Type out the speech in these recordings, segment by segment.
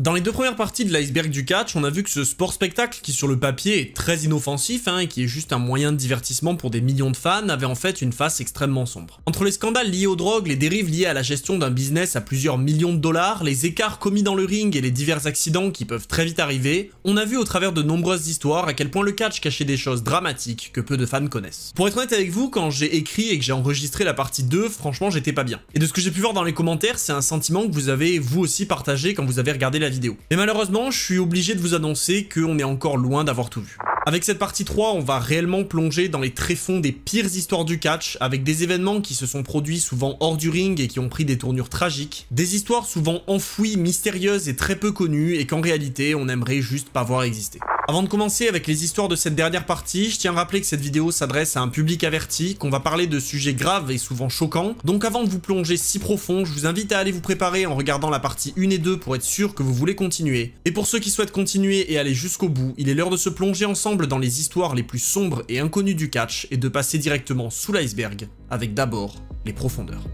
Dans les deux premières parties de l'iceberg du catch, on a vu que ce sport-spectacle, qui sur le papier est très inoffensif hein, et qui est juste un moyen de divertissement pour des millions de fans, avait en fait une face extrêmement sombre. Entre les scandales liés aux drogues, les dérives liées à la gestion d'un business à plusieurs millions de dollars, les écarts commis dans le ring et les divers accidents qui peuvent très vite arriver, on a vu au travers de nombreuses histoires à quel point le catch cachait des choses dramatiques que peu de fans connaissent. Pour être honnête avec vous, quand j'ai écrit et que j'ai enregistré la partie 2, franchement j'étais pas bien. Et de ce que j'ai pu voir dans les commentaires, c'est un sentiment que vous avez vous aussi partagé quand vous avez regardé la vidéo. Mais malheureusement, je suis obligé de vous annoncer qu'on est encore loin d'avoir tout vu. Avec cette partie 3, on va réellement plonger dans les tréfonds des pires histoires du catch, avec des événements qui se sont produits souvent hors du ring et qui ont pris des tournures tragiques, des histoires souvent enfouies, mystérieuses et très peu connues, et qu'en réalité, on aimerait juste pas voir exister. Avant de commencer avec les histoires de cette dernière partie, je tiens à rappeler que cette vidéo s'adresse à un public averti, qu'on va parler de sujets graves et souvent choquants, donc avant de vous plonger si profond, je vous invite à aller vous préparer en regardant la partie 1 et 2 pour être sûr que vous voulez continuer. Et pour ceux qui souhaitent continuer et aller jusqu'au bout, il est l'heure de se plonger ensemble dans les histoires les plus sombres et inconnues du catch et de passer directement sous l'iceberg, avec d'abord les profondeurs.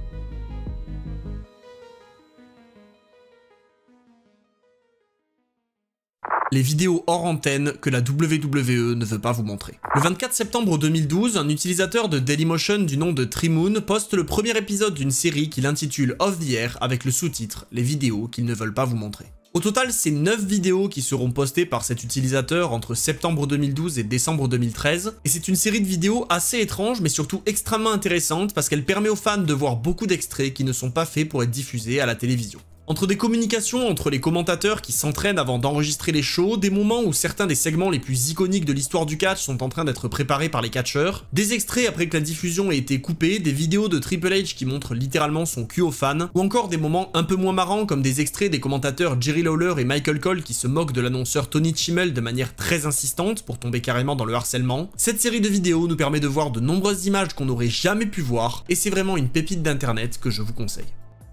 les vidéos hors antenne que la WWE ne veut pas vous montrer. Le 24 septembre 2012, un utilisateur de Dailymotion du nom de Trimoon poste le premier épisode d'une série qu'il intitule Off the Air avec le sous-titre Les vidéos qu'ils ne veulent pas vous montrer. Au total, c'est 9 vidéos qui seront postées par cet utilisateur entre septembre 2012 et décembre 2013. Et c'est une série de vidéos assez étrange, mais surtout extrêmement intéressante parce qu'elle permet aux fans de voir beaucoup d'extraits qui ne sont pas faits pour être diffusés à la télévision. Entre des communications entre les commentateurs qui s'entraînent avant d'enregistrer les shows, des moments où certains des segments les plus iconiques de l'histoire du catch sont en train d'être préparés par les catcheurs, des extraits après que la diffusion ait été coupée, des vidéos de Triple H qui montrent littéralement son cul aux fans, ou encore des moments un peu moins marrants comme des extraits des commentateurs Jerry Lawler et Michael Cole qui se moquent de l'annonceur Tony Chimmel de manière très insistante pour tomber carrément dans le harcèlement. Cette série de vidéos nous permet de voir de nombreuses images qu'on n'aurait jamais pu voir, et c'est vraiment une pépite d'internet que je vous conseille.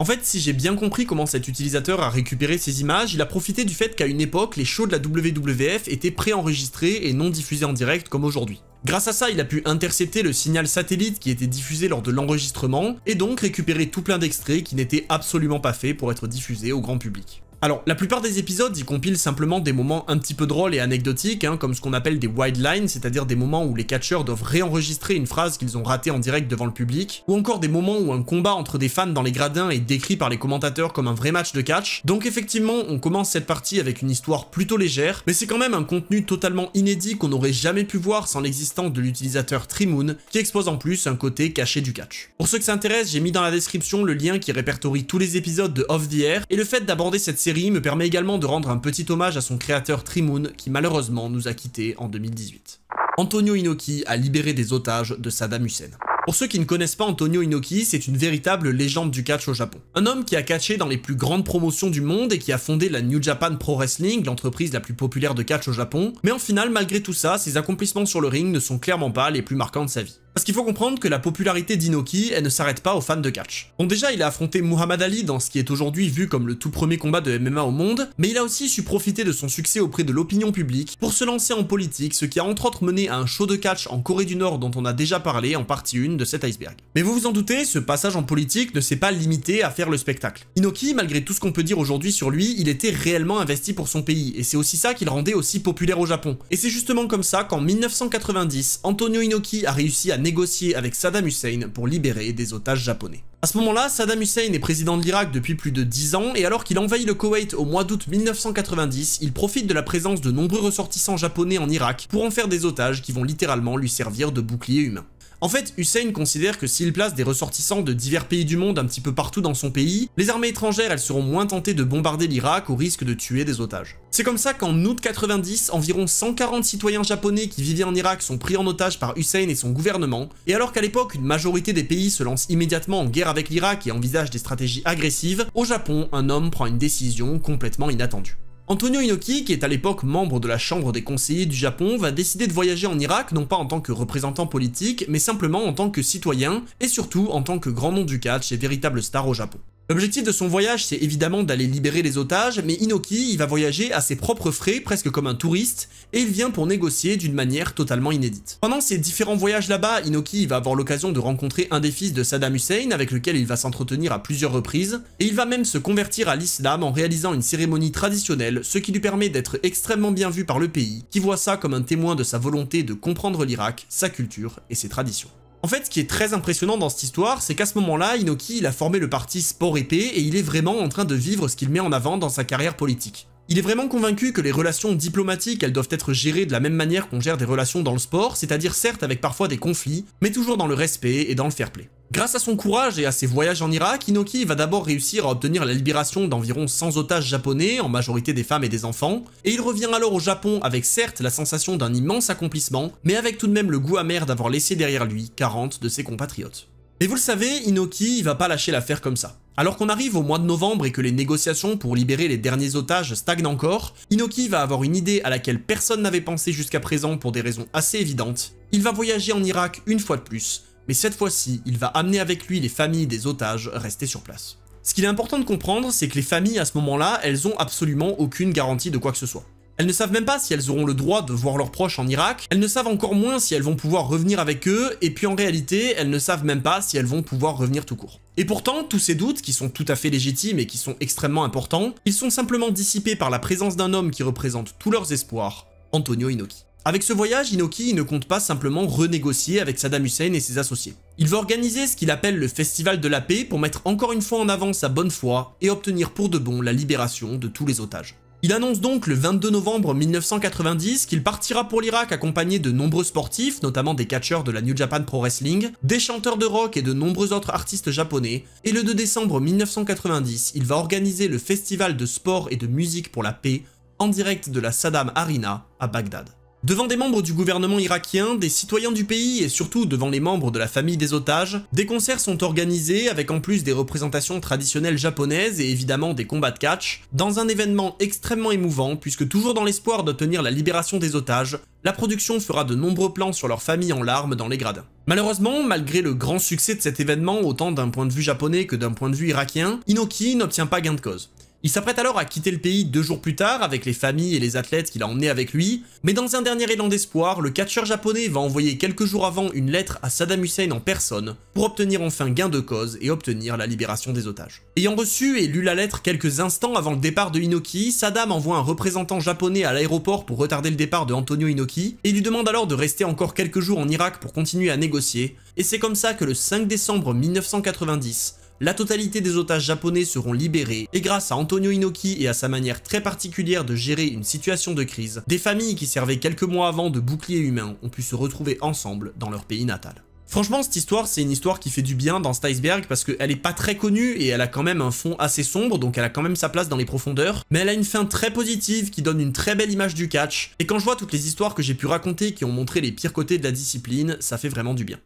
En fait, si j'ai bien compris comment cet utilisateur a récupéré ces images, il a profité du fait qu'à une époque, les shows de la WWF étaient préenregistrés et non diffusés en direct comme aujourd'hui. Grâce à ça, il a pu intercepter le signal satellite qui était diffusé lors de l'enregistrement, et donc récupérer tout plein d'extraits qui n'étaient absolument pas faits pour être diffusés au grand public. Alors, la plupart des épisodes, y compilent simplement des moments un petit peu drôles et anecdotiques, hein, comme ce qu'on appelle des wide lines, c'est-à-dire des moments où les catcheurs doivent réenregistrer une phrase qu'ils ont ratée en direct devant le public, ou encore des moments où un combat entre des fans dans les gradins est décrit par les commentateurs comme un vrai match de catch. Donc effectivement, on commence cette partie avec une histoire plutôt légère, mais c'est quand même un contenu totalement inédit qu'on n'aurait jamais pu voir sans l'existence de l'utilisateur Trimoon, qui expose en plus un côté caché du catch. Pour ceux que ça intéresse, j'ai mis dans la description le lien qui répertorie tous les épisodes de Off the Air, et le fait d'aborder cette série me permet également de rendre un petit hommage à son créateur Trimoon qui malheureusement nous a quittés en 2018. Antonio Inoki a libéré des otages de Saddam Hussein. Pour ceux qui ne connaissent pas Antonio Inoki, c'est une véritable légende du catch au Japon. Un homme qui a catché dans les plus grandes promotions du monde et qui a fondé la New Japan Pro Wrestling, l'entreprise la plus populaire de catch au Japon, mais en final, malgré tout ça, ses accomplissements sur le ring ne sont clairement pas les plus marquants de sa vie. Parce qu'il faut comprendre que la popularité d'Inoki, elle ne s'arrête pas aux fans de catch. Bon déjà, il a affronté Muhammad Ali dans ce qui est aujourd'hui vu comme le tout premier combat de MMA au monde, mais il a aussi su profiter de son succès auprès de l'opinion publique pour se lancer en politique, ce qui a entre autres mené à un show de catch en Corée du Nord dont on a déjà parlé en partie 1 de cet iceberg. Mais vous vous en doutez, ce passage en politique ne s'est pas limité à faire le spectacle. Inoki, malgré tout ce qu'on peut dire aujourd'hui sur lui, il était réellement investi pour son pays, et c'est aussi ça qu'il rendait aussi populaire au Japon. Et c'est justement comme ça qu'en 1990, Antonio Inoki a réussi à négocier avec Saddam Hussein pour libérer des otages japonais. À ce moment-là, Saddam Hussein est président de l'Irak depuis plus de 10 ans, et alors qu'il envahit le Koweït au mois d'août 1990, il profite de la présence de nombreux ressortissants japonais en Irak pour en faire des otages qui vont littéralement lui servir de bouclier humain. En fait, Hussein considère que s'il place des ressortissants de divers pays du monde un petit peu partout dans son pays, les armées étrangères, elles seront moins tentées de bombarder l'Irak au risque de tuer des otages. C'est comme ça qu'en août 90, environ 140 citoyens japonais qui vivaient en Irak sont pris en otage par Hussein et son gouvernement, et alors qu'à l'époque, une majorité des pays se lancent immédiatement en guerre avec l'Irak et envisagent des stratégies agressives, au Japon, un homme prend une décision complètement inattendue. Antonio Inoki, qui est à l'époque membre de la Chambre des conseillers du Japon, va décider de voyager en Irak non pas en tant que représentant politique, mais simplement en tant que citoyen, et surtout en tant que grand nom du catch et véritable star au Japon. L'objectif de son voyage, c'est évidemment d'aller libérer les otages, mais Inoki, il va voyager à ses propres frais, presque comme un touriste, et il vient pour négocier d'une manière totalement inédite. Pendant ses différents voyages là-bas, Inoki va avoir l'occasion de rencontrer un des fils de Saddam Hussein, avec lequel il va s'entretenir à plusieurs reprises, et il va même se convertir à l'islam en réalisant une cérémonie traditionnelle, ce qui lui permet d'être extrêmement bien vu par le pays, qui voit ça comme un témoin de sa volonté de comprendre l'Irak, sa culture et ses traditions. En fait, ce qui est très impressionnant dans cette histoire, c'est qu'à ce moment-là, Inoki, il a formé le parti Sport Épée et il est vraiment en train de vivre ce qu'il met en avant dans sa carrière politique. Il est vraiment convaincu que les relations diplomatiques, elles doivent être gérées de la même manière qu'on gère des relations dans le sport, c'est-à-dire certes avec parfois des conflits, mais toujours dans le respect et dans le fair play. Grâce à son courage et à ses voyages en Irak, Inoki va d'abord réussir à obtenir la libération d'environ 100 otages japonais, en majorité des femmes et des enfants, et il revient alors au Japon avec certes la sensation d'un immense accomplissement, mais avec tout de même le goût amer d'avoir laissé derrière lui 40 de ses compatriotes. Mais vous le savez, Inoki, il va pas lâcher l'affaire comme ça. Alors qu'on arrive au mois de novembre et que les négociations pour libérer les derniers otages stagnent encore, Inoki va avoir une idée à laquelle personne n'avait pensé jusqu'à présent pour des raisons assez évidentes. Il va voyager en Irak une fois de plus, mais cette fois-ci, il va amener avec lui les familles des otages restés sur place. Ce qu'il est important de comprendre, c'est que les familles à ce moment-là, elles ont absolument aucune garantie de quoi que ce soit. Elles ne savent même pas si elles auront le droit de voir leurs proches en Irak, elles ne savent encore moins si elles vont pouvoir revenir avec eux, et puis en réalité, elles ne savent même pas si elles vont pouvoir revenir tout court. Et pourtant, tous ces doutes, qui sont tout à fait légitimes et qui sont extrêmement importants, ils sont simplement dissipés par la présence d'un homme qui représente tous leurs espoirs, Antonio Inoki. Avec ce voyage, Inoki ne compte pas simplement renégocier avec Saddam Hussein et ses associés. Il va organiser ce qu'il appelle le Festival de la paix pour mettre encore une fois en avant sa bonne foi et obtenir pour de bon la libération de tous les otages. Il annonce donc le 22 novembre 1990 qu'il partira pour l'Irak accompagné de nombreux sportifs, notamment des catcheurs de la New Japan Pro Wrestling, des chanteurs de rock et de nombreux autres artistes japonais, et le 2 décembre 1990, il va organiser le festival de sport et de musique pour la paix en direct de la Saddam Arena à Bagdad. Devant des membres du gouvernement irakien, des citoyens du pays et surtout devant les membres de la famille des otages, des concerts sont organisés avec en plus des représentations traditionnelles japonaises et évidemment des combats de catch, dans un événement extrêmement émouvant puisque toujours dans l'espoir d'obtenir la libération des otages, la production fera de nombreux plans sur leur famille en larmes dans les gradins. Malheureusement, malgré le grand succès de cet événement, autant d'un point de vue japonais que d'un point de vue irakien, Inoki n'obtient pas gain de cause. Il s'apprête alors à quitter le pays deux jours plus tard avec les familles et les athlètes qu'il a emmenés avec lui, mais dans un dernier élan d'espoir, le catcheur japonais va envoyer quelques jours avant une lettre à Saddam Hussein en personne pour obtenir enfin gain de cause et obtenir la libération des otages. Ayant reçu et lu la lettre quelques instants avant le départ de Inoki, Saddam envoie un représentant japonais à l'aéroport pour retarder le départ de Antonio Inoki et lui demande alors de rester encore quelques jours en Irak pour continuer à négocier, et c'est comme ça que le 5 décembre 1990, la totalité des otages japonais seront libérés et grâce à Antonio Inoki et à sa manière très particulière de gérer une situation de crise, des familles qui servaient quelques mois avant de boucliers humains ont pu se retrouver ensemble dans leur pays natal. Franchement, cette histoire, c'est une histoire qui fait du bien dans cet iceberg parce qu'elle est pas très connue et elle a quand même un fond assez sombre, donc elle a quand même sa place dans les profondeurs. Mais elle a une fin très positive qui donne une très belle image du catch. Et quand je vois toutes les histoires que j'ai pu raconter qui ont montré les pires côtés de la discipline, ça fait vraiment du bien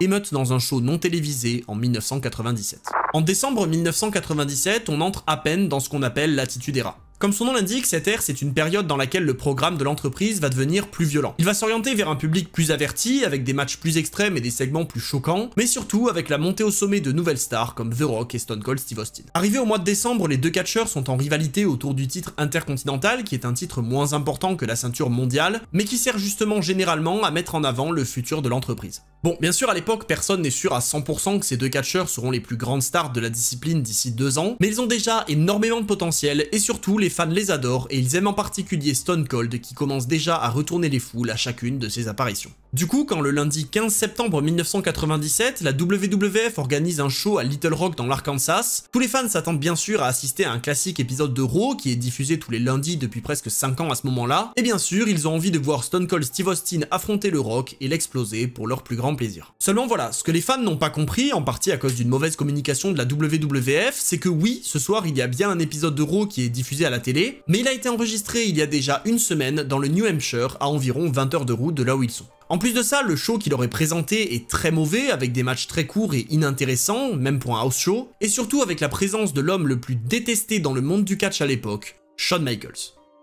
émeute dans un show non télévisé en 1997. En décembre 1997, on entre à peine dans ce qu'on appelle l'attitude era. Comme son nom l'indique, cette ère, c'est une période dans laquelle le programme de l'entreprise va devenir plus violent. Il va s'orienter vers un public plus averti, avec des matchs plus extrêmes et des segments plus choquants, mais surtout avec la montée au sommet de nouvelles stars comme The Rock et Stone Cold Steve Austin. Arrivé au mois de décembre, les deux catcheurs sont en rivalité autour du titre intercontinental, qui est un titre moins important que la ceinture mondiale, mais qui sert justement généralement à mettre en avant le futur de l'entreprise. Bon, bien sûr, à l'époque, personne n'est sûr à 100% que ces deux catcheurs seront les plus grandes stars de la discipline d'ici deux ans, mais ils ont déjà énormément de potentiel et surtout les les fans les adorent et ils aiment en particulier Stone Cold qui commence déjà à retourner les foules à chacune de ses apparitions. Du coup, quand le lundi 15 septembre 1997, la WWF organise un show à Little Rock dans l'Arkansas, tous les fans s'attendent bien sûr à assister à un classique épisode de Raw qui est diffusé tous les lundis depuis presque 5 ans à ce moment-là, et bien sûr, ils ont envie de voir Stone Cold Steve Austin affronter le Rock et l'exploser pour leur plus grand plaisir. Seulement voilà, ce que les fans n'ont pas compris, en partie à cause d'une mauvaise communication de la WWF, c'est que oui, ce soir, il y a bien un épisode de Raw qui est diffusé à la télé, mais il a été enregistré il y a déjà une semaine dans le New Hampshire à environ 20 heures de route de là où ils sont. En plus de ça, le show qu'il aurait présenté est très mauvais, avec des matchs très courts et inintéressants, même pour un house show, et surtout avec la présence de l'homme le plus détesté dans le monde du catch à l'époque, Shawn Michaels.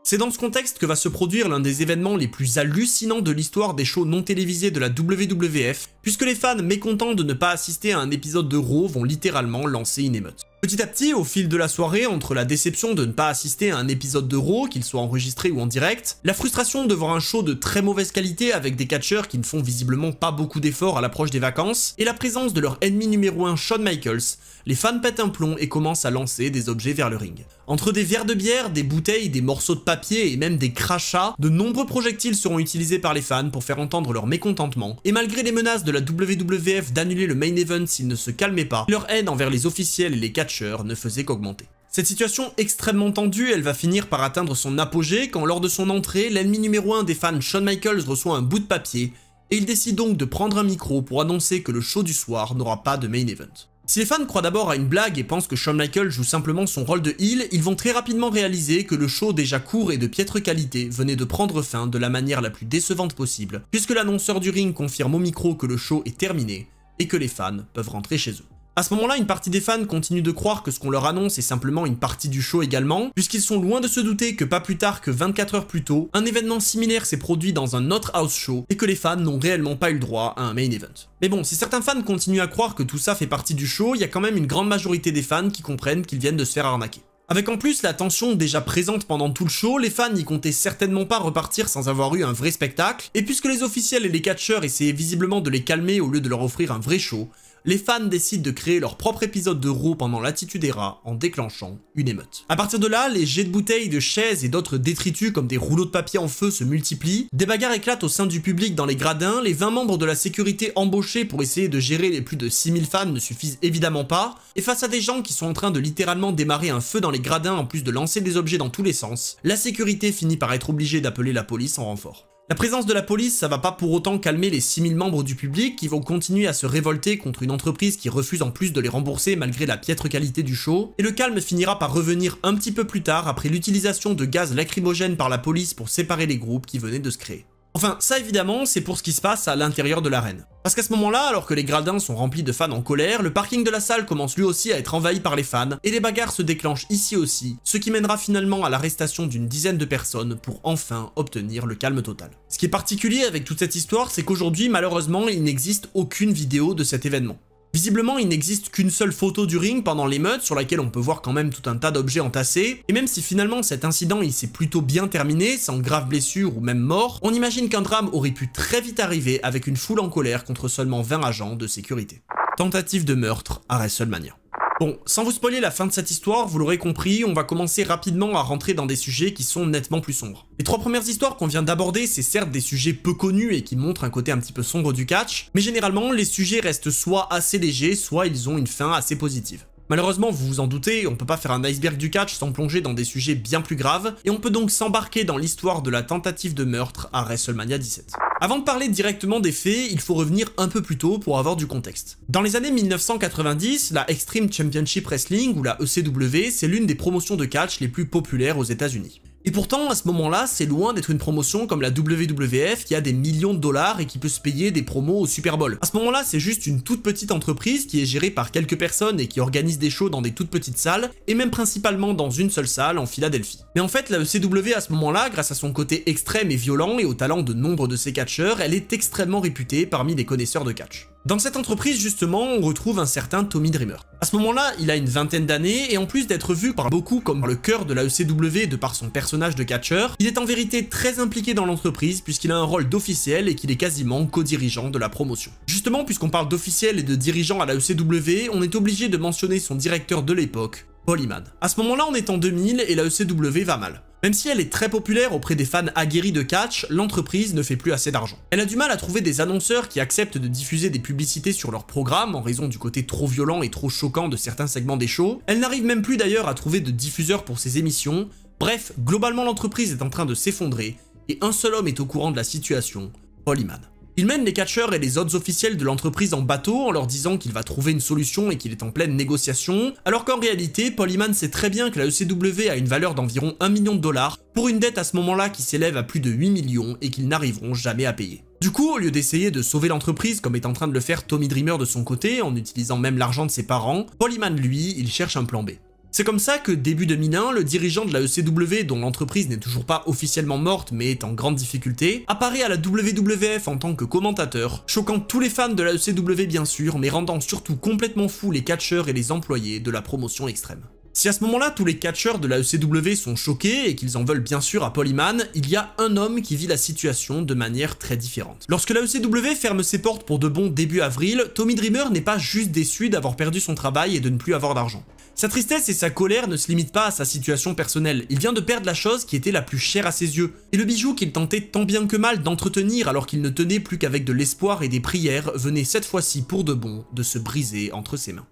C'est dans ce contexte que va se produire l'un des événements les plus hallucinants de l'histoire des shows non télévisés de la WWF, puisque les fans mécontents de ne pas assister à un épisode de Raw vont littéralement lancer une émeute. Petit à petit, au fil de la soirée, entre la déception de ne pas assister à un épisode de Raw, qu'il soit enregistré ou en direct, la frustration de voir un show de très mauvaise qualité avec des catcheurs qui ne font visiblement pas beaucoup d'efforts à l'approche des vacances, et la présence de leur ennemi numéro 1 Shawn Michaels, les fans pètent un plomb et commencent à lancer des objets vers le ring. Entre des verres de bière, des bouteilles, des morceaux de papier et même des crachats, de nombreux projectiles seront utilisés par les fans pour faire entendre leur mécontentement, et malgré les menaces de la WWF d'annuler le main event s'il ne se calmait pas, leur haine envers les officiels et les catcheurs ne faisait qu'augmenter. Cette situation extrêmement tendue, elle va finir par atteindre son apogée quand lors de son entrée, l'ennemi numéro 1 des fans Shawn Michaels reçoit un bout de papier et il décide donc de prendre un micro pour annoncer que le show du soir n'aura pas de main event. Si les fans croient d'abord à une blague et pensent que Shawn Michael joue simplement son rôle de heel, ils vont très rapidement réaliser que le show déjà court et de piètre qualité venait de prendre fin de la manière la plus décevante possible, puisque l'annonceur du ring confirme au micro que le show est terminé et que les fans peuvent rentrer chez eux. À ce moment-là, une partie des fans continue de croire que ce qu'on leur annonce est simplement une partie du show également, puisqu'ils sont loin de se douter que pas plus tard que 24 heures plus tôt, un événement similaire s'est produit dans un autre house show et que les fans n'ont réellement pas eu le droit à un main event. Mais bon, si certains fans continuent à croire que tout ça fait partie du show, il y a quand même une grande majorité des fans qui comprennent qu'ils viennent de se faire arnaquer. Avec en plus la tension déjà présente pendant tout le show, les fans n'y comptaient certainement pas repartir sans avoir eu un vrai spectacle, et puisque les officiels et les catcheurs essayaient visiblement de les calmer au lieu de leur offrir un vrai show, les fans décident de créer leur propre épisode de roue pendant l'attitude des rats en déclenchant une émeute. À partir de là, les jets de bouteilles, de chaises et d'autres détritus comme des rouleaux de papier en feu se multiplient, des bagarres éclatent au sein du public dans les gradins, les 20 membres de la sécurité embauchés pour essayer de gérer les plus de 6000 fans ne suffisent évidemment pas, et face à des gens qui sont en train de littéralement démarrer un feu dans les gradins en plus de lancer des objets dans tous les sens, la sécurité finit par être obligée d'appeler la police en renfort. La présence de la police, ça va pas pour autant calmer les 6000 membres du public qui vont continuer à se révolter contre une entreprise qui refuse en plus de les rembourser malgré la piètre qualité du show, et le calme finira par revenir un petit peu plus tard après l'utilisation de gaz lacrymogène par la police pour séparer les groupes qui venaient de se créer. Enfin, ça évidemment, c'est pour ce qui se passe à l'intérieur de l'arène. Parce qu'à ce moment-là, alors que les gradins sont remplis de fans en colère, le parking de la salle commence lui aussi à être envahi par les fans, et les bagarres se déclenchent ici aussi, ce qui mènera finalement à l'arrestation d'une dizaine de personnes pour enfin obtenir le calme total. Ce qui est particulier avec toute cette histoire, c'est qu'aujourd'hui, malheureusement, il n'existe aucune vidéo de cet événement. Visiblement, il n'existe qu'une seule photo du ring pendant l'émeute sur laquelle on peut voir quand même tout un tas d'objets entassés, et même si finalement cet incident il s'est plutôt bien terminé, sans grave blessure ou même mort, on imagine qu'un drame aurait pu très vite arriver avec une foule en colère contre seulement 20 agents de sécurité. Tentative de meurtre à WrestleMania. Bon, sans vous spoiler la fin de cette histoire, vous l'aurez compris, on va commencer rapidement à rentrer dans des sujets qui sont nettement plus sombres. Les trois premières histoires qu'on vient d'aborder, c'est certes des sujets peu connus et qui montrent un côté un petit peu sombre du catch, mais généralement, les sujets restent soit assez légers, soit ils ont une fin assez positive. Malheureusement, vous vous en doutez, on peut pas faire un iceberg du catch sans plonger dans des sujets bien plus graves, et on peut donc s'embarquer dans l'histoire de la tentative de meurtre à WrestleMania 17. Avant de parler directement des faits, il faut revenir un peu plus tôt pour avoir du contexte. Dans les années 1990, la Extreme Championship Wrestling ou la ECW, c'est l'une des promotions de catch les plus populaires aux États-Unis. Et pourtant, à ce moment-là, c'est loin d'être une promotion comme la WWF qui a des millions de dollars et qui peut se payer des promos au Super Bowl. À ce moment-là, c'est juste une toute petite entreprise qui est gérée par quelques personnes et qui organise des shows dans des toutes petites salles, et même principalement dans une seule salle en Philadelphie. Mais en fait, la ECW à ce moment-là, grâce à son côté extrême et violent et au talent de nombre de ses catcheurs, elle est extrêmement réputée parmi les connaisseurs de catch. Dans cette entreprise, justement, on retrouve un certain Tommy Dreamer. À ce moment-là, il a une vingtaine d'années, et en plus d'être vu par beaucoup comme le cœur de la ECW de par son personnage de catcheur, il est en vérité très impliqué dans l'entreprise puisqu'il a un rôle d'officiel et qu'il est quasiment co-dirigeant de la promotion. Justement, puisqu'on parle d'officiel et de dirigeant à la ECW, on est obligé de mentionner son directeur de l'époque, Polyman. À ce moment-là, on est en 2000 et la ECW va mal. Même si elle est très populaire auprès des fans aguerris de catch, l'entreprise ne fait plus assez d'argent. Elle a du mal à trouver des annonceurs qui acceptent de diffuser des publicités sur leur programme en raison du côté trop violent et trop choquant de certains segments des shows. Elle n'arrive même plus d'ailleurs à trouver de diffuseurs pour ses émissions. Bref, globalement l'entreprise est en train de s'effondrer et un seul homme est au courant de la situation, Polyman. Il mène les catcheurs et les autres officiels de l'entreprise en bateau en leur disant qu'il va trouver une solution et qu'il est en pleine négociation, alors qu'en réalité, Polyman sait très bien que la ECW a une valeur d'environ 1 million de dollars pour une dette à ce moment-là qui s'élève à plus de 8 millions et qu'ils n'arriveront jamais à payer. Du coup, au lieu d'essayer de sauver l'entreprise comme est en train de le faire Tommy Dreamer de son côté, en utilisant même l'argent de ses parents, Polyman lui, il cherche un plan B. C'est comme ça que début 2001, le dirigeant de la ECW, dont l'entreprise n'est toujours pas officiellement morte mais est en grande difficulté, apparaît à la WWF en tant que commentateur, choquant tous les fans de la ECW bien sûr, mais rendant surtout complètement fous les catcheurs et les employés de la promotion extrême. Si à ce moment-là tous les catcheurs de la ECW sont choqués et qu'ils en veulent bien sûr à Polyman, il y a un homme qui vit la situation de manière très différente. Lorsque la ECW ferme ses portes pour de bons début avril, Tommy Dreamer n'est pas juste déçu d'avoir perdu son travail et de ne plus avoir d'argent. Sa tristesse et sa colère ne se limitent pas à sa situation personnelle, il vient de perdre la chose qui était la plus chère à ses yeux. Et le bijou qu'il tentait tant bien que mal d'entretenir alors qu'il ne tenait plus qu'avec de l'espoir et des prières venait cette fois-ci pour de bon de se briser entre ses mains.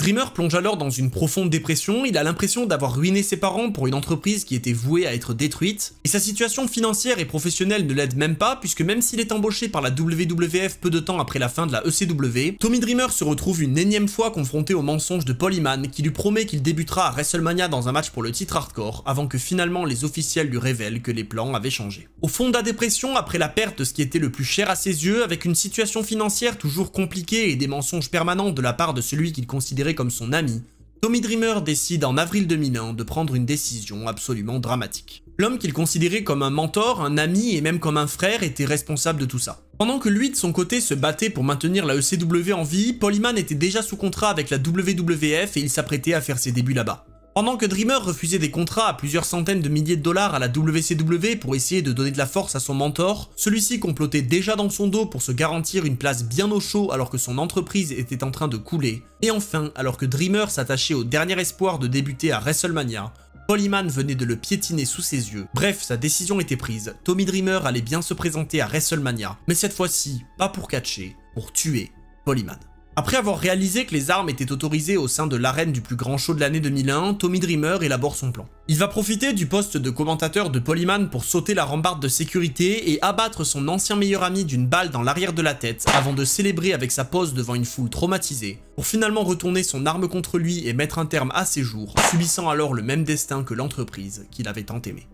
Dreamer plonge alors dans une profonde dépression, il a l'impression d'avoir ruiné ses parents pour une entreprise qui était vouée à être détruite, et sa situation financière et professionnelle ne l'aide même pas puisque même s'il est embauché par la WWF peu de temps après la fin de la ECW, Tommy Dreamer se retrouve une énième fois confronté au mensonge de Polyman qui lui promet qu'il débutera à WrestleMania dans un match pour le titre hardcore avant que finalement les officiels lui révèlent que les plans avaient changé. Au fond de la dépression, après la perte de ce qui était le plus cher à ses yeux, avec une situation financière toujours compliquée et des mensonges permanents de la part de celui qu'il considère comme son ami, Tommy Dreamer décide en avril 2001 de prendre une décision absolument dramatique. L'homme qu'il considérait comme un mentor, un ami et même comme un frère était responsable de tout ça. Pendant que lui de son côté se battait pour maintenir la ECW en vie, Polyman était déjà sous contrat avec la WWF et il s'apprêtait à faire ses débuts là-bas. Pendant que Dreamer refusait des contrats à plusieurs centaines de milliers de dollars à la WCW pour essayer de donner de la force à son mentor, celui-ci complotait déjà dans son dos pour se garantir une place bien au chaud alors que son entreprise était en train de couler. Et enfin, alors que Dreamer s'attachait au dernier espoir de débuter à WrestleMania, Polyman venait de le piétiner sous ses yeux. Bref, sa décision était prise, Tommy Dreamer allait bien se présenter à WrestleMania, mais cette fois-ci, pas pour catcher, pour tuer Polyman. Après avoir réalisé que les armes étaient autorisées au sein de l'arène du plus grand show de l'année 2001, Tommy Dreamer élabore son plan. Il va profiter du poste de commentateur de Polyman pour sauter la rambarde de sécurité et abattre son ancien meilleur ami d'une balle dans l'arrière de la tête avant de célébrer avec sa pose devant une foule traumatisée, pour finalement retourner son arme contre lui et mettre un terme à ses jours, subissant alors le même destin que l'entreprise qu'il avait tant aimé.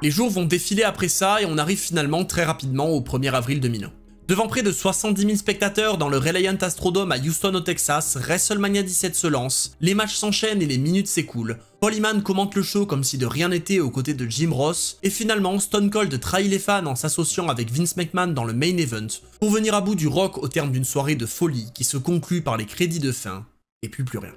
Les jours vont défiler après ça et on arrive finalement très rapidement au 1er avril 2001. Devant près de 70 000 spectateurs dans le Reliant Astrodome à Houston au Texas, WrestleMania 17 se lance, les matchs s'enchaînent et les minutes s'écoulent. Polyman commente le show comme si de rien n'était aux côtés de Jim Ross, et finalement Stone Cold trahit les fans en s'associant avec Vince McMahon dans le main event, pour venir à bout du rock au terme d'une soirée de folie qui se conclut par les crédits de fin, et plus plus rien.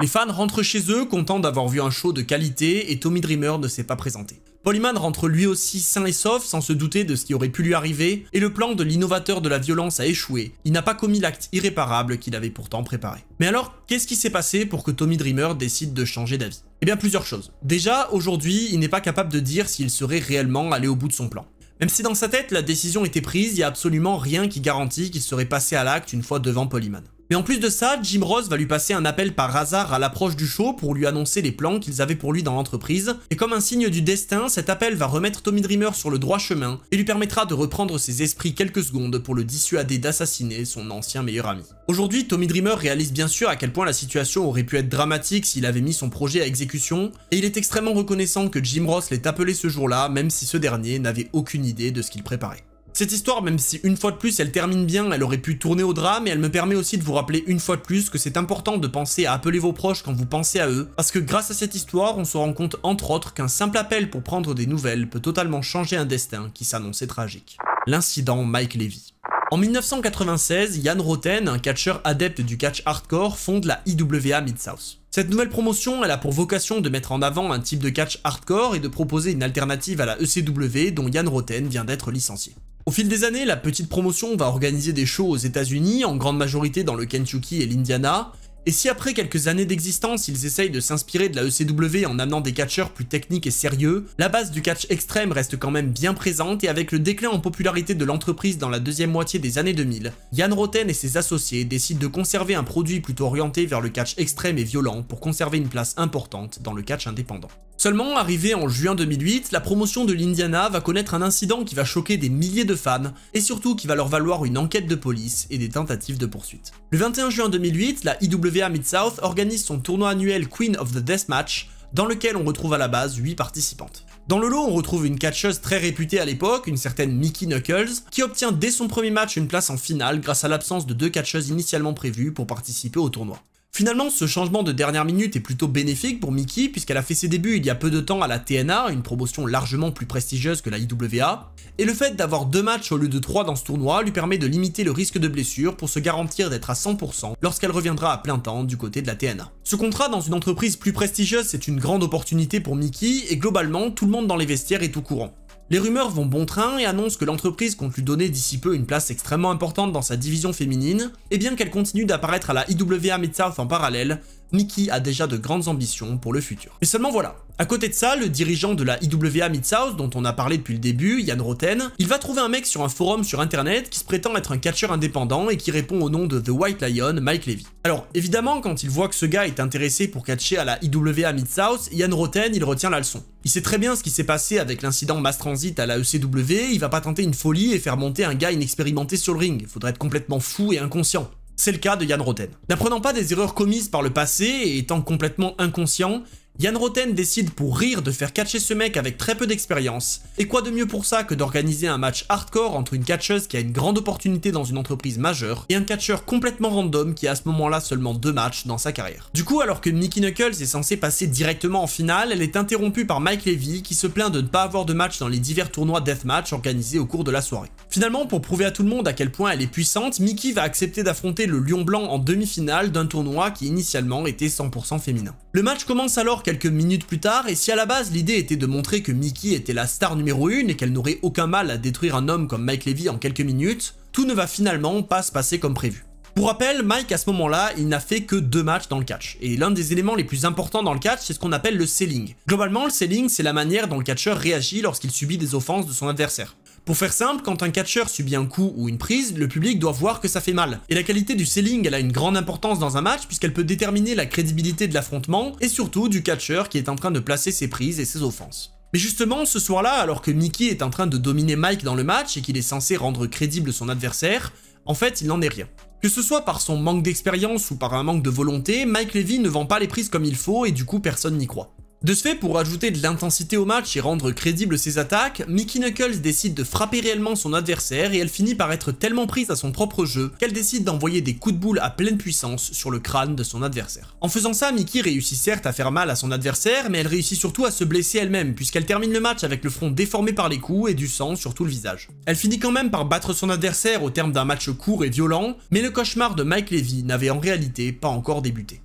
Les fans rentrent chez eux contents d'avoir vu un show de qualité et Tommy Dreamer ne s'est pas présenté. Polyman rentre lui aussi sain et sauf sans se douter de ce qui aurait pu lui arriver, et le plan de l'innovateur de la violence a échoué, il n'a pas commis l'acte irréparable qu'il avait pourtant préparé. Mais alors, qu'est-ce qui s'est passé pour que Tommy Dreamer décide de changer d'avis Eh bien plusieurs choses. Déjà, aujourd'hui, il n'est pas capable de dire s'il serait réellement allé au bout de son plan. Même si dans sa tête la décision était prise, il n'y a absolument rien qui garantit qu'il serait passé à l'acte une fois devant Polyman. Mais en plus de ça, Jim Ross va lui passer un appel par hasard à l'approche du show pour lui annoncer les plans qu'ils avaient pour lui dans l'entreprise. Et comme un signe du destin, cet appel va remettre Tommy Dreamer sur le droit chemin et lui permettra de reprendre ses esprits quelques secondes pour le dissuader d'assassiner son ancien meilleur ami. Aujourd'hui, Tommy Dreamer réalise bien sûr à quel point la situation aurait pu être dramatique s'il avait mis son projet à exécution, et il est extrêmement reconnaissant que Jim Ross l'ait appelé ce jour-là, même si ce dernier n'avait aucune idée de ce qu'il préparait. Cette histoire, même si une fois de plus elle termine bien, elle aurait pu tourner au drame et elle me permet aussi de vous rappeler une fois de plus que c'est important de penser à appeler vos proches quand vous pensez à eux, parce que grâce à cette histoire, on se rend compte entre autres qu'un simple appel pour prendre des nouvelles peut totalement changer un destin qui s'annonçait tragique. L'incident Mike Levy. En 1996, Yann Roten, un catcheur adepte du catch hardcore, fonde la IWA Mid-South. Cette nouvelle promotion, elle a pour vocation de mettre en avant un type de catch hardcore et de proposer une alternative à la ECW dont Yann Roten vient d'être licencié. Au fil des années, la petite promotion va organiser des shows aux États-Unis, en grande majorité dans le Kentucky et l'Indiana, et si après quelques années d'existence, ils essayent de s'inspirer de la ECW en amenant des catcheurs plus techniques et sérieux, la base du catch extrême reste quand même bien présente et avec le déclin en popularité de l'entreprise dans la deuxième moitié des années 2000, Yann Roten et ses associés décident de conserver un produit plutôt orienté vers le catch extrême et violent pour conserver une place importante dans le catch indépendant. Seulement, arrivée en juin 2008, la promotion de l'Indiana va connaître un incident qui va choquer des milliers de fans et surtout qui va leur valoir une enquête de police et des tentatives de poursuite. Le 21 juin 2008, la IWA Mid-South organise son tournoi annuel Queen of the Death Match dans lequel on retrouve à la base 8 participantes. Dans le lot, on retrouve une catcheuse très réputée à l'époque, une certaine Mickey Knuckles, qui obtient dès son premier match une place en finale grâce à l'absence de deux catcheuses initialement prévues pour participer au tournoi. Finalement, ce changement de dernière minute est plutôt bénéfique pour Mickey puisqu'elle a fait ses débuts il y a peu de temps à la TNA, une promotion largement plus prestigieuse que la IWA, et le fait d'avoir deux matchs au lieu de trois dans ce tournoi lui permet de limiter le risque de blessure pour se garantir d'être à 100% lorsqu'elle reviendra à plein temps du côté de la TNA. Ce contrat dans une entreprise plus prestigieuse, c'est une grande opportunité pour Mickey et globalement, tout le monde dans les vestiaires est au courant. Les rumeurs vont bon train et annoncent que l'entreprise compte lui donner d'ici peu une place extrêmement importante dans sa division féminine, et bien qu'elle continue d'apparaître à la IWA Mid-South en parallèle, Nikki a déjà de grandes ambitions pour le futur. Mais seulement voilà, à côté de ça, le dirigeant de la IWA Mid-South, dont on a parlé depuis le début, Yann Roten, il va trouver un mec sur un forum sur internet qui se prétend être un catcheur indépendant et qui répond au nom de The White Lion, Mike Levy. Alors évidemment, quand il voit que ce gars est intéressé pour catcher à la IWA Mid-South, Yann Roten, il retient la leçon. Il sait très bien ce qui s'est passé avec l'incident Mass Transit à la ECW, il va pas tenter une folie et faire monter un gars inexpérimenté sur le ring, Il faudrait être complètement fou et inconscient. C'est le cas de Yann Roten. N'apprenant pas des erreurs commises par le passé et étant complètement inconscient, Yann Roten décide pour rire de faire catcher ce mec avec très peu d'expérience. Et quoi de mieux pour ça que d'organiser un match hardcore entre une catcheuse qui a une grande opportunité dans une entreprise majeure et un catcheur complètement random qui a à ce moment-là seulement deux matchs dans sa carrière. Du coup, alors que Mickey Knuckles est censée passer directement en finale, elle est interrompue par Mike Levy qui se plaint de ne pas avoir de match dans les divers tournois deathmatch organisés au cours de la soirée. Finalement, pour prouver à tout le monde à quel point elle est puissante, Mickey va accepter d'affronter le Lion Blanc en demi-finale d'un tournoi qui initialement était 100% féminin. Le match commence alors quelques minutes plus tard et si à la base l'idée était de montrer que Mickey était la star numéro 1 et qu'elle n'aurait aucun mal à détruire un homme comme Mike Levy en quelques minutes, tout ne va finalement pas se passer comme prévu. Pour rappel, Mike à ce moment-là, il n'a fait que deux matchs dans le catch. Et l'un des éléments les plus importants dans le catch, c'est ce qu'on appelle le selling. Globalement, le selling, c'est la manière dont le catcheur réagit lorsqu'il subit des offenses de son adversaire. Pour faire simple, quand un catcheur subit un coup ou une prise, le public doit voir que ça fait mal. Et la qualité du selling, elle a une grande importance dans un match puisqu'elle peut déterminer la crédibilité de l'affrontement et surtout du catcheur qui est en train de placer ses prises et ses offenses. Mais justement, ce soir-là, alors que Mickey est en train de dominer Mike dans le match et qu'il est censé rendre crédible son adversaire, en fait, il n'en est rien. Que ce soit par son manque d'expérience ou par un manque de volonté, Mike Levy ne vend pas les prises comme il faut et du coup personne n'y croit. De ce fait, pour ajouter de l'intensité au match et rendre crédibles ses attaques, Mickey Knuckles décide de frapper réellement son adversaire et elle finit par être tellement prise à son propre jeu qu'elle décide d'envoyer des coups de boule à pleine puissance sur le crâne de son adversaire. En faisant ça, Mickey réussit certes à faire mal à son adversaire, mais elle réussit surtout à se blesser elle-même puisqu'elle termine le match avec le front déformé par les coups et du sang sur tout le visage. Elle finit quand même par battre son adversaire au terme d'un match court et violent, mais le cauchemar de Mike Levy n'avait en réalité pas encore débuté.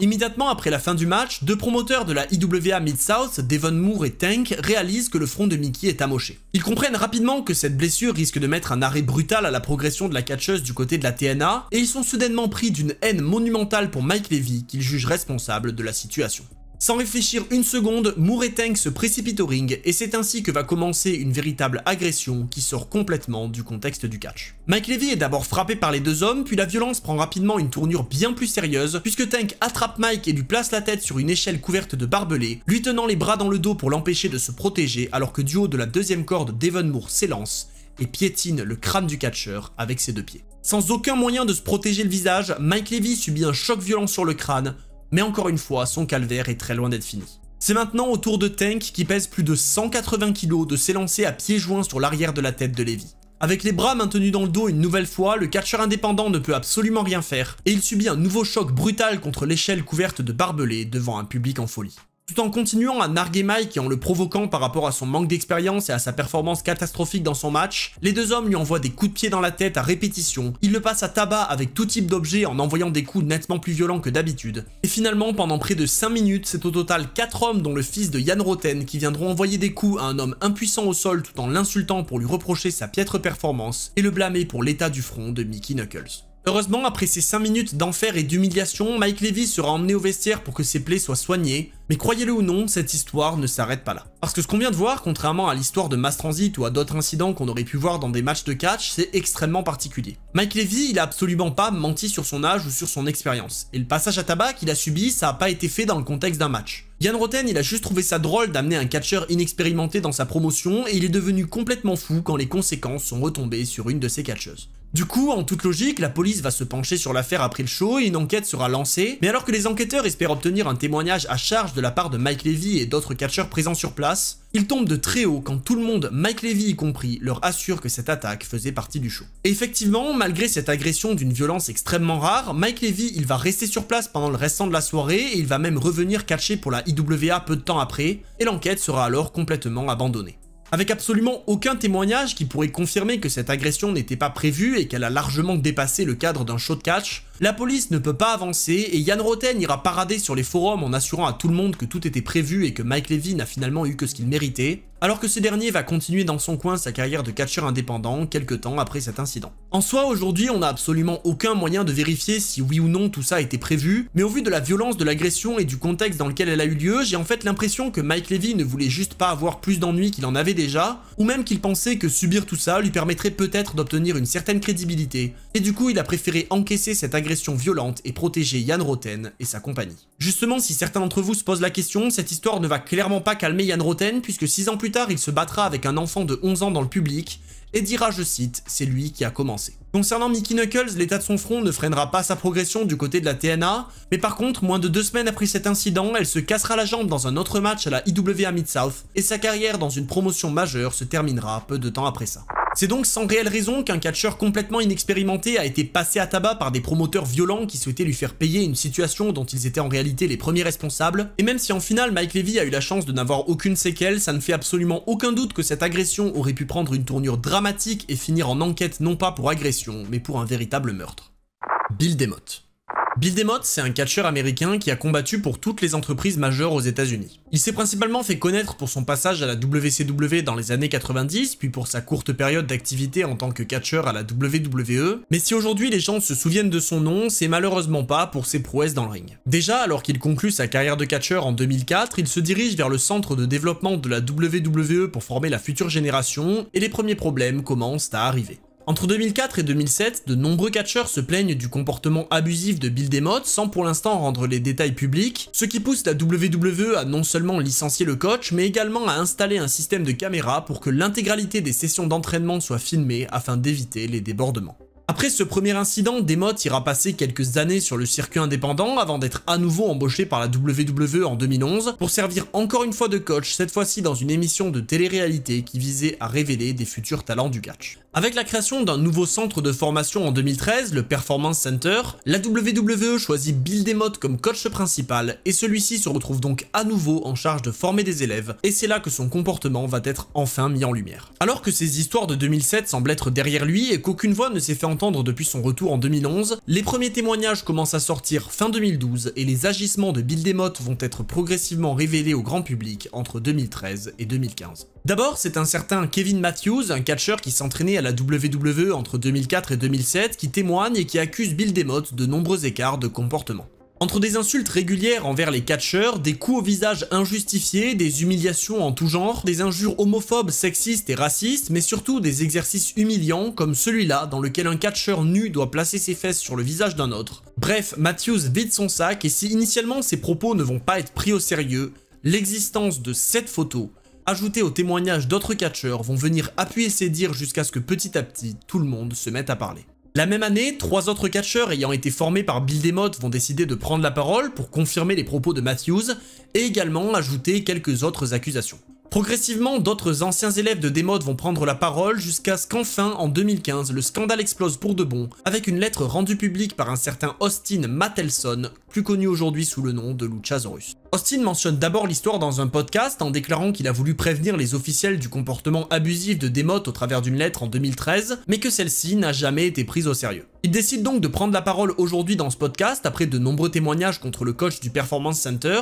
Immédiatement après la fin du match, deux promoteurs de la IWA Mid-South, Devon Moore et Tank, réalisent que le front de Mickey est amoché. Ils comprennent rapidement que cette blessure risque de mettre un arrêt brutal à la progression de la catcheuse du côté de la TNA, et ils sont soudainement pris d'une haine monumentale pour Mike Levy qu'ils jugent responsable de la situation. Sans réfléchir une seconde, Tank se précipite au ring et c'est ainsi que va commencer une véritable agression qui sort complètement du contexte du catch. Mike Levy est d'abord frappé par les deux hommes, puis la violence prend rapidement une tournure bien plus sérieuse puisque Tank attrape Mike et lui place la tête sur une échelle couverte de barbelés, lui tenant les bras dans le dos pour l'empêcher de se protéger alors que du haut de la deuxième corde, Devon Moore s'élance et piétine le crâne du catcheur avec ses deux pieds. Sans aucun moyen de se protéger le visage, Mike Levy subit un choc violent sur le crâne, mais encore une fois, son calvaire est très loin d'être fini. C'est maintenant au tour de Tank, qui pèse plus de 180 kg, de s'élancer à pieds joints sur l'arrière de la tête de Levi. Avec les bras maintenus dans le dos une nouvelle fois, le catcheur indépendant ne peut absolument rien faire, et il subit un nouveau choc brutal contre l'échelle couverte de barbelés devant un public en folie tout en continuant à narguer Mike et en le provoquant par rapport à son manque d'expérience et à sa performance catastrophique dans son match, les deux hommes lui envoient des coups de pied dans la tête à répétition, il le passe à tabac avec tout type d'objet en envoyant des coups nettement plus violents que d'habitude. Et finalement, pendant près de 5 minutes, c'est au total 4 hommes dont le fils de Yann Roten qui viendront envoyer des coups à un homme impuissant au sol tout en l'insultant pour lui reprocher sa piètre performance et le blâmer pour l'état du front de Mickey Knuckles. Heureusement, après ces 5 minutes d'enfer et d'humiliation, Mike Levy sera emmené au vestiaire pour que ses plaies soient soignées, mais croyez-le ou non, cette histoire ne s'arrête pas là. Parce que ce qu'on vient de voir, contrairement à l'histoire de Mass Transit ou à d'autres incidents qu'on aurait pu voir dans des matchs de catch, c'est extrêmement particulier. Mike Levy, il a absolument pas menti sur son âge ou sur son expérience, et le passage à tabac qu'il a subi, ça a pas été fait dans le contexte d'un match. Yann Roten, il a juste trouvé ça drôle d'amener un catcheur inexpérimenté dans sa promotion et il est devenu complètement fou quand les conséquences sont retombées sur une de ses catcheuses. Du coup, en toute logique, la police va se pencher sur l'affaire après le show et une enquête sera lancée. Mais alors que les enquêteurs espèrent obtenir un témoignage à charge de la part de Mike Levy et d'autres catcheurs présents sur place, ils tombent de très haut quand tout le monde, Mike Levy y compris, leur assure que cette attaque faisait partie du show. Et effectivement, malgré cette agression d'une violence extrêmement rare, Mike Levy, il va rester sur place pendant le restant de la soirée et il va même revenir catcher pour la IWA peu de temps après, et l'enquête sera alors complètement abandonnée avec absolument aucun témoignage qui pourrait confirmer que cette agression n'était pas prévue et qu'elle a largement dépassé le cadre d'un show de catch, la police ne peut pas avancer et Yann Roten ira parader sur les forums en assurant à tout le monde que tout était prévu et que Mike Levy n'a finalement eu que ce qu'il méritait, alors que ce dernier va continuer dans son coin sa carrière de catcheur indépendant quelques temps après cet incident. En soi, aujourd'hui, on n'a absolument aucun moyen de vérifier si oui ou non tout ça était prévu, mais au vu de la violence de l'agression et du contexte dans lequel elle a eu lieu, j'ai en fait l'impression que Mike Levy ne voulait juste pas avoir plus d'ennuis qu'il en avait déjà, ou même qu'il pensait que subir tout ça lui permettrait peut-être d'obtenir une certaine crédibilité, et du coup, il a préféré encaisser cette agression violente et protéger Yann Roten et sa compagnie. Justement, si certains d'entre vous se posent la question, cette histoire ne va clairement pas calmer Yann Roten puisque 6 ans plus tard, il se battra avec un enfant de 11 ans dans le public et dira, je cite, c'est lui qui a commencé. Concernant Mickey Knuckles, l'état de son front ne freinera pas sa progression du côté de la TNA, mais par contre, moins de deux semaines après cet incident, elle se cassera la jambe dans un autre match à la IWA Mid-South, et sa carrière dans une promotion majeure se terminera peu de temps après ça. C'est donc sans réelle raison qu'un catcheur complètement inexpérimenté a été passé à tabac par des promoteurs violents qui souhaitaient lui faire payer une situation dont ils étaient en réalité les premiers responsables, et même si en finale Mike Levy a eu la chance de n'avoir aucune séquelle, ça ne fait absolument aucun doute que cette agression aurait pu prendre une tournure dramatique et finir en enquête non pas pour agression, mais pour un véritable meurtre. Bill Demott Bill Demott, c'est un catcheur américain qui a combattu pour toutes les entreprises majeures aux États-Unis. Il s'est principalement fait connaître pour son passage à la WCW dans les années 90, puis pour sa courte période d'activité en tant que catcheur à la WWE, mais si aujourd'hui les gens se souviennent de son nom, c'est malheureusement pas pour ses prouesses dans le ring. Déjà, alors qu'il conclut sa carrière de catcheur en 2004, il se dirige vers le centre de développement de la WWE pour former la future génération, et les premiers problèmes commencent à arriver. Entre 2004 et 2007, de nombreux catcheurs se plaignent du comportement abusif de Bill Demott sans pour l'instant rendre les détails publics, ce qui pousse la WWE à non seulement licencier le coach, mais également à installer un système de caméra pour que l'intégralité des sessions d'entraînement soit filmée afin d'éviter les débordements. Après ce premier incident, Demotte ira passer quelques années sur le circuit indépendant avant d'être à nouveau embauché par la WWE en 2011 pour servir encore une fois de coach, cette fois-ci dans une émission de télé-réalité qui visait à révéler des futurs talents du catch. Avec la création d'un nouveau centre de formation en 2013, le Performance Center, la WWE choisit Bill Demotte comme coach principal et celui-ci se retrouve donc à nouveau en charge de former des élèves et c'est là que son comportement va être enfin mis en lumière. Alors que ces histoires de 2007 semblent être derrière lui et qu'aucune voix ne s'est fait entendre entendre depuis son retour en 2011. Les premiers témoignages commencent à sortir fin 2012 et les agissements de Bill Demott vont être progressivement révélés au grand public entre 2013 et 2015. D'abord, c'est un certain Kevin Matthews, un catcheur qui s'entraînait à la WWE entre 2004 et 2007, qui témoigne et qui accuse Bill Demott de nombreux écarts de comportement. Entre des insultes régulières envers les catcheurs, des coups au visage injustifiés, des humiliations en tout genre, des injures homophobes, sexistes et racistes, mais surtout des exercices humiliants comme celui-là dans lequel un catcheur nu doit placer ses fesses sur le visage d'un autre. Bref, Matthews vide son sac et si initialement ses propos ne vont pas être pris au sérieux, l'existence de cette photo, ajoutée au témoignages d'autres catcheurs, vont venir appuyer ses dires jusqu'à ce que petit à petit, tout le monde se mette à parler. La même année, trois autres catcheurs ayant été formés par Bill Demotte vont décider de prendre la parole pour confirmer les propos de Matthews et également ajouter quelques autres accusations. Progressivement, d'autres anciens élèves de Demotte vont prendre la parole jusqu'à ce qu'enfin, en 2015, le scandale explose pour de bon, avec une lettre rendue publique par un certain Austin Mattelson, connu aujourd'hui sous le nom de Luchasaurus. Austin mentionne d'abord l'histoire dans un podcast en déclarant qu'il a voulu prévenir les officiels du comportement abusif de Demote au travers d'une lettre en 2013, mais que celle-ci n'a jamais été prise au sérieux. Il décide donc de prendre la parole aujourd'hui dans ce podcast après de nombreux témoignages contre le coach du Performance Center,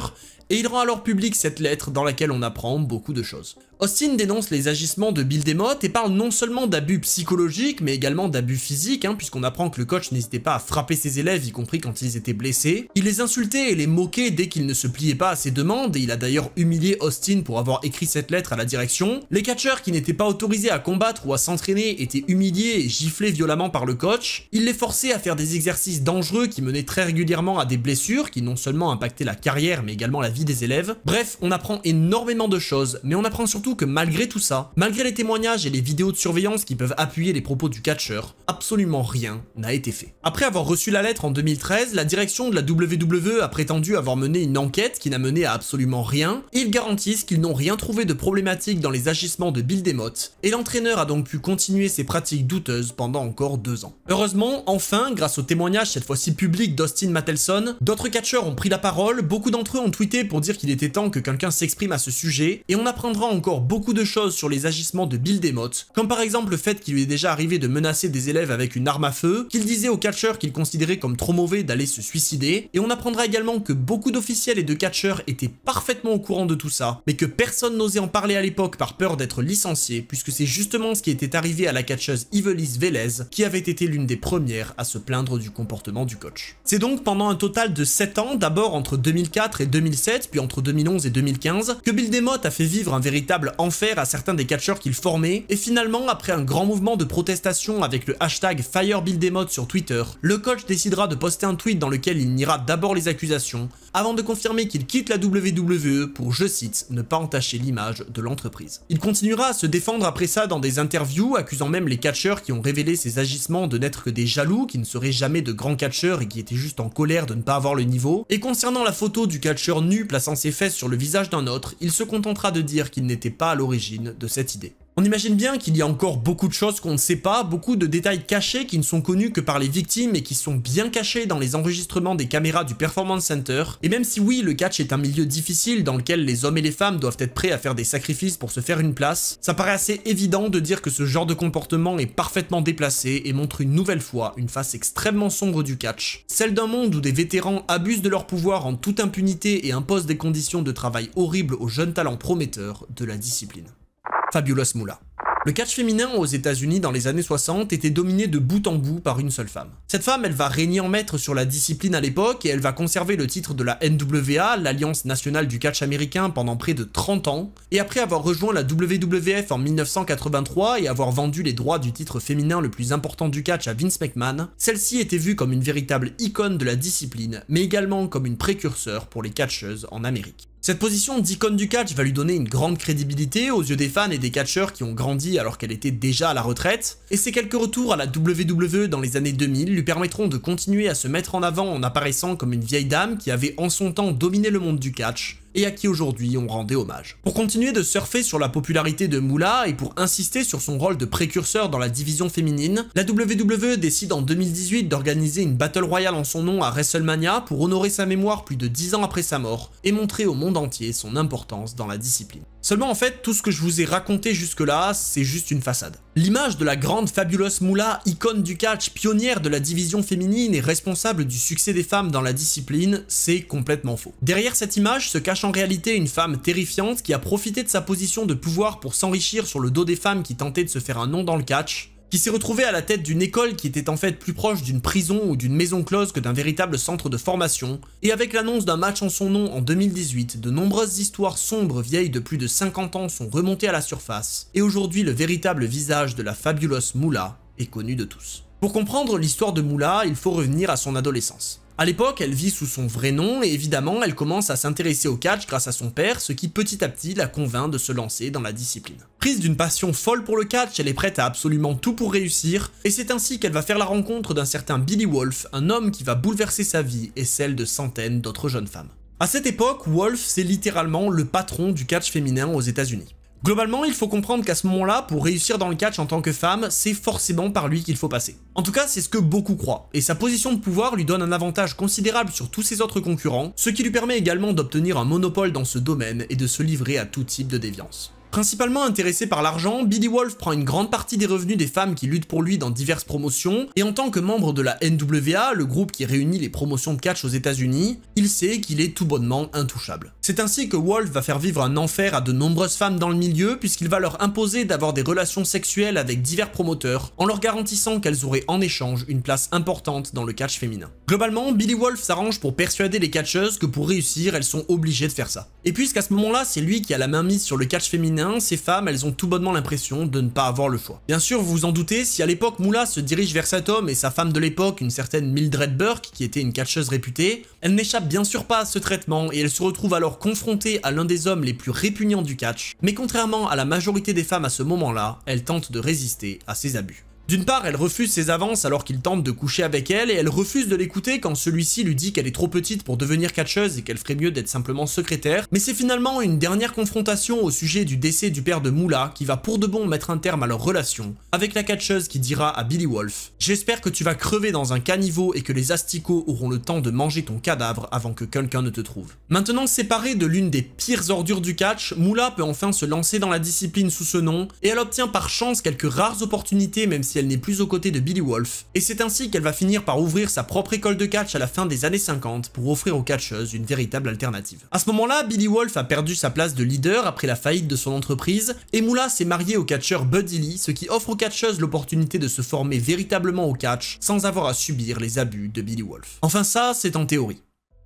et il rend alors publique cette lettre dans laquelle on apprend beaucoup de choses. Austin dénonce les agissements de Bill Demott et parle non seulement d'abus psychologiques, mais également d'abus physiques, hein, puisqu'on apprend que le coach n'hésitait pas à frapper ses élèves, y compris quand ils étaient blessés. Il les insultait et les moquait dès qu'ils ne se pliaient pas à ses demandes, et il a d'ailleurs humilié Austin pour avoir écrit cette lettre à la direction. Les catcheurs qui n'étaient pas autorisés à combattre ou à s'entraîner étaient humiliés et giflés violemment par le coach. Il les forçait à faire des exercices dangereux qui menaient très régulièrement à des blessures qui non seulement impactaient la carrière mais également la vie des élèves. Bref, on apprend énormément de choses, mais on apprend surtout que malgré tout ça, malgré les témoignages et les vidéos de surveillance qui peuvent appuyer les propos du catcheur, absolument rien n'a été fait. Après avoir reçu la lettre en 2013, la direction de la W WWE a prétendu avoir mené une enquête qui n'a mené à absolument rien, ils garantissent qu'ils n'ont rien trouvé de problématique dans les agissements de Bill Demotte, et l'entraîneur a donc pu continuer ses pratiques douteuses pendant encore deux ans. Heureusement, enfin, grâce au témoignage cette fois-ci public d'Austin Mattelson, d'autres catcheurs ont pris la parole, beaucoup d'entre eux ont tweeté pour dire qu'il était temps que quelqu'un s'exprime à ce sujet, et on apprendra encore beaucoup de choses sur les agissements de Bill Demotte, comme par exemple le fait qu'il lui est déjà arrivé de menacer des élèves avec une arme à feu, qu'il disait aux catcheurs qu'il considérait comme trop mauvais d'aller se suicider, et on apprendra également que beaucoup d'officiels et de catcheurs étaient parfaitement au courant de tout ça, mais que personne n'osait en parler à l'époque par peur d'être licencié, puisque c'est justement ce qui était arrivé à la catcheuse Ivelisse Vélez, qui avait été l'une des premières à se plaindre du comportement du coach. C'est donc pendant un total de 7 ans, d'abord entre 2004 et 2007, puis entre 2011 et 2015, que Bill Demott a fait vivre un véritable enfer à certains des catcheurs qu'il formait, et finalement, après un grand mouvement de protestation avec le hashtag FireBillDemott sur Twitter, le coach décidera de poster un tweet dans lequel il n'ira d'abord les accusations, avant de confirmer qu'il quitte la WWE pour, je cite, ne pas entacher l'image de l'entreprise. Il continuera à se défendre après ça dans des interviews, accusant même les catcheurs qui ont révélé ses agissements de n'être que des jaloux, qui ne seraient jamais de grands catcheurs et qui étaient juste en colère de ne pas avoir le niveau. Et concernant la photo du catcheur nu plaçant ses fesses sur le visage d'un autre, il se contentera de dire qu'il n'était pas à l'origine de cette idée. On imagine bien qu'il y a encore beaucoup de choses qu'on ne sait pas, beaucoup de détails cachés qui ne sont connus que par les victimes et qui sont bien cachés dans les enregistrements des caméras du Performance Center. Et même si oui, le catch est un milieu difficile dans lequel les hommes et les femmes doivent être prêts à faire des sacrifices pour se faire une place, ça paraît assez évident de dire que ce genre de comportement est parfaitement déplacé et montre une nouvelle fois une face extrêmement sombre du catch. Celle d'un monde où des vétérans abusent de leur pouvoir en toute impunité et imposent des conditions de travail horribles aux jeunes talents prometteurs de la discipline. Fabulous Moolah. Le catch féminin aux États-Unis dans les années 60 était dominé de bout en bout par une seule femme. Cette femme, elle va régner en maître sur la discipline à l'époque et elle va conserver le titre de la NWA, l'Alliance nationale du catch américain, pendant près de 30 ans. Et après avoir rejoint la WWF en 1983 et avoir vendu les droits du titre féminin le plus important du catch à Vince McMahon, celle-ci était vue comme une véritable icône de la discipline, mais également comme une précurseur pour les catcheuses en Amérique. Cette position d'icône du catch va lui donner une grande crédibilité aux yeux des fans et des catcheurs qui ont grandi alors qu'elle était déjà à la retraite, et ses quelques retours à la WWE dans les années 2000 lui permettront de continuer à se mettre en avant en apparaissant comme une vieille dame qui avait en son temps dominé le monde du catch, et à qui aujourd'hui on rendait hommage. Pour continuer de surfer sur la popularité de Moula et pour insister sur son rôle de précurseur dans la division féminine, la WWE décide en 2018 d'organiser une Battle Royale en son nom à WrestleMania pour honorer sa mémoire plus de 10 ans après sa mort et montrer au monde entier son importance dans la discipline. Seulement en fait, tout ce que je vous ai raconté jusque-là, c'est juste une façade. L'image de la grande fabuleuse Moula, icône du catch, pionnière de la division féminine et responsable du succès des femmes dans la discipline, c'est complètement faux. Derrière cette image se cache en réalité une femme terrifiante qui a profité de sa position de pouvoir pour s'enrichir sur le dos des femmes qui tentaient de se faire un nom dans le catch, qui s'est retrouvé à la tête d'une école qui était en fait plus proche d'une prison ou d'une maison close que d'un véritable centre de formation, et avec l'annonce d'un match en son nom en 2018, de nombreuses histoires sombres vieilles de plus de 50 ans sont remontées à la surface, et aujourd'hui le véritable visage de la fabuleuse Moula est connu de tous. Pour comprendre l'histoire de Moula, il faut revenir à son adolescence. À l'époque, elle vit sous son vrai nom et évidemment, elle commence à s'intéresser au catch grâce à son père, ce qui petit à petit la convainc de se lancer dans la discipline. Prise d'une passion folle pour le catch, elle est prête à absolument tout pour réussir, et c'est ainsi qu'elle va faire la rencontre d'un certain Billy Wolf, un homme qui va bouleverser sa vie et celle de centaines d'autres jeunes femmes. À cette époque, Wolf, c'est littéralement le patron du catch féminin aux États-Unis. Globalement, il faut comprendre qu'à ce moment-là, pour réussir dans le catch en tant que femme, c'est forcément par lui qu'il faut passer. En tout cas, c'est ce que beaucoup croient, et sa position de pouvoir lui donne un avantage considérable sur tous ses autres concurrents, ce qui lui permet également d'obtenir un monopole dans ce domaine et de se livrer à tout type de déviance. Principalement intéressé par l'argent, Billy Wolf prend une grande partie des revenus des femmes qui luttent pour lui dans diverses promotions, et en tant que membre de la NWA, le groupe qui réunit les promotions de catch aux états unis il sait qu'il est tout bonnement intouchable. C'est ainsi que Wolf va faire vivre un enfer à de nombreuses femmes dans le milieu puisqu'il va leur imposer d'avoir des relations sexuelles avec divers promoteurs en leur garantissant qu'elles auraient en échange une place importante dans le catch féminin. Globalement, Billy Wolf s'arrange pour persuader les catcheuses que pour réussir, elles sont obligées de faire ça. Et puisqu'à ce moment-là, c'est lui qui a la main mise sur le catch féminin, ces femmes, elles ont tout bonnement l'impression de ne pas avoir le choix. Bien sûr, vous vous en doutez, si à l'époque Moula se dirige vers cet homme et sa femme de l'époque, une certaine Mildred Burke, qui était une catcheuse réputée, elle n'échappe bien sûr pas à ce traitement et elle se retrouve alors confrontée à l'un des hommes les plus répugnants du catch, mais contrairement à la majorité des femmes à ce moment-là, elle tente de résister à ses abus. D'une part, elle refuse ses avances alors qu'il tente de coucher avec elle, et elle refuse de l'écouter quand celui-ci lui dit qu'elle est trop petite pour devenir catcheuse et qu'elle ferait mieux d'être simplement secrétaire, mais c'est finalement une dernière confrontation au sujet du décès du père de Moula qui va pour de bon mettre un terme à leur relation, avec la catcheuse qui dira à Billy Wolf « J'espère que tu vas crever dans un caniveau et que les asticots auront le temps de manger ton cadavre avant que quelqu'un ne te trouve. » Maintenant séparée de l'une des pires ordures du catch, Moula peut enfin se lancer dans la discipline sous ce nom, et elle obtient par chance quelques rares opportunités même si elle n'est plus aux côtés de Billy Wolf. Et c'est ainsi qu'elle va finir par ouvrir sa propre école de catch à la fin des années 50 pour offrir aux catcheuses une véritable alternative. À ce moment-là, Billy Wolf a perdu sa place de leader après la faillite de son entreprise et Moula s'est marié au catcheur Buddy Lee, ce qui offre aux catcheuses l'opportunité de se former véritablement au catch sans avoir à subir les abus de Billy Wolf. Enfin ça, c'est en théorie.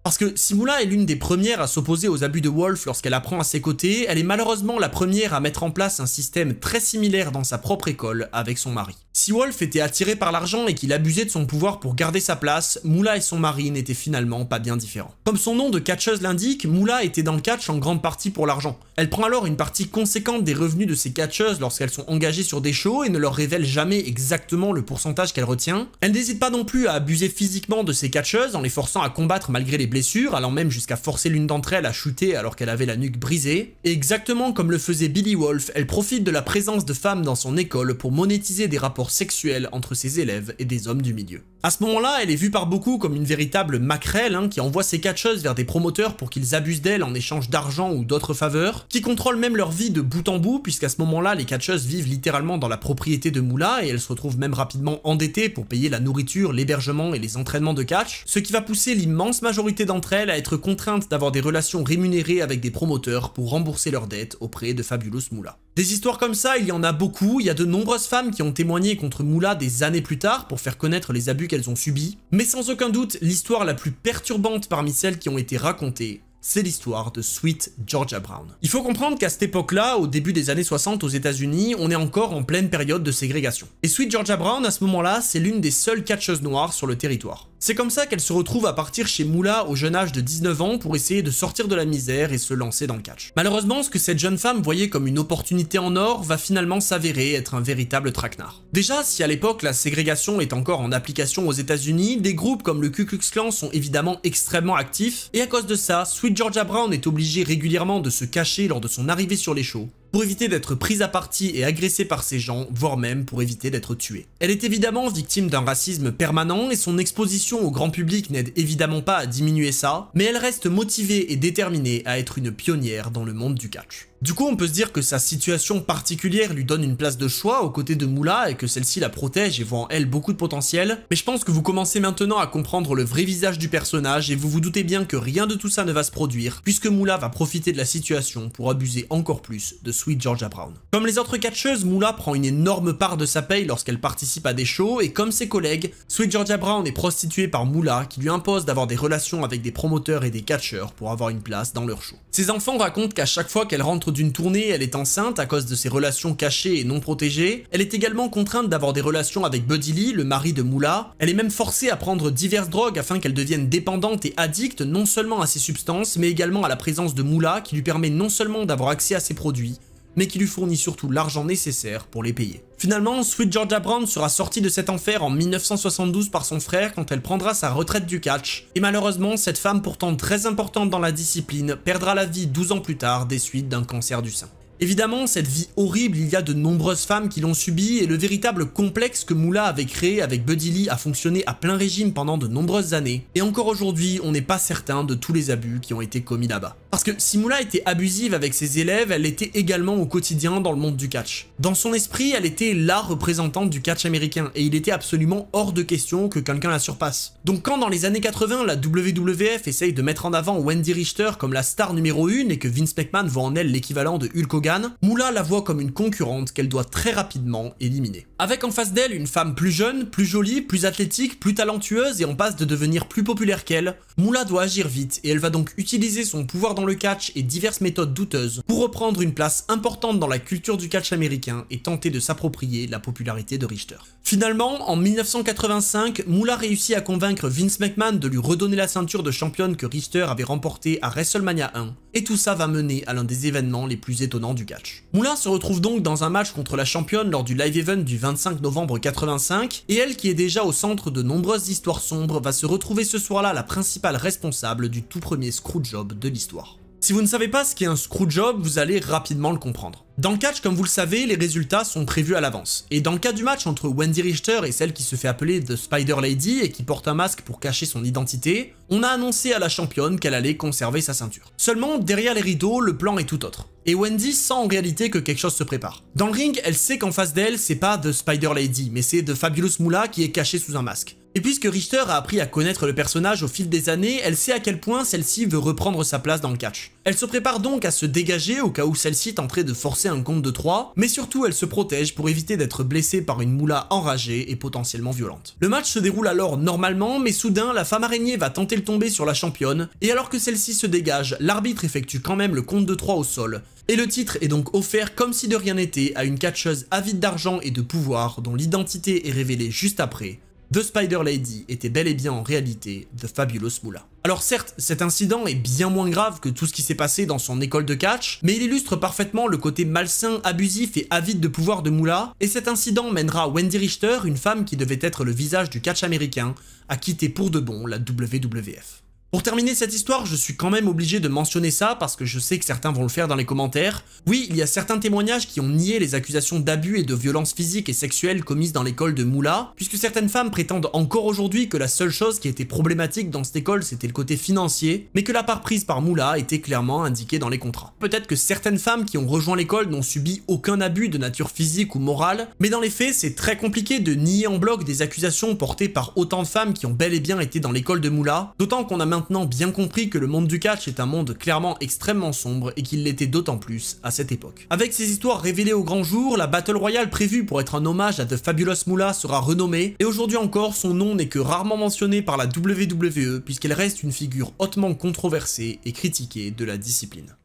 Parce que Simula est l'une des premières à s'opposer aux abus de Wolf lorsqu'elle apprend à ses côtés, elle est malheureusement la première à mettre en place un système très similaire dans sa propre école avec son mari. Si Wolf était attiré par l'argent et qu'il abusait de son pouvoir pour garder sa place, Moula et son mari n'étaient finalement pas bien différents. Comme son nom de catcheuse l'indique, Moula était dans le catch en grande partie pour l'argent. Elle prend alors une partie conséquente des revenus de ses catcheuses lorsqu'elles sont engagées sur des shows et ne leur révèle jamais exactement le pourcentage qu'elle retient. Elle n'hésite pas non plus à abuser physiquement de ses catcheuses en les forçant à combattre malgré les blessures allant même jusqu'à forcer l'une d'entre elles à chuter alors qu'elle avait la nuque brisée. Et exactement comme le faisait Billy Wolf, elle profite de la présence de femmes dans son école pour monétiser des rapports sexuels entre ses élèves et des hommes du milieu. À ce moment-là, elle est vue par beaucoup comme une véritable maquerelle hein, qui envoie ses catcheuses vers des promoteurs pour qu'ils abusent d'elle en échange d'argent ou d'autres faveurs, qui contrôlent même leur vie de bout en bout puisqu'à ce moment-là, les catcheuses vivent littéralement dans la propriété de Moula et elles se retrouvent même rapidement endettées pour payer la nourriture, l'hébergement et les entraînements de catch, ce qui va pousser l'immense majorité d'entre elles à être contraintes d'avoir des relations rémunérées avec des promoteurs pour rembourser leurs dettes auprès de Fabulous Moula. Des histoires comme ça, il y en a beaucoup, il y a de nombreuses femmes qui ont témoigné contre Moula des années plus tard pour faire connaître les abus qu'elles ont subis, mais sans aucun doute, l'histoire la plus perturbante parmi celles qui ont été racontées, c'est l'histoire de Sweet Georgia Brown. Il faut comprendre qu'à cette époque-là, au début des années 60 aux États-Unis, on est encore en pleine période de ségrégation. Et Sweet Georgia Brown, à ce moment-là, c'est l'une des seules catcheuses noires sur le territoire. C'est comme ça qu'elle se retrouve à partir chez Moula au jeune âge de 19 ans pour essayer de sortir de la misère et se lancer dans le catch. Malheureusement, ce que cette jeune femme voyait comme une opportunité en or va finalement s'avérer être un véritable traquenard. Déjà, si à l'époque la ségrégation est encore en application aux États-Unis, des groupes comme le Ku Klux Klan sont évidemment extrêmement actifs, et à cause de ça, Sweet Georgia Brown est obligée régulièrement de se cacher lors de son arrivée sur les shows, pour éviter d'être prise à partie et agressée par ces gens, voire même pour éviter d'être tuée. Elle est évidemment victime d'un racisme permanent et son exposition au grand public n'aide évidemment pas à diminuer ça, mais elle reste motivée et déterminée à être une pionnière dans le monde du catch. Du coup, on peut se dire que sa situation particulière lui donne une place de choix aux côtés de Moula et que celle-ci la protège et voit en elle beaucoup de potentiel, mais je pense que vous commencez maintenant à comprendre le vrai visage du personnage et vous vous doutez bien que rien de tout ça ne va se produire, puisque Moula va profiter de la situation pour abuser encore plus de Sweet Georgia Brown. Comme les autres catcheuses, Moula prend une énorme part de sa paye lorsqu'elle participe à des shows et comme ses collègues, Sweet Georgia Brown est prostituée par Moula qui lui impose d'avoir des relations avec des promoteurs et des catcheurs pour avoir une place dans leurs shows Ses enfants racontent qu'à chaque fois qu'elle rentre d'une tournée, elle est enceinte à cause de ses relations cachées et non protégées. Elle est également contrainte d'avoir des relations avec Buddy Lee, le mari de Moula. Elle est même forcée à prendre diverses drogues afin qu'elle devienne dépendante et addicte non seulement à ces substances, mais également à la présence de Moula qui lui permet non seulement d'avoir accès à ses produits, mais qui lui fournit surtout l'argent nécessaire pour les payer. Finalement, Sweet Georgia Brown sera sortie de cet enfer en 1972 par son frère quand elle prendra sa retraite du catch, et malheureusement, cette femme pourtant très importante dans la discipline perdra la vie 12 ans plus tard des suites d'un cancer du sein. Évidemment, cette vie horrible, il y a de nombreuses femmes qui l'ont subie et le véritable complexe que Moula avait créé avec Buddy Lee a fonctionné à plein régime pendant de nombreuses années. Et encore aujourd'hui, on n'est pas certain de tous les abus qui ont été commis là-bas. Parce que si Moula était abusive avec ses élèves, elle était également au quotidien dans le monde du catch. Dans son esprit, elle était la représentante du catch américain et il était absolument hors de question que quelqu'un la surpasse. Donc quand dans les années 80, la WWF essaye de mettre en avant Wendy Richter comme la star numéro 1 et que Vince McMahon voit en elle l'équivalent de Hulk Hogan Moula la voit comme une concurrente qu'elle doit très rapidement éliminer. Avec en face d'elle une femme plus jeune, plus jolie, plus athlétique, plus talentueuse et en passe de devenir plus populaire qu'elle, Moula doit agir vite et elle va donc utiliser son pouvoir dans le catch et diverses méthodes douteuses pour reprendre une place importante dans la culture du catch américain et tenter de s'approprier la popularité de Richter. Finalement, en 1985, Moula réussit à convaincre Vince McMahon de lui redonner la ceinture de championne que Richter avait remportée à WrestleMania 1, et tout ça va mener à l'un des événements les plus étonnants catch. Moulin se retrouve donc dans un match contre la championne lors du live event du 25 novembre 85, et elle qui est déjà au centre de nombreuses histoires sombres va se retrouver ce soir-là la principale responsable du tout premier screwjob de l'histoire. Si vous ne savez pas ce qu'est un job, vous allez rapidement le comprendre. Dans le catch, comme vous le savez, les résultats sont prévus à l'avance. Et dans le cas du match entre Wendy Richter et celle qui se fait appeler The Spider Lady et qui porte un masque pour cacher son identité, on a annoncé à la championne qu'elle allait conserver sa ceinture. Seulement, derrière les rideaux, le plan est tout autre. Et Wendy sent en réalité que quelque chose se prépare. Dans le ring, elle sait qu'en face d'elle, c'est pas The Spider Lady, mais c'est The Fabulous Moolah qui est caché sous un masque. Et puisque Richter a appris à connaître le personnage au fil des années, elle sait à quel point celle-ci veut reprendre sa place dans le catch. Elle se prépare donc à se dégager au cas où celle-ci tenterait de forcer un compte de 3, mais surtout elle se protège pour éviter d'être blessée par une moula enragée et potentiellement violente. Le match se déroule alors normalement, mais soudain la femme araignée va tenter de tomber sur la championne, et alors que celle-ci se dégage, l'arbitre effectue quand même le compte de 3 au sol. Et le titre est donc offert comme si de rien n'était à une catcheuse avide d'argent et de pouvoir dont l'identité est révélée juste après, The Spider Lady était bel et bien en réalité The Fabulous Moolah. Alors certes, cet incident est bien moins grave que tout ce qui s'est passé dans son école de catch, mais il illustre parfaitement le côté malsain, abusif et avide de pouvoir de Moolah, et cet incident mènera Wendy Richter, une femme qui devait être le visage du catch américain, à quitter pour de bon la WWF. Pour terminer cette histoire, je suis quand même obligé de mentionner ça parce que je sais que certains vont le faire dans les commentaires. Oui, il y a certains témoignages qui ont nié les accusations d'abus et de violences physiques et sexuelles commises dans l'école de Moula, puisque certaines femmes prétendent encore aujourd'hui que la seule chose qui était problématique dans cette école c'était le côté financier, mais que la part prise par Moula était clairement indiquée dans les contrats. Peut-être que certaines femmes qui ont rejoint l'école n'ont subi aucun abus de nature physique ou morale, mais dans les faits c'est très compliqué de nier en bloc des accusations portées par autant de femmes qui ont bel et bien été dans l'école de Moula, d'autant qu'on a bien compris que le monde du catch est un monde clairement extrêmement sombre et qu'il l'était d'autant plus à cette époque. Avec ces histoires révélées au grand jour, la Battle Royale prévue pour être un hommage à The Fabulous Moolah sera renommée, et aujourd'hui encore, son nom n'est que rarement mentionné par la WWE puisqu'elle reste une figure hautement controversée et critiquée de la discipline.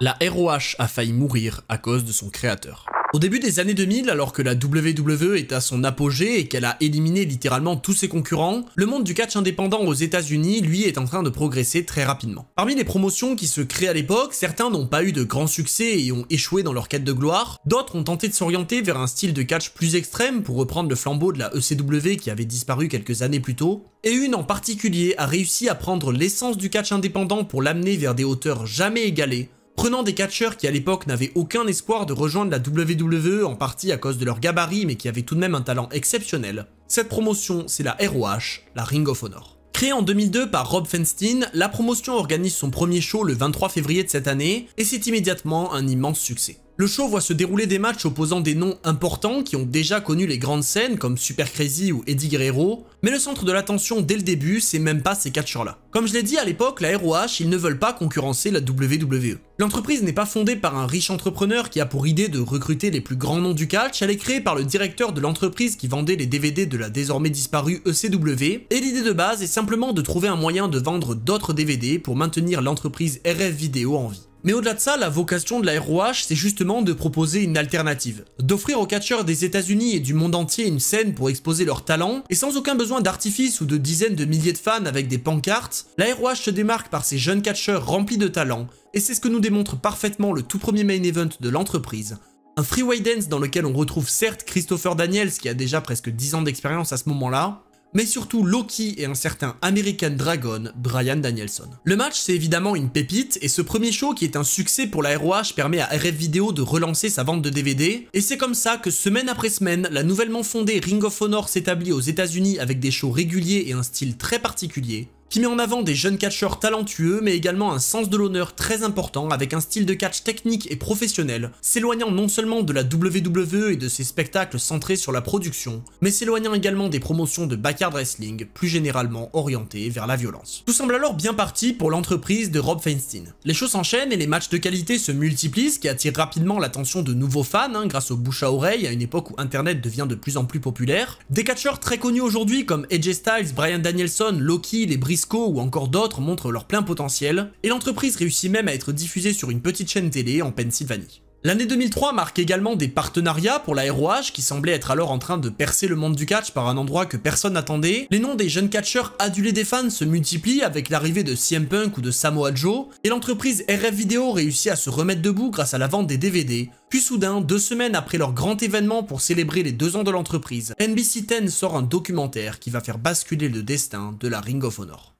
La ROH a failli mourir à cause de son créateur. Au début des années 2000, alors que la WWE est à son apogée et qu'elle a éliminé littéralement tous ses concurrents, le monde du catch indépendant aux États-Unis, lui, est en train de progresser très rapidement. Parmi les promotions qui se créent à l'époque, certains n'ont pas eu de grand succès et ont échoué dans leur quête de gloire, d'autres ont tenté de s'orienter vers un style de catch plus extrême pour reprendre le flambeau de la ECW qui avait disparu quelques années plus tôt, et une en particulier a réussi à prendre l'essence du catch indépendant pour l'amener vers des hauteurs jamais égalées Prenant des catcheurs qui à l'époque n'avaient aucun espoir de rejoindre la WWE en partie à cause de leur gabarit mais qui avaient tout de même un talent exceptionnel, cette promotion c'est la ROH, la Ring of Honor. Créée en 2002 par Rob Fenstein, la promotion organise son premier show le 23 février de cette année et c'est immédiatement un immense succès. Le show voit se dérouler des matchs opposant des noms importants qui ont déjà connu les grandes scènes comme Super Crazy ou Eddie Guerrero, mais le centre de l'attention dès le début, c'est même pas ces catcheurs-là. Comme je l'ai dit à l'époque, la ROH, ils ne veulent pas concurrencer la WWE. L'entreprise n'est pas fondée par un riche entrepreneur qui a pour idée de recruter les plus grands noms du catch, elle est créée par le directeur de l'entreprise qui vendait les DVD de la désormais disparue ECW, et l'idée de base est simplement de trouver un moyen de vendre d'autres DVD pour maintenir l'entreprise RF Vidéo en vie. Mais au-delà de ça, la vocation de la ROH, c'est justement de proposer une alternative. D'offrir aux catcheurs des États-Unis et du monde entier une scène pour exposer leurs talents, et sans aucun besoin d'artifice ou de dizaines de milliers de fans avec des pancartes, la ROH se démarque par ses jeunes catcheurs remplis de talent, et c'est ce que nous démontre parfaitement le tout premier main event de l'entreprise. Un freeway dance dans lequel on retrouve certes Christopher Daniels qui a déjà presque 10 ans d'expérience à ce moment-là, mais surtout Loki et un certain American Dragon, Brian Danielson. Le match, c'est évidemment une pépite, et ce premier show qui est un succès pour la ROH permet à RF Video de relancer sa vente de DVD, et c'est comme ça que semaine après semaine, la nouvellement fondée Ring of Honor s'établit aux états unis avec des shows réguliers et un style très particulier, qui met en avant des jeunes catcheurs talentueux mais également un sens de l'honneur très important avec un style de catch technique et professionnel, s'éloignant non seulement de la WWE et de ses spectacles centrés sur la production, mais s'éloignant également des promotions de backyard wrestling, plus généralement orientées vers la violence. Tout semble alors bien parti pour l'entreprise de Rob Feinstein. Les choses s'enchaînent et les matchs de qualité se multiplient, ce qui attire rapidement l'attention de nouveaux fans hein, grâce au bouche à oreille à une époque où internet devient de plus en plus populaire. Des catcheurs très connus aujourd'hui comme AJ Styles, Brian Danielson, Loki, les Brice ou encore d'autres montrent leur plein potentiel, et l'entreprise réussit même à être diffusée sur une petite chaîne télé en Pennsylvanie. L'année 2003 marque également des partenariats pour la ROH qui semblait être alors en train de percer le monde du catch par un endroit que personne n'attendait. Les noms des jeunes catcheurs adulés des fans se multiplient avec l'arrivée de CM Punk ou de Samoa Joe et l'entreprise RF Video réussit à se remettre debout grâce à la vente des DVD. Puis soudain, deux semaines après leur grand événement pour célébrer les deux ans de l'entreprise, NBC 10 sort un documentaire qui va faire basculer le destin de la Ring of Honor.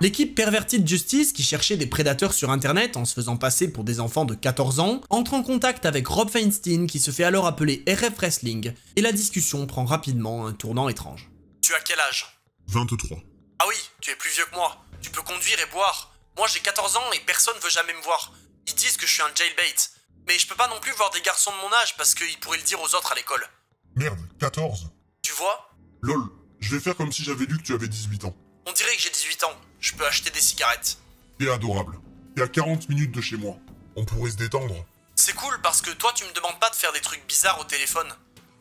L'équipe pervertie de justice qui cherchait des prédateurs sur internet en se faisant passer pour des enfants de 14 ans entre en contact avec Rob Feinstein qui se fait alors appeler RF Wrestling et la discussion prend rapidement un tournant étrange. Tu as quel âge 23. Ah oui, tu es plus vieux que moi. Tu peux conduire et boire. Moi j'ai 14 ans et personne veut jamais me voir. Ils disent que je suis un jailbait. Mais je peux pas non plus voir des garçons de mon âge parce qu'ils pourraient le dire aux autres à l'école. Merde, 14. Tu vois Lol, je vais faire comme si j'avais lu que tu avais 18 ans. On dirait que j'ai 18 ans. Je peux acheter des cigarettes. T'es adorable. T'es à 40 minutes de chez moi. On pourrait se détendre. C'est cool parce que toi, tu me demandes pas de faire des trucs bizarres au téléphone.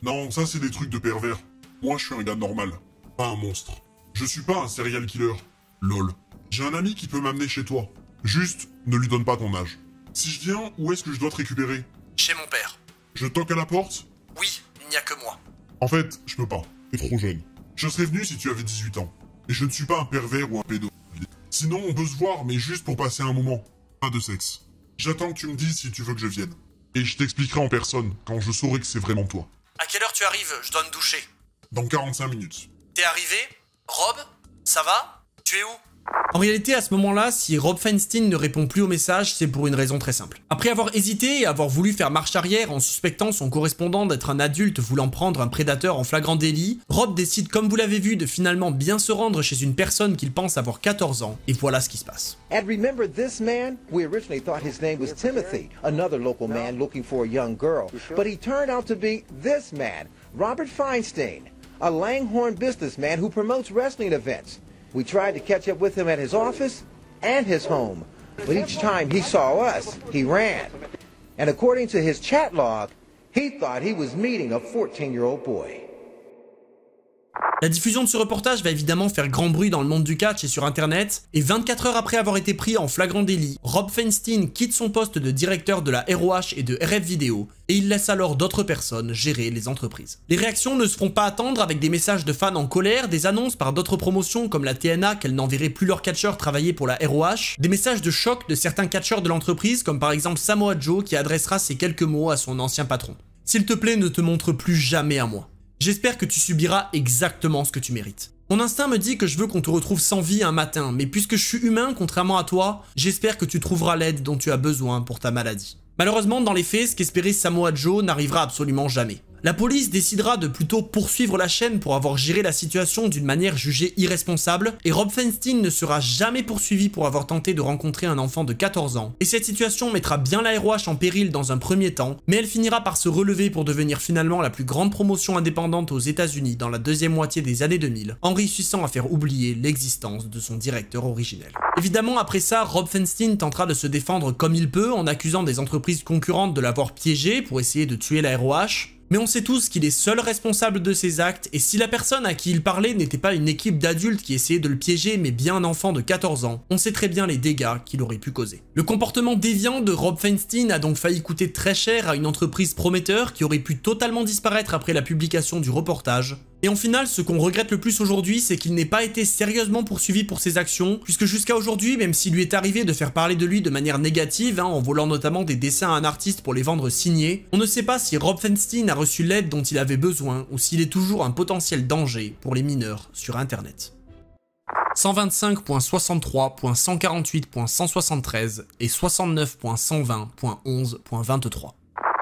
Non, ça, c'est des trucs de pervers. Moi, je suis un gars normal. Pas un monstre. Je suis pas un serial killer. Lol. J'ai un ami qui peut m'amener chez toi. Juste, ne lui donne pas ton âge. Si je viens, où est-ce que je dois te récupérer Chez mon père. Je toque à la porte Oui, il n'y a que moi. En fait, je peux pas. T'es trop jeune. Je serais venu si tu avais 18 ans. Et je ne suis pas un pervers ou un pédo. Sinon, on peut se voir, mais juste pour passer un moment. Pas de sexe. J'attends que tu me dises si tu veux que je vienne. Et je t'expliquerai en personne, quand je saurai que c'est vraiment toi. À quelle heure tu arrives Je dois me doucher. Dans 45 minutes. T'es arrivé Rob Ça va Tu es où en réalité, à ce moment-là, si Rob Feinstein ne répond plus au message, c'est pour une raison très simple. Après avoir hésité et avoir voulu faire marche arrière en suspectant son correspondant d'être un adulte voulant prendre un prédateur en flagrant délit, Rob décide, comme vous l'avez vu, de finalement bien se rendre chez une personne qu'il pense avoir 14 ans, et voilà ce qui se passe. remember this man? We originally thought his name was Timothy, another local man looking for a young girl. But he turned out to be this man, Robert Feinstein, a businessman who promotes wrestling We tried to catch up with him at his office and his home, but each time he saw us, he ran. And according to his chat log, he thought he was meeting a 14-year-old boy. La diffusion de ce reportage va évidemment faire grand bruit dans le monde du catch et sur internet, et 24 heures après avoir été pris en flagrant délit, Rob Feinstein quitte son poste de directeur de la ROH et de RF Vidéo, et il laisse alors d'autres personnes gérer les entreprises. Les réactions ne se font pas attendre avec des messages de fans en colère, des annonces par d'autres promotions comme la TNA qu'elles n'enverraient plus leurs catcheurs travailler pour la ROH, des messages de choc de certains catcheurs de l'entreprise comme par exemple Samoa Joe qui adressera ces quelques mots à son ancien patron. S'il te plaît, ne te montre plus jamais à moi. J'espère que tu subiras exactement ce que tu mérites. Mon instinct me dit que je veux qu'on te retrouve sans vie un matin, mais puisque je suis humain, contrairement à toi, j'espère que tu trouveras l'aide dont tu as besoin pour ta maladie. Malheureusement, dans les faits, ce qu'espérait Samoa Joe n'arrivera absolument jamais. La police décidera de plutôt poursuivre la chaîne pour avoir géré la situation d'une manière jugée irresponsable et Rob Fenstein ne sera jamais poursuivi pour avoir tenté de rencontrer un enfant de 14 ans. Et cette situation mettra bien la ROH en péril dans un premier temps, mais elle finira par se relever pour devenir finalement la plus grande promotion indépendante aux États-Unis dans la deuxième moitié des années 2000, en réussissant à faire oublier l'existence de son directeur originel. Évidemment, après ça, Rob Fenstein tentera de se défendre comme il peut en accusant des entreprises concurrentes de l'avoir piégé pour essayer de tuer la ROH, mais on sait tous qu'il est seul responsable de ses actes et si la personne à qui il parlait n'était pas une équipe d'adultes qui essayait de le piéger mais bien un enfant de 14 ans, on sait très bien les dégâts qu'il aurait pu causer. Le comportement déviant de Rob Feinstein a donc failli coûter très cher à une entreprise prometteur qui aurait pu totalement disparaître après la publication du reportage, et en final, ce qu'on regrette le plus aujourd'hui, c'est qu'il n'ait pas été sérieusement poursuivi pour ses actions, puisque jusqu'à aujourd'hui, même s'il lui est arrivé de faire parler de lui de manière négative, hein, en volant notamment des dessins à un artiste pour les vendre signés, on ne sait pas si Rob Fenstein a reçu l'aide dont il avait besoin, ou s'il est toujours un potentiel danger pour les mineurs sur Internet. 125.63.148.173 et 69.120.11.23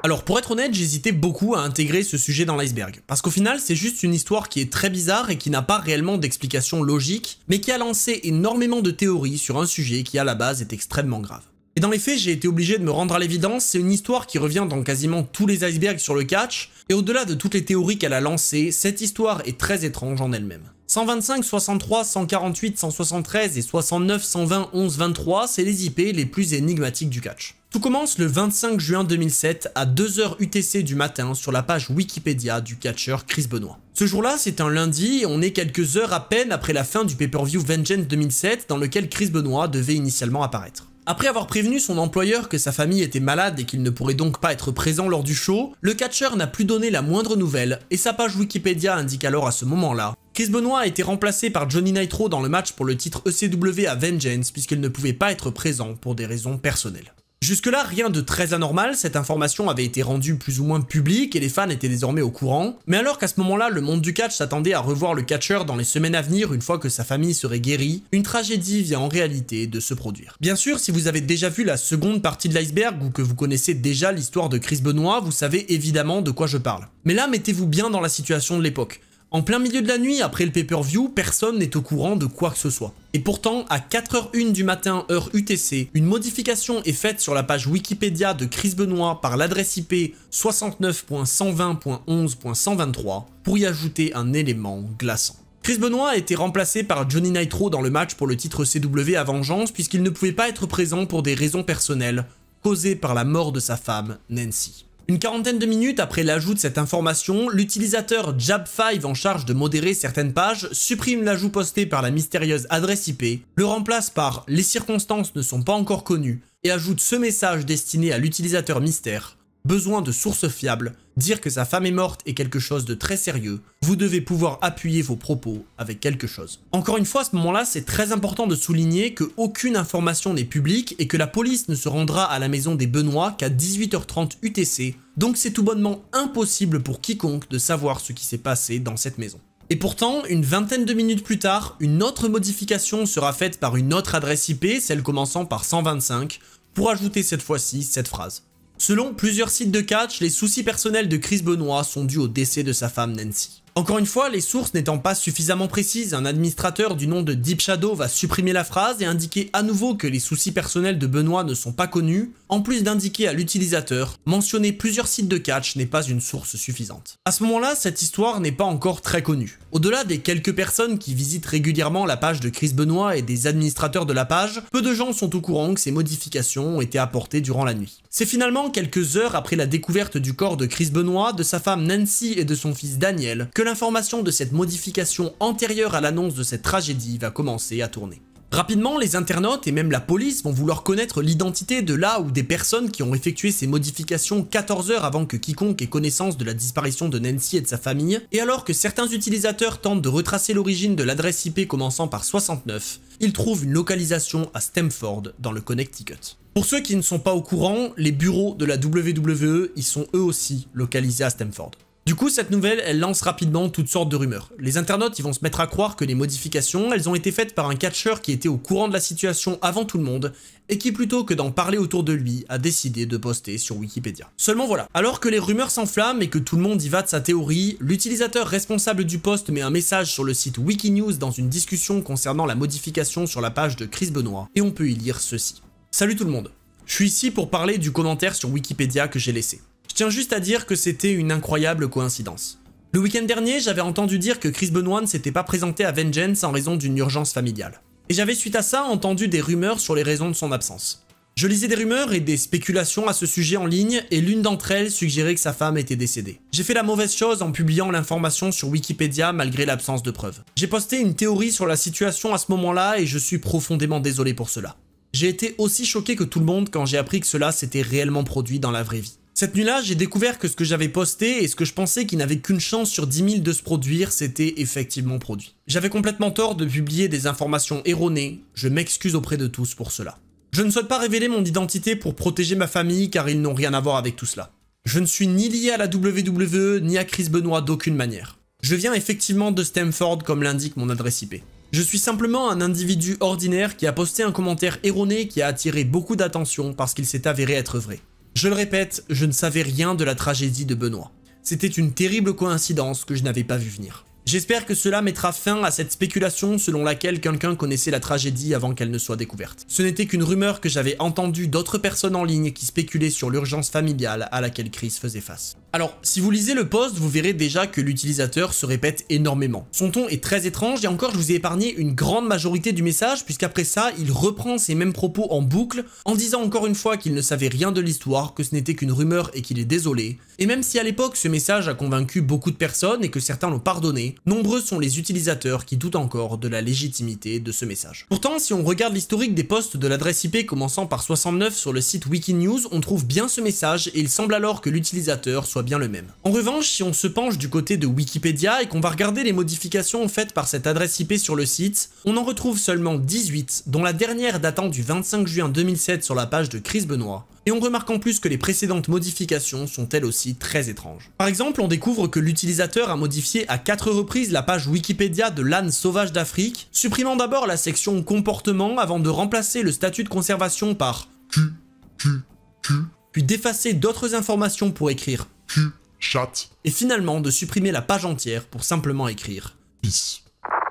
alors pour être honnête, j'hésitais beaucoup à intégrer ce sujet dans l'iceberg, parce qu'au final c'est juste une histoire qui est très bizarre et qui n'a pas réellement d'explication logique, mais qui a lancé énormément de théories sur un sujet qui à la base est extrêmement grave. Et dans les faits, j'ai été obligé de me rendre à l'évidence, c'est une histoire qui revient dans quasiment tous les icebergs sur le catch, et au-delà de toutes les théories qu'elle a lancées, cette histoire est très étrange en elle-même. 125, 63, 148, 173 et 69, 120, 11, 23, c'est les IP les plus énigmatiques du catch. Tout commence le 25 juin 2007 à 2h UTC du matin sur la page Wikipédia du catcheur Chris Benoit. Ce jour-là, c'est un lundi, on est quelques heures à peine après la fin du pay-per-view Vengeance 2007 dans lequel Chris Benoit devait initialement apparaître. Après avoir prévenu son employeur que sa famille était malade et qu'il ne pourrait donc pas être présent lors du show, le catcheur n'a plus donné la moindre nouvelle et sa page Wikipédia indique alors à ce moment-là Chris Benoit a été remplacé par Johnny Nitro dans le match pour le titre ECW à Vengeance puisqu'il ne pouvait pas être présent pour des raisons personnelles. Jusque-là, rien de très anormal, cette information avait été rendue plus ou moins publique et les fans étaient désormais au courant. Mais alors qu'à ce moment-là, le monde du catch s'attendait à revoir le catcheur dans les semaines à venir une fois que sa famille serait guérie, une tragédie vient en réalité de se produire. Bien sûr, si vous avez déjà vu la seconde partie de l'iceberg ou que vous connaissez déjà l'histoire de Chris Benoit, vous savez évidemment de quoi je parle. Mais là, mettez-vous bien dans la situation de l'époque. En plein milieu de la nuit, après le pay-per-view, personne n'est au courant de quoi que ce soit. Et pourtant, à 4h01 du matin, heure UTC, une modification est faite sur la page Wikipédia de Chris Benoit par l'adresse IP 69.120.11.123 pour y ajouter un élément glaçant. Chris Benoit a été remplacé par Johnny Nitro dans le match pour le titre CW à Vengeance puisqu'il ne pouvait pas être présent pour des raisons personnelles causées par la mort de sa femme, Nancy. Une quarantaine de minutes après l'ajout de cette information, l'utilisateur Jab5 en charge de modérer certaines pages supprime l'ajout posté par la mystérieuse adresse IP, le remplace par « les circonstances ne sont pas encore connues » et ajoute ce message destiné à l'utilisateur mystère besoin de sources fiables, dire que sa femme est morte est quelque chose de très sérieux, vous devez pouvoir appuyer vos propos avec quelque chose. Encore une fois, à ce moment-là, c'est très important de souligner que aucune information n'est publique et que la police ne se rendra à la maison des Benoît qu'à 18h30 UTC, donc c'est tout bonnement impossible pour quiconque de savoir ce qui s'est passé dans cette maison. Et pourtant, une vingtaine de minutes plus tard, une autre modification sera faite par une autre adresse IP, celle commençant par 125, pour ajouter cette fois-ci cette phrase. Selon plusieurs sites de catch, les soucis personnels de Chris Benoit sont dus au décès de sa femme Nancy. Encore une fois, les sources n'étant pas suffisamment précises, un administrateur du nom de Deep Shadow va supprimer la phrase et indiquer à nouveau que les soucis personnels de Benoît ne sont pas connus, en plus d'indiquer à l'utilisateur mentionner plusieurs sites de catch n'est pas une source suffisante. À ce moment-là, cette histoire n'est pas encore très connue. Au-delà des quelques personnes qui visitent régulièrement la page de Chris Benoît et des administrateurs de la page, peu de gens sont au courant que ces modifications ont été apportées durant la nuit. C'est finalement quelques heures après la découverte du corps de Chris Benoît, de sa femme Nancy et de son fils Daniel l'information de cette modification antérieure à l'annonce de cette tragédie va commencer à tourner. Rapidement, les internautes et même la police vont vouloir connaître l'identité de là ou des personnes qui ont effectué ces modifications 14 heures avant que quiconque ait connaissance de la disparition de Nancy et de sa famille, et alors que certains utilisateurs tentent de retracer l'origine de l'adresse IP commençant par 69, ils trouvent une localisation à Stamford, dans le Connecticut. Pour ceux qui ne sont pas au courant, les bureaux de la WWE y sont eux aussi localisés à Stamford. Du coup, cette nouvelle, elle lance rapidement toutes sortes de rumeurs. Les internautes, ils vont se mettre à croire que les modifications, elles ont été faites par un catcheur qui était au courant de la situation avant tout le monde, et qui plutôt que d'en parler autour de lui, a décidé de poster sur Wikipédia. Seulement voilà, alors que les rumeurs s'enflamment et que tout le monde y va de sa théorie, l'utilisateur responsable du post met un message sur le site Wikinews dans une discussion concernant la modification sur la page de Chris Benoit, et on peut y lire ceci. Salut tout le monde, je suis ici pour parler du commentaire sur Wikipédia que j'ai laissé. Je tiens juste à dire que c'était une incroyable coïncidence. Le week-end dernier, j'avais entendu dire que Chris Benoit ne s'était pas présenté à Vengeance en raison d'une urgence familiale. Et j'avais suite à ça entendu des rumeurs sur les raisons de son absence. Je lisais des rumeurs et des spéculations à ce sujet en ligne et l'une d'entre elles suggérait que sa femme était décédée. J'ai fait la mauvaise chose en publiant l'information sur Wikipédia malgré l'absence de preuves. J'ai posté une théorie sur la situation à ce moment-là et je suis profondément désolé pour cela. J'ai été aussi choqué que tout le monde quand j'ai appris que cela s'était réellement produit dans la vraie vie. Cette nuit-là, j'ai découvert que ce que j'avais posté et ce que je pensais qui n'avait qu'une chance sur 10 000 de se produire, c'était effectivement produit. J'avais complètement tort de publier des informations erronées, je m'excuse auprès de tous pour cela. Je ne souhaite pas révéler mon identité pour protéger ma famille car ils n'ont rien à voir avec tout cela. Je ne suis ni lié à la WWE ni à Chris Benoit d'aucune manière. Je viens effectivement de Stamford comme l'indique mon adresse IP. Je suis simplement un individu ordinaire qui a posté un commentaire erroné qui a attiré beaucoup d'attention parce qu'il s'est avéré être vrai. Je le répète, je ne savais rien de la tragédie de Benoît. C'était une terrible coïncidence que je n'avais pas vu venir. J'espère que cela mettra fin à cette spéculation selon laquelle quelqu'un connaissait la tragédie avant qu'elle ne soit découverte. Ce n'était qu'une rumeur que j'avais entendue d'autres personnes en ligne qui spéculaient sur l'urgence familiale à laquelle Chris faisait face. Alors, si vous lisez le post, vous verrez déjà que l'utilisateur se répète énormément. Son ton est très étrange et encore je vous ai épargné une grande majorité du message puisqu'après ça, il reprend ses mêmes propos en boucle en disant encore une fois qu'il ne savait rien de l'histoire, que ce n'était qu'une rumeur et qu'il est désolé. Et même si à l'époque ce message a convaincu beaucoup de personnes et que certains l'ont pardonné, nombreux sont les utilisateurs qui doutent encore de la légitimité de ce message. Pourtant, si on regarde l'historique des posts de l'adresse IP commençant par 69 sur le site Wikinews, on trouve bien ce message et il semble alors que l'utilisateur soit bien le même. En revanche, si on se penche du côté de Wikipédia et qu'on va regarder les modifications faites par cette adresse IP sur le site, on en retrouve seulement 18, dont la dernière datant du 25 juin 2007 sur la page de Chris Benoit et on remarque en plus que les précédentes modifications sont elles aussi très étranges. Par exemple, on découvre que l'utilisateur a modifié à quatre reprises la page Wikipédia de l'âne sauvage d'Afrique, supprimant d'abord la section comportement avant de remplacer le statut de conservation par Q, Q, Q, puis d'effacer d'autres informations pour écrire Q, chat, et finalement de supprimer la page entière pour simplement écrire Peace.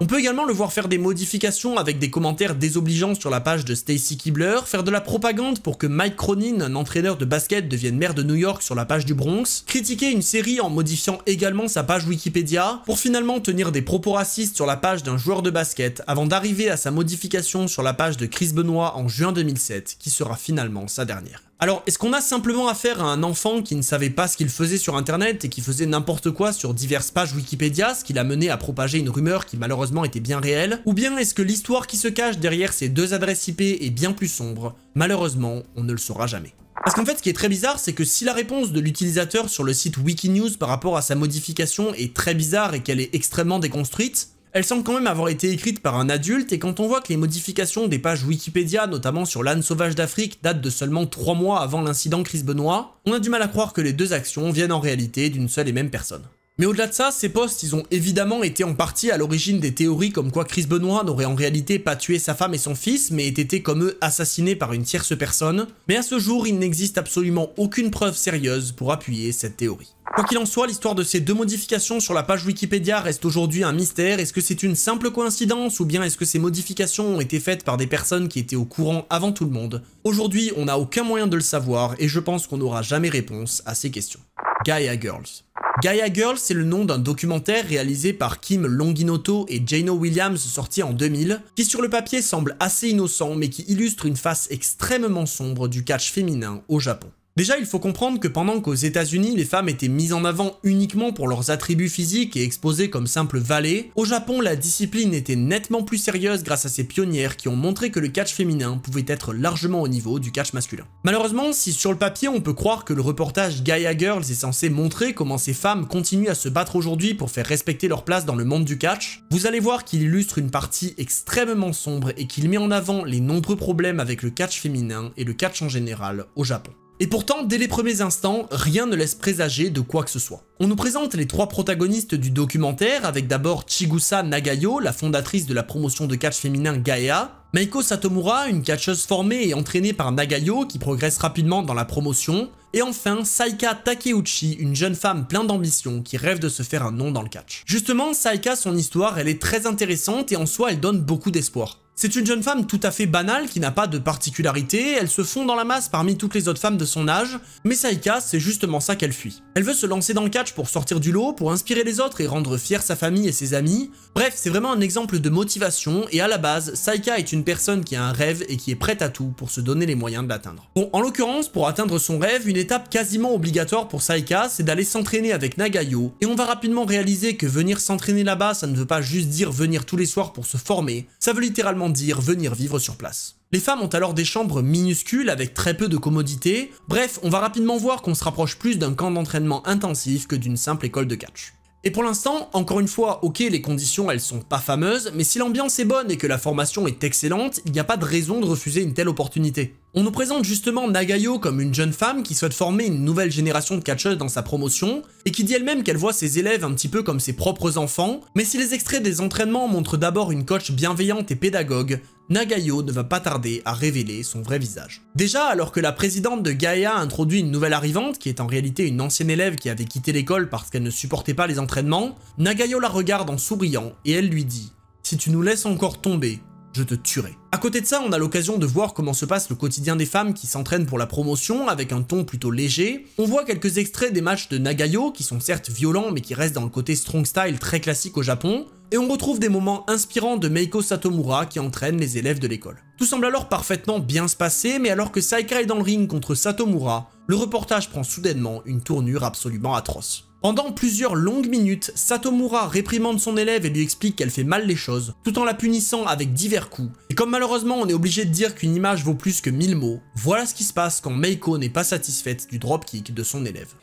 On peut également le voir faire des modifications avec des commentaires désobligeants sur la page de Stacy Kibler, faire de la propagande pour que Mike Cronin, un entraîneur de basket, devienne maire de New York sur la page du Bronx, critiquer une série en modifiant également sa page Wikipédia, pour finalement tenir des propos racistes sur la page d'un joueur de basket, avant d'arriver à sa modification sur la page de Chris Benoit en juin 2007, qui sera finalement sa dernière. Alors, est-ce qu'on a simplement affaire à un enfant qui ne savait pas ce qu'il faisait sur internet et qui faisait n'importe quoi sur diverses pages Wikipédia, ce qui l'a mené à propager une rumeur qui malheureusement était bien réel ou bien est-ce que l'histoire qui se cache derrière ces deux adresses IP est bien plus sombre Malheureusement, on ne le saura jamais. Parce qu'en fait, ce qui est très bizarre, c'est que si la réponse de l'utilisateur sur le site Wikinews par rapport à sa modification est très bizarre et qu'elle est extrêmement déconstruite, elle semble quand même avoir été écrite par un adulte et quand on voit que les modifications des pages Wikipédia, notamment sur l'âne sauvage d'Afrique, datent de seulement 3 mois avant l'incident Chris Benoit, on a du mal à croire que les deux actions viennent en réalité d'une seule et même personne. Mais au-delà de ça, ces postes, ils ont évidemment été en partie à l'origine des théories comme quoi Chris Benoit n'aurait en réalité pas tué sa femme et son fils, mais ait été comme eux assassiné par une tierce personne. Mais à ce jour, il n'existe absolument aucune preuve sérieuse pour appuyer cette théorie. Quoi qu'il en soit, l'histoire de ces deux modifications sur la page Wikipédia reste aujourd'hui un mystère. Est-ce que c'est une simple coïncidence ou bien est-ce que ces modifications ont été faites par des personnes qui étaient au courant avant tout le monde Aujourd'hui, on n'a aucun moyen de le savoir et je pense qu'on n'aura jamais réponse à ces questions. Gaia Girls. Gaia Girls, c'est le nom d'un documentaire réalisé par Kim Longinotto et Jano Williams sorti en 2000, qui sur le papier semble assez innocent mais qui illustre une face extrêmement sombre du catch féminin au Japon. Déjà, il faut comprendre que pendant qu'aux États-Unis, les femmes étaient mises en avant uniquement pour leurs attributs physiques et exposées comme simples valets, au Japon, la discipline était nettement plus sérieuse grâce à ces pionnières qui ont montré que le catch féminin pouvait être largement au niveau du catch masculin. Malheureusement, si sur le papier on peut croire que le reportage Gaia Girls est censé montrer comment ces femmes continuent à se battre aujourd'hui pour faire respecter leur place dans le monde du catch, vous allez voir qu'il illustre une partie extrêmement sombre et qu'il met en avant les nombreux problèmes avec le catch féminin et le catch en général au Japon. Et pourtant, dès les premiers instants, rien ne laisse présager de quoi que ce soit. On nous présente les trois protagonistes du documentaire, avec d'abord Chigusa Nagayo, la fondatrice de la promotion de catch féminin Gaea, Meiko Satomura, une catcheuse formée et entraînée par Nagayo qui progresse rapidement dans la promotion, et enfin Saika Takeuchi, une jeune femme pleine d'ambition qui rêve de se faire un nom dans le catch. Justement, Saika, son histoire, elle est très intéressante et en soi, elle donne beaucoup d'espoir. C'est une jeune femme tout à fait banale qui n'a pas de particularité, elle se fond dans la masse parmi toutes les autres femmes de son âge, mais Saika, c'est justement ça qu'elle fuit. Elle veut se lancer dans le catch pour sortir du lot, pour inspirer les autres et rendre fière sa famille et ses amis. Bref, c'est vraiment un exemple de motivation et à la base, Saika est une personne qui a un rêve et qui est prête à tout pour se donner les moyens de l'atteindre. Bon, en l'occurrence, pour atteindre son rêve, une étape quasiment obligatoire pour Saika, c'est d'aller s'entraîner avec Nagayo et on va rapidement réaliser que venir s'entraîner là-bas, ça ne veut pas juste dire venir tous les soirs pour se former, ça veut littéralement dire venir vivre sur place. Les femmes ont alors des chambres minuscules avec très peu de commodités. Bref, on va rapidement voir qu'on se rapproche plus d'un camp d'entraînement intensif que d'une simple école de catch. Et pour l'instant, encore une fois, ok, les conditions elles sont pas fameuses, mais si l'ambiance est bonne et que la formation est excellente, il n'y a pas de raison de refuser une telle opportunité. On nous présente justement Nagayo comme une jeune femme qui souhaite former une nouvelle génération de catcheuses dans sa promotion, et qui dit elle-même qu'elle voit ses élèves un petit peu comme ses propres enfants, mais si les extraits des entraînements montrent d'abord une coach bienveillante et pédagogue, Nagayo ne va pas tarder à révéler son vrai visage. Déjà, alors que la présidente de Gaia introduit une nouvelle arrivante, qui est en réalité une ancienne élève qui avait quitté l'école parce qu'elle ne supportait pas les entraînements, Nagayo la regarde en souriant et elle lui dit « Si tu nous laisses encore tomber, je te tuerai. À côté de ça, on a l'occasion de voir comment se passe le quotidien des femmes qui s'entraînent pour la promotion avec un ton plutôt léger. On voit quelques extraits des matchs de Nagayo qui sont certes violents mais qui restent dans le côté strong style très classique au Japon et on retrouve des moments inspirants de Meiko Satomura qui entraîne les élèves de l'école. Tout semble alors parfaitement bien se passer, mais alors que Saika est dans le ring contre Satomura, le reportage prend soudainement une tournure absolument atroce. Pendant plusieurs longues minutes, Satomura réprimande son élève et lui explique qu'elle fait mal les choses, tout en la punissant avec divers coups. Et comme malheureusement on est obligé de dire qu'une image vaut plus que 1000 mots, voilà ce qui se passe quand Meiko n'est pas satisfaite du dropkick de son élève.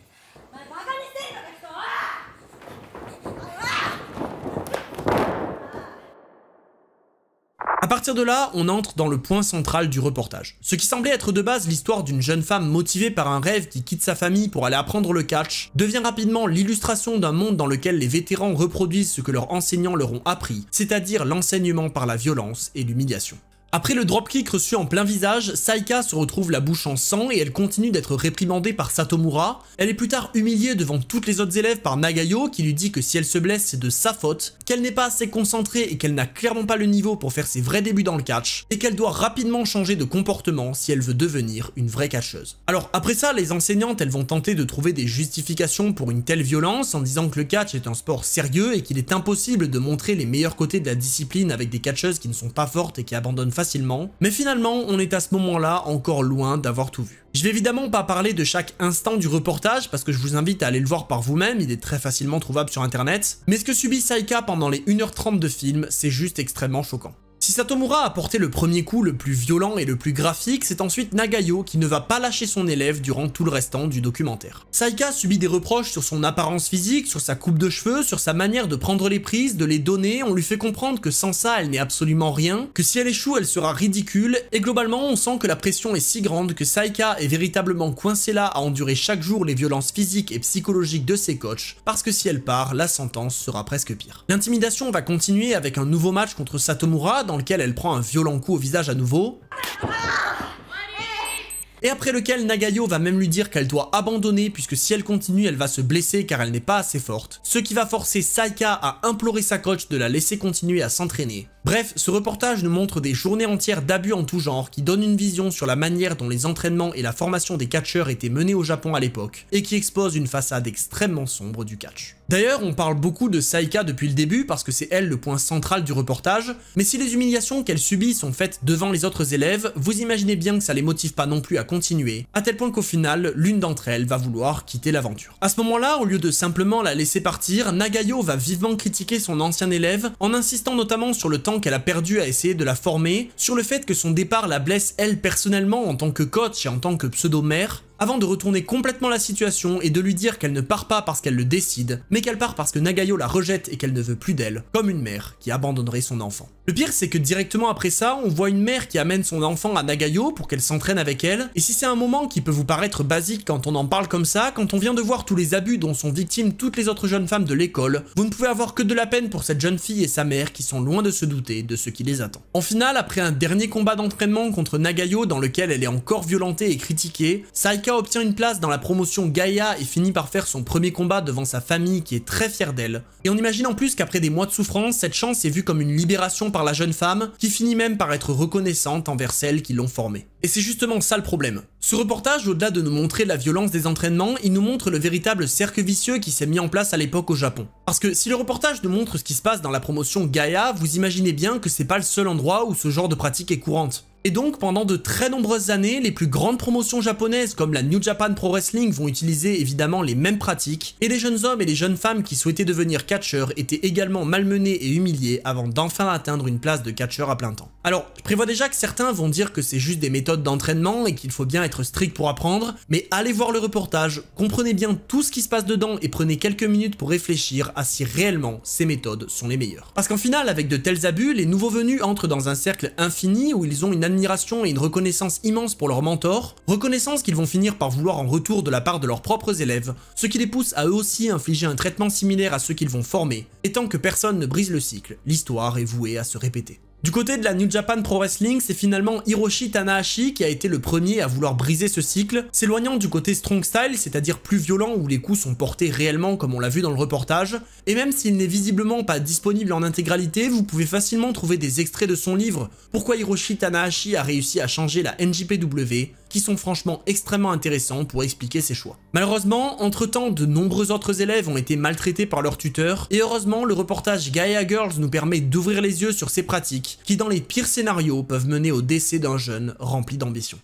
À partir de là, on entre dans le point central du reportage. Ce qui semblait être de base l'histoire d'une jeune femme motivée par un rêve qui quitte sa famille pour aller apprendre le catch, devient rapidement l'illustration d'un monde dans lequel les vétérans reproduisent ce que leurs enseignants leur ont appris, c'est-à-dire l'enseignement par la violence et l'humiliation. Après le dropkick reçu en plein visage, Saika se retrouve la bouche en sang et elle continue d'être réprimandée par Satomura. Elle est plus tard humiliée devant toutes les autres élèves par Nagayo qui lui dit que si elle se blesse c'est de sa faute, qu'elle n'est pas assez concentrée et qu'elle n'a clairement pas le niveau pour faire ses vrais débuts dans le catch et qu'elle doit rapidement changer de comportement si elle veut devenir une vraie catcheuse. Alors après ça, les enseignantes elles vont tenter de trouver des justifications pour une telle violence en disant que le catch est un sport sérieux et qu'il est impossible de montrer les meilleurs côtés de la discipline avec des catcheuses qui ne sont pas fortes et qui abandonnent facilement facilement, mais finalement on est à ce moment-là encore loin d'avoir tout vu. Je vais évidemment pas parler de chaque instant du reportage parce que je vous invite à aller le voir par vous-même, il est très facilement trouvable sur internet, mais ce que subit Saika pendant les 1h30 de film, c'est juste extrêmement choquant. Si Satomura a porté le premier coup le plus violent et le plus graphique, c'est ensuite Nagayo qui ne va pas lâcher son élève durant tout le restant du documentaire. Saika subit des reproches sur son apparence physique, sur sa coupe de cheveux, sur sa manière de prendre les prises, de les donner, on lui fait comprendre que sans ça elle n'est absolument rien, que si elle échoue elle sera ridicule, et globalement on sent que la pression est si grande que Saika est véritablement coincée là à endurer chaque jour les violences physiques et psychologiques de ses coachs, parce que si elle part, la sentence sera presque pire. L'intimidation va continuer avec un nouveau match contre Satomura lequel elle prend un violent coup au visage à nouveau. Et après lequel Nagayo va même lui dire qu'elle doit abandonner puisque si elle continue elle va se blesser car elle n'est pas assez forte. Ce qui va forcer Saika à implorer sa coach de la laisser continuer à s'entraîner. Bref, ce reportage nous montre des journées entières d'abus en tout genre qui donnent une vision sur la manière dont les entraînements et la formation des catcheurs étaient menés au Japon à l'époque et qui expose une façade extrêmement sombre du catch. D'ailleurs, on parle beaucoup de Saika depuis le début parce que c'est elle le point central du reportage, mais si les humiliations qu'elle subit sont faites devant les autres élèves, vous imaginez bien que ça les motive pas non plus à continuer, à tel point qu'au final, l'une d'entre elles va vouloir quitter l'aventure. À ce moment-là, au lieu de simplement la laisser partir, Nagayo va vivement critiquer son ancien élève en insistant notamment sur le temps qu'elle a perdu à essayer de la former, sur le fait que son départ la blesse elle personnellement en tant que coach et en tant que pseudo-mère, avant de retourner complètement la situation et de lui dire qu'elle ne part pas parce qu'elle le décide, mais qu'elle part parce que Nagayo la rejette et qu'elle ne veut plus d'elle, comme une mère qui abandonnerait son enfant. Le pire c'est que directement après ça, on voit une mère qui amène son enfant à Nagayo pour qu'elle s'entraîne avec elle, et si c'est un moment qui peut vous paraître basique quand on en parle comme ça, quand on vient de voir tous les abus dont sont victimes toutes les autres jeunes femmes de l'école, vous ne pouvez avoir que de la peine pour cette jeune fille et sa mère qui sont loin de se douter de ce qui les attend. En finale, après un dernier combat d'entraînement contre Nagayo dans lequel elle est encore violentée et critiquée, Saika obtient une place dans la promotion Gaia et finit par faire son premier combat devant sa famille qui est très fière d'elle. Et on imagine en plus qu'après des mois de souffrance, cette chance est vue comme une libération par la jeune femme qui finit même par être reconnaissante envers celles qui l'ont formée. Et c'est justement ça le problème. Ce reportage, au-delà de nous montrer la violence des entraînements, il nous montre le véritable cercle vicieux qui s'est mis en place à l'époque au Japon. Parce que si le reportage nous montre ce qui se passe dans la promotion Gaia, vous imaginez bien que c'est pas le seul endroit où ce genre de pratique est courante. Et donc, pendant de très nombreuses années, les plus grandes promotions japonaises comme la New Japan Pro Wrestling vont utiliser évidemment les mêmes pratiques, et les jeunes hommes et les jeunes femmes qui souhaitaient devenir catcheurs étaient également malmenés et humiliés avant d'enfin atteindre une place de catcheur à plein temps. Alors, je prévois déjà que certains vont dire que c'est juste des méthodes d'entraînement et qu'il faut bien être strict pour apprendre, mais allez voir le reportage, comprenez bien tout ce qui se passe dedans et prenez quelques minutes pour réfléchir à si réellement ces méthodes sont les meilleures. Parce qu'en final, avec de tels abus, les nouveaux venus entrent dans un cercle infini où ils ont une admiration et une reconnaissance immense pour leurs mentors, reconnaissance qu'ils vont finir par vouloir en retour de la part de leurs propres élèves, ce qui les pousse à eux aussi infliger un traitement similaire à ceux qu'ils vont former, et tant que personne ne brise le cycle, l'histoire est vouée à se répéter. Du côté de la New Japan Pro Wrestling, c'est finalement Hiroshi Tanahashi qui a été le premier à vouloir briser ce cycle, s'éloignant du côté strong style, c'est-à-dire plus violent où les coups sont portés réellement comme on l'a vu dans le reportage, et même s'il n'est visiblement pas disponible en intégralité, vous pouvez facilement trouver des extraits de son livre Pourquoi Hiroshi Tanahashi a réussi à changer la NJPW, qui sont franchement extrêmement intéressants pour expliquer ces choix. Malheureusement, entre-temps, de nombreux autres élèves ont été maltraités par leurs tuteurs, et heureusement, le reportage Gaia Girls nous permet d'ouvrir les yeux sur ces pratiques, qui dans les pires scénarios peuvent mener au décès d'un jeune rempli d'ambition.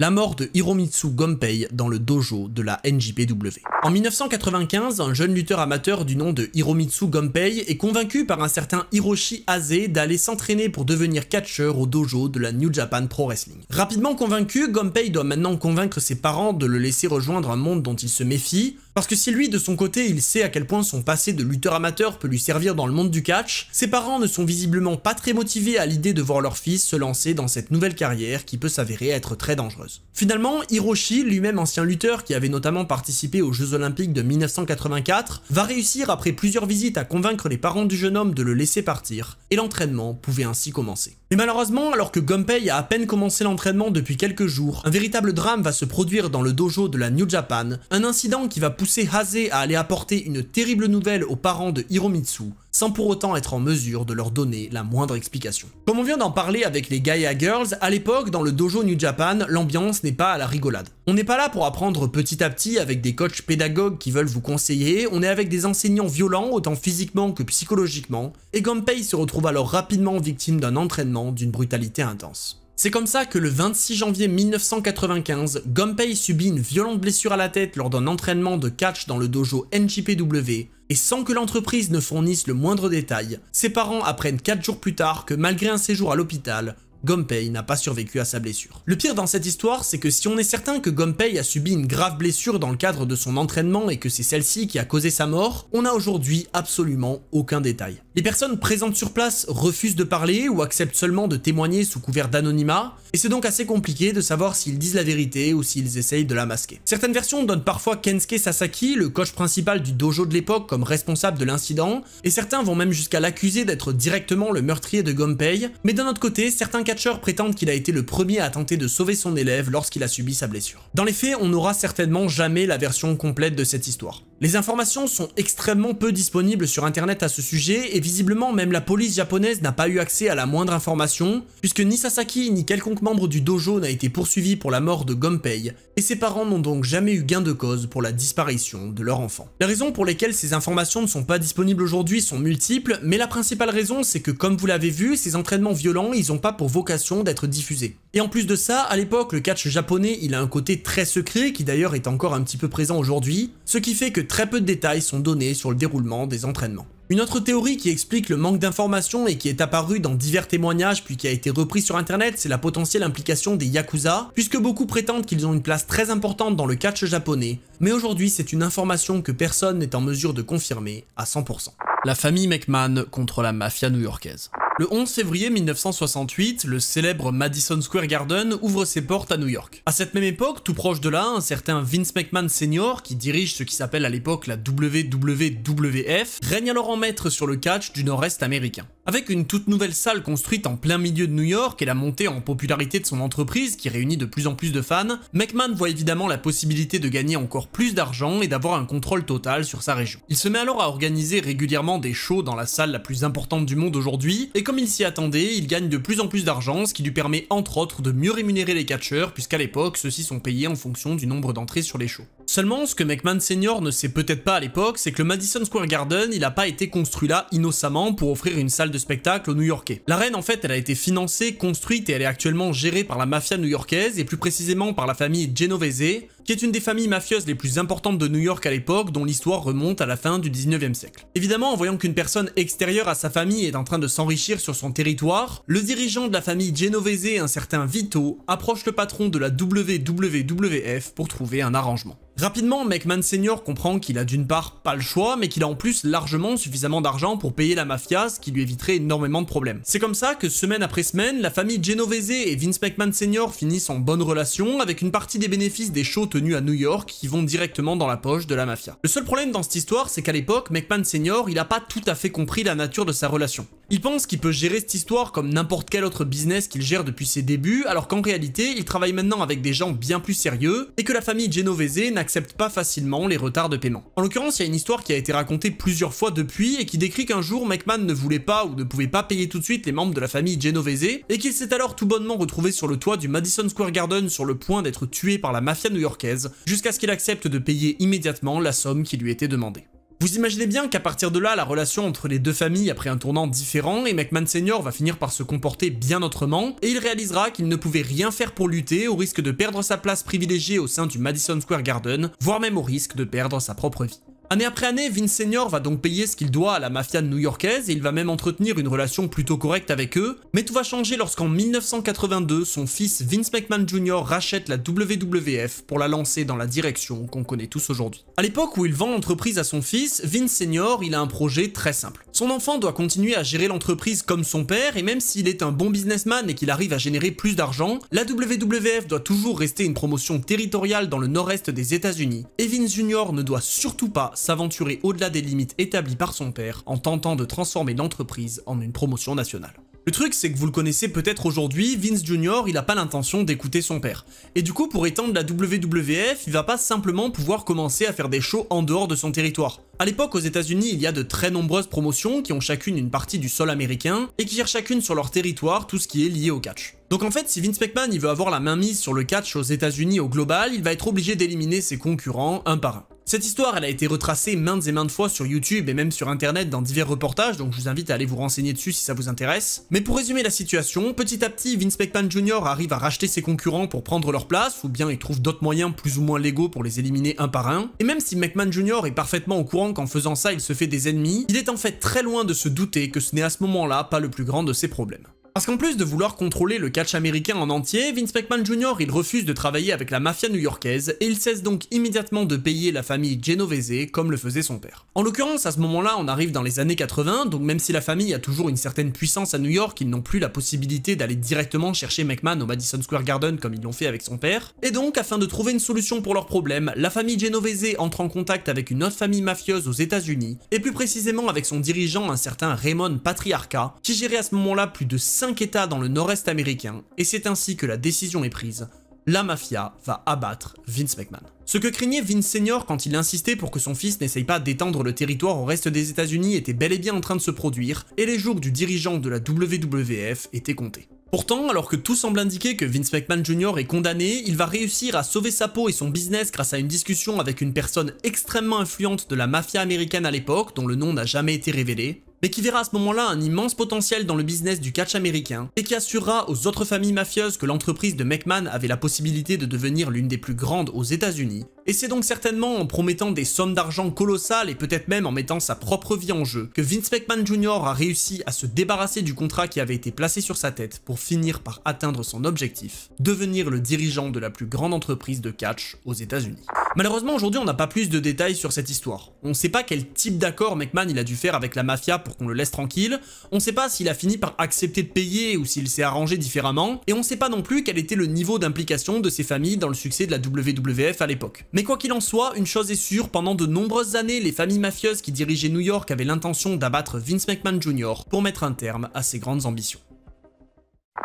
La mort de Hiromitsu Gompei dans le dojo de la NJPW. En 1995, un jeune lutteur amateur du nom de Hiromitsu Gompei est convaincu par un certain Hiroshi Aze d'aller s'entraîner pour devenir catcheur au dojo de la New Japan Pro Wrestling. Rapidement convaincu, Gompei doit maintenant convaincre ses parents de le laisser rejoindre un monde dont il se méfie, parce que si lui, de son côté, il sait à quel point son passé de lutteur amateur peut lui servir dans le monde du catch, ses parents ne sont visiblement pas très motivés à l'idée de voir leur fils se lancer dans cette nouvelle carrière qui peut s'avérer être très dangereuse. Finalement, Hiroshi, lui-même ancien lutteur qui avait notamment participé aux Jeux Olympiques de 1984, va réussir après plusieurs visites à convaincre les parents du jeune homme de le laisser partir, et l'entraînement pouvait ainsi commencer. Mais malheureusement, alors que Gompei a à peine commencé l'entraînement depuis quelques jours, un véritable drame va se produire dans le dojo de la New Japan, un incident qui va pousser Hase à aller apporter une terrible nouvelle aux parents de Hiromitsu, sans pour autant être en mesure de leur donner la moindre explication. Comme on vient d'en parler avec les Gaia Girls, à l'époque, dans le dojo New Japan, l'ambiance n'est pas à la rigolade. On n'est pas là pour apprendre petit à petit avec des coachs pédagogues qui veulent vous conseiller, on est avec des enseignants violents autant physiquement que psychologiquement, et Gunpei se retrouve alors rapidement victime d'un entraînement d'une brutalité intense. C'est comme ça que le 26 janvier 1995, Gompei subit une violente blessure à la tête lors d'un entraînement de catch dans le dojo NJPW, et sans que l'entreprise ne fournisse le moindre détail, ses parents apprennent 4 jours plus tard que malgré un séjour à l'hôpital, Gompei n'a pas survécu à sa blessure. Le pire dans cette histoire, c'est que si on est certain que Gompei a subi une grave blessure dans le cadre de son entraînement et que c'est celle-ci qui a causé sa mort, on a aujourd'hui absolument aucun détail. Les personnes présentes sur place refusent de parler ou acceptent seulement de témoigner sous couvert d'anonymat, et c'est donc assez compliqué de savoir s'ils disent la vérité ou s'ils essayent de la masquer. Certaines versions donnent parfois Kensuke Sasaki, le coach principal du dojo de l'époque, comme responsable de l'incident, et certains vont même jusqu'à l'accuser d'être directement le meurtrier de Gompei, mais d'un autre côté, certains Prétend prétendent qu'il a été le premier à tenter de sauver son élève lorsqu'il a subi sa blessure. Dans les faits, on n'aura certainement jamais la version complète de cette histoire. Les informations sont extrêmement peu disponibles sur internet à ce sujet et visiblement même la police japonaise n'a pas eu accès à la moindre information puisque ni Sasaki ni quelconque membre du dojo n'a été poursuivi pour la mort de Gompei et ses parents n'ont donc jamais eu gain de cause pour la disparition de leur enfant. Les raisons pour lesquelles ces informations ne sont pas disponibles aujourd'hui sont multiples mais la principale raison c'est que comme vous l'avez vu, ces entraînements violents ils n'ont pas pour vocation d'être diffusé. Et en plus de ça, à l'époque, le catch japonais, il a un côté très secret qui d'ailleurs est encore un petit peu présent aujourd'hui, ce qui fait que très peu de détails sont donnés sur le déroulement des entraînements. Une autre théorie qui explique le manque d'informations et qui est apparue dans divers témoignages puis qui a été repris sur internet, c'est la potentielle implication des Yakuza, puisque beaucoup prétendent qu'ils ont une place très importante dans le catch japonais, mais aujourd'hui c'est une information que personne n'est en mesure de confirmer à 100%. La famille McMahon contre la mafia new-yorkaise. Le 11 février 1968, le célèbre Madison Square Garden ouvre ses portes à New York. À cette même époque, tout proche de là, un certain Vince McMahon Sr. qui dirige ce qui s'appelle à l'époque la WWWF, règne alors en maître sur le catch du nord-est américain. Avec une toute nouvelle salle construite en plein milieu de New York et la montée en popularité de son entreprise qui réunit de plus en plus de fans, McMahon voit évidemment la possibilité de gagner encore plus d'argent et d'avoir un contrôle total sur sa région. Il se met alors à organiser régulièrement des shows dans la salle la plus importante du monde aujourd'hui et comme il s'y attendait, il gagne de plus en plus d'argent, ce qui lui permet entre autres de mieux rémunérer les catcheurs, puisqu'à l'époque, ceux-ci sont payés en fonction du nombre d'entrées sur les shows. Seulement, ce que McMahon Senior ne sait peut-être pas à l'époque, c'est que le Madison Square Garden, il n'a pas été construit là innocemment pour offrir une salle de spectacle aux New-Yorkais. L'arène, en fait, elle a été financée, construite et elle est actuellement gérée par la mafia new-yorkaise et plus précisément par la famille Genovese, qui est une des familles mafieuses les plus importantes de New York à l'époque, dont l'histoire remonte à la fin du 19e siècle. Évidemment, en voyant qu'une personne extérieure à sa famille est en train de s'enrichir sur son territoire, le dirigeant de la famille Genovese, un certain Vito, approche le patron de la WWF pour trouver un arrangement. Rapidement, McMahon Senior comprend qu'il a d'une part pas le choix, mais qu'il a en plus largement suffisamment d'argent pour payer la mafia, ce qui lui éviterait énormément de problèmes. C'est comme ça que semaine après semaine, la famille Genovese et Vince McMahon Senior finissent en bonne relation, avec une partie des bénéfices des shows tenus à New York qui vont directement dans la poche de la mafia. Le seul problème dans cette histoire, c'est qu'à l'époque, McMahon Senior, il a pas tout à fait compris la nature de sa relation. Il pense qu'il peut gérer cette histoire comme n'importe quel autre business qu'il gère depuis ses débuts, alors qu'en réalité, il travaille maintenant avec des gens bien plus sérieux, et que la famille Genovese n'a n'accepte pas facilement les retards de paiement. En l'occurrence, il y a une histoire qui a été racontée plusieurs fois depuis et qui décrit qu'un jour McMahon ne voulait pas ou ne pouvait pas payer tout de suite les membres de la famille Genovese et qu'il s'est alors tout bonnement retrouvé sur le toit du Madison Square Garden sur le point d'être tué par la mafia new-yorkaise jusqu'à ce qu'il accepte de payer immédiatement la somme qui lui était demandée. Vous imaginez bien qu'à partir de là, la relation entre les deux familles après un tournant différent et McMahon Senior va finir par se comporter bien autrement et il réalisera qu'il ne pouvait rien faire pour lutter au risque de perdre sa place privilégiée au sein du Madison Square Garden, voire même au risque de perdre sa propre vie. Année après année, Vince Senior va donc payer ce qu'il doit à la mafia new-yorkaise et il va même entretenir une relation plutôt correcte avec eux, mais tout va changer lorsqu'en 1982, son fils Vince McMahon Jr. rachète la WWF pour la lancer dans la direction qu'on connaît tous aujourd'hui. À l'époque où il vend l'entreprise à son fils, Vince Senior, il a un projet très simple. Son enfant doit continuer à gérer l'entreprise comme son père et même s'il est un bon businessman et qu'il arrive à générer plus d'argent, la WWF doit toujours rester une promotion territoriale dans le nord-est des États-Unis. Et Vince Jr. ne doit surtout pas s'aventurer au-delà des limites établies par son père en tentant de transformer l'entreprise en une promotion nationale. Le truc, c'est que vous le connaissez peut-être aujourd'hui, Vince Jr. il n'a pas l'intention d'écouter son père. Et du coup, pour étendre la WWF, il va pas simplement pouvoir commencer à faire des shows en dehors de son territoire. À l'époque, aux États-Unis, il y a de très nombreuses promotions qui ont chacune une partie du sol américain et qui gèrent chacune sur leur territoire tout ce qui est lié au catch. Donc en fait, si Vince McMahon il veut avoir la main mise sur le catch aux États-Unis au global, il va être obligé d'éliminer ses concurrents un par un. Cette histoire, elle a été retracée maintes et maintes fois sur YouTube et même sur internet dans divers reportages, donc je vous invite à aller vous renseigner dessus si ça vous intéresse. Mais pour résumer la situation, petit à petit, Vince McMahon Jr. arrive à racheter ses concurrents pour prendre leur place, ou bien il trouve d'autres moyens plus ou moins légaux pour les éliminer un par un. Et même si McMahon Jr. est parfaitement au courant qu'en faisant ça, il se fait des ennemis, il est en fait très loin de se douter que ce n'est à ce moment-là pas le plus grand de ses problèmes. Parce qu'en plus de vouloir contrôler le catch américain en entier, Vince McMahon Jr. il refuse de travailler avec la mafia new-yorkaise et il cesse donc immédiatement de payer la famille Genovese comme le faisait son père. En l'occurrence, à ce moment-là, on arrive dans les années 80, donc même si la famille a toujours une certaine puissance à New York, ils n'ont plus la possibilité d'aller directement chercher McMahon au Madison Square Garden comme ils l'ont fait avec son père. Et donc, afin de trouver une solution pour leur problème, la famille Genovese entre en contact avec une autre famille mafieuse aux États-Unis, et plus précisément avec son dirigeant, un certain Raymond Patriarca, qui gérait à ce moment-là plus de 5 États dans le nord-est américain, et c'est ainsi que la décision est prise, la mafia va abattre Vince McMahon. Ce que craignait Vince Senior quand il insistait pour que son fils n'essaye pas d'étendre le territoire au reste des États-Unis était bel et bien en train de se produire, et les jours du dirigeant de la WWF étaient comptés. Pourtant, alors que tout semble indiquer que Vince McMahon Jr. est condamné, il va réussir à sauver sa peau et son business grâce à une discussion avec une personne extrêmement influente de la mafia américaine à l'époque, dont le nom n'a jamais été révélé, mais qui verra à ce moment-là un immense potentiel dans le business du catch américain et qui assurera aux autres familles mafieuses que l'entreprise de McMahon avait la possibilité de devenir l'une des plus grandes aux États-Unis et c'est donc certainement en promettant des sommes d'argent colossales et peut-être même en mettant sa propre vie en jeu que Vince McMahon Jr. a réussi à se débarrasser du contrat qui avait été placé sur sa tête pour finir par atteindre son objectif, devenir le dirigeant de la plus grande entreprise de catch aux États-Unis. Malheureusement aujourd'hui on n'a pas plus de détails sur cette histoire. On ne sait pas quel type d'accord McMahon il a dû faire avec la mafia pour qu'on le laisse tranquille, on ne sait pas s'il a fini par accepter de payer ou s'il s'est arrangé différemment, et on ne sait pas non plus quel était le niveau d'implication de ses familles dans le succès de la WWF à l'époque. Mais quoi qu'il en soit, une chose est sûre, pendant de nombreuses années, les familles mafieuses qui dirigeaient New York avaient l'intention d'abattre Vince McMahon Jr. pour mettre un terme à ses grandes ambitions.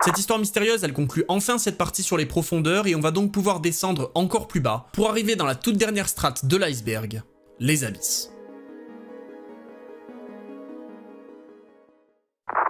Cette histoire mystérieuse, elle conclut enfin cette partie sur les profondeurs et on va donc pouvoir descendre encore plus bas pour arriver dans la toute dernière strate de l'iceberg, les abysses.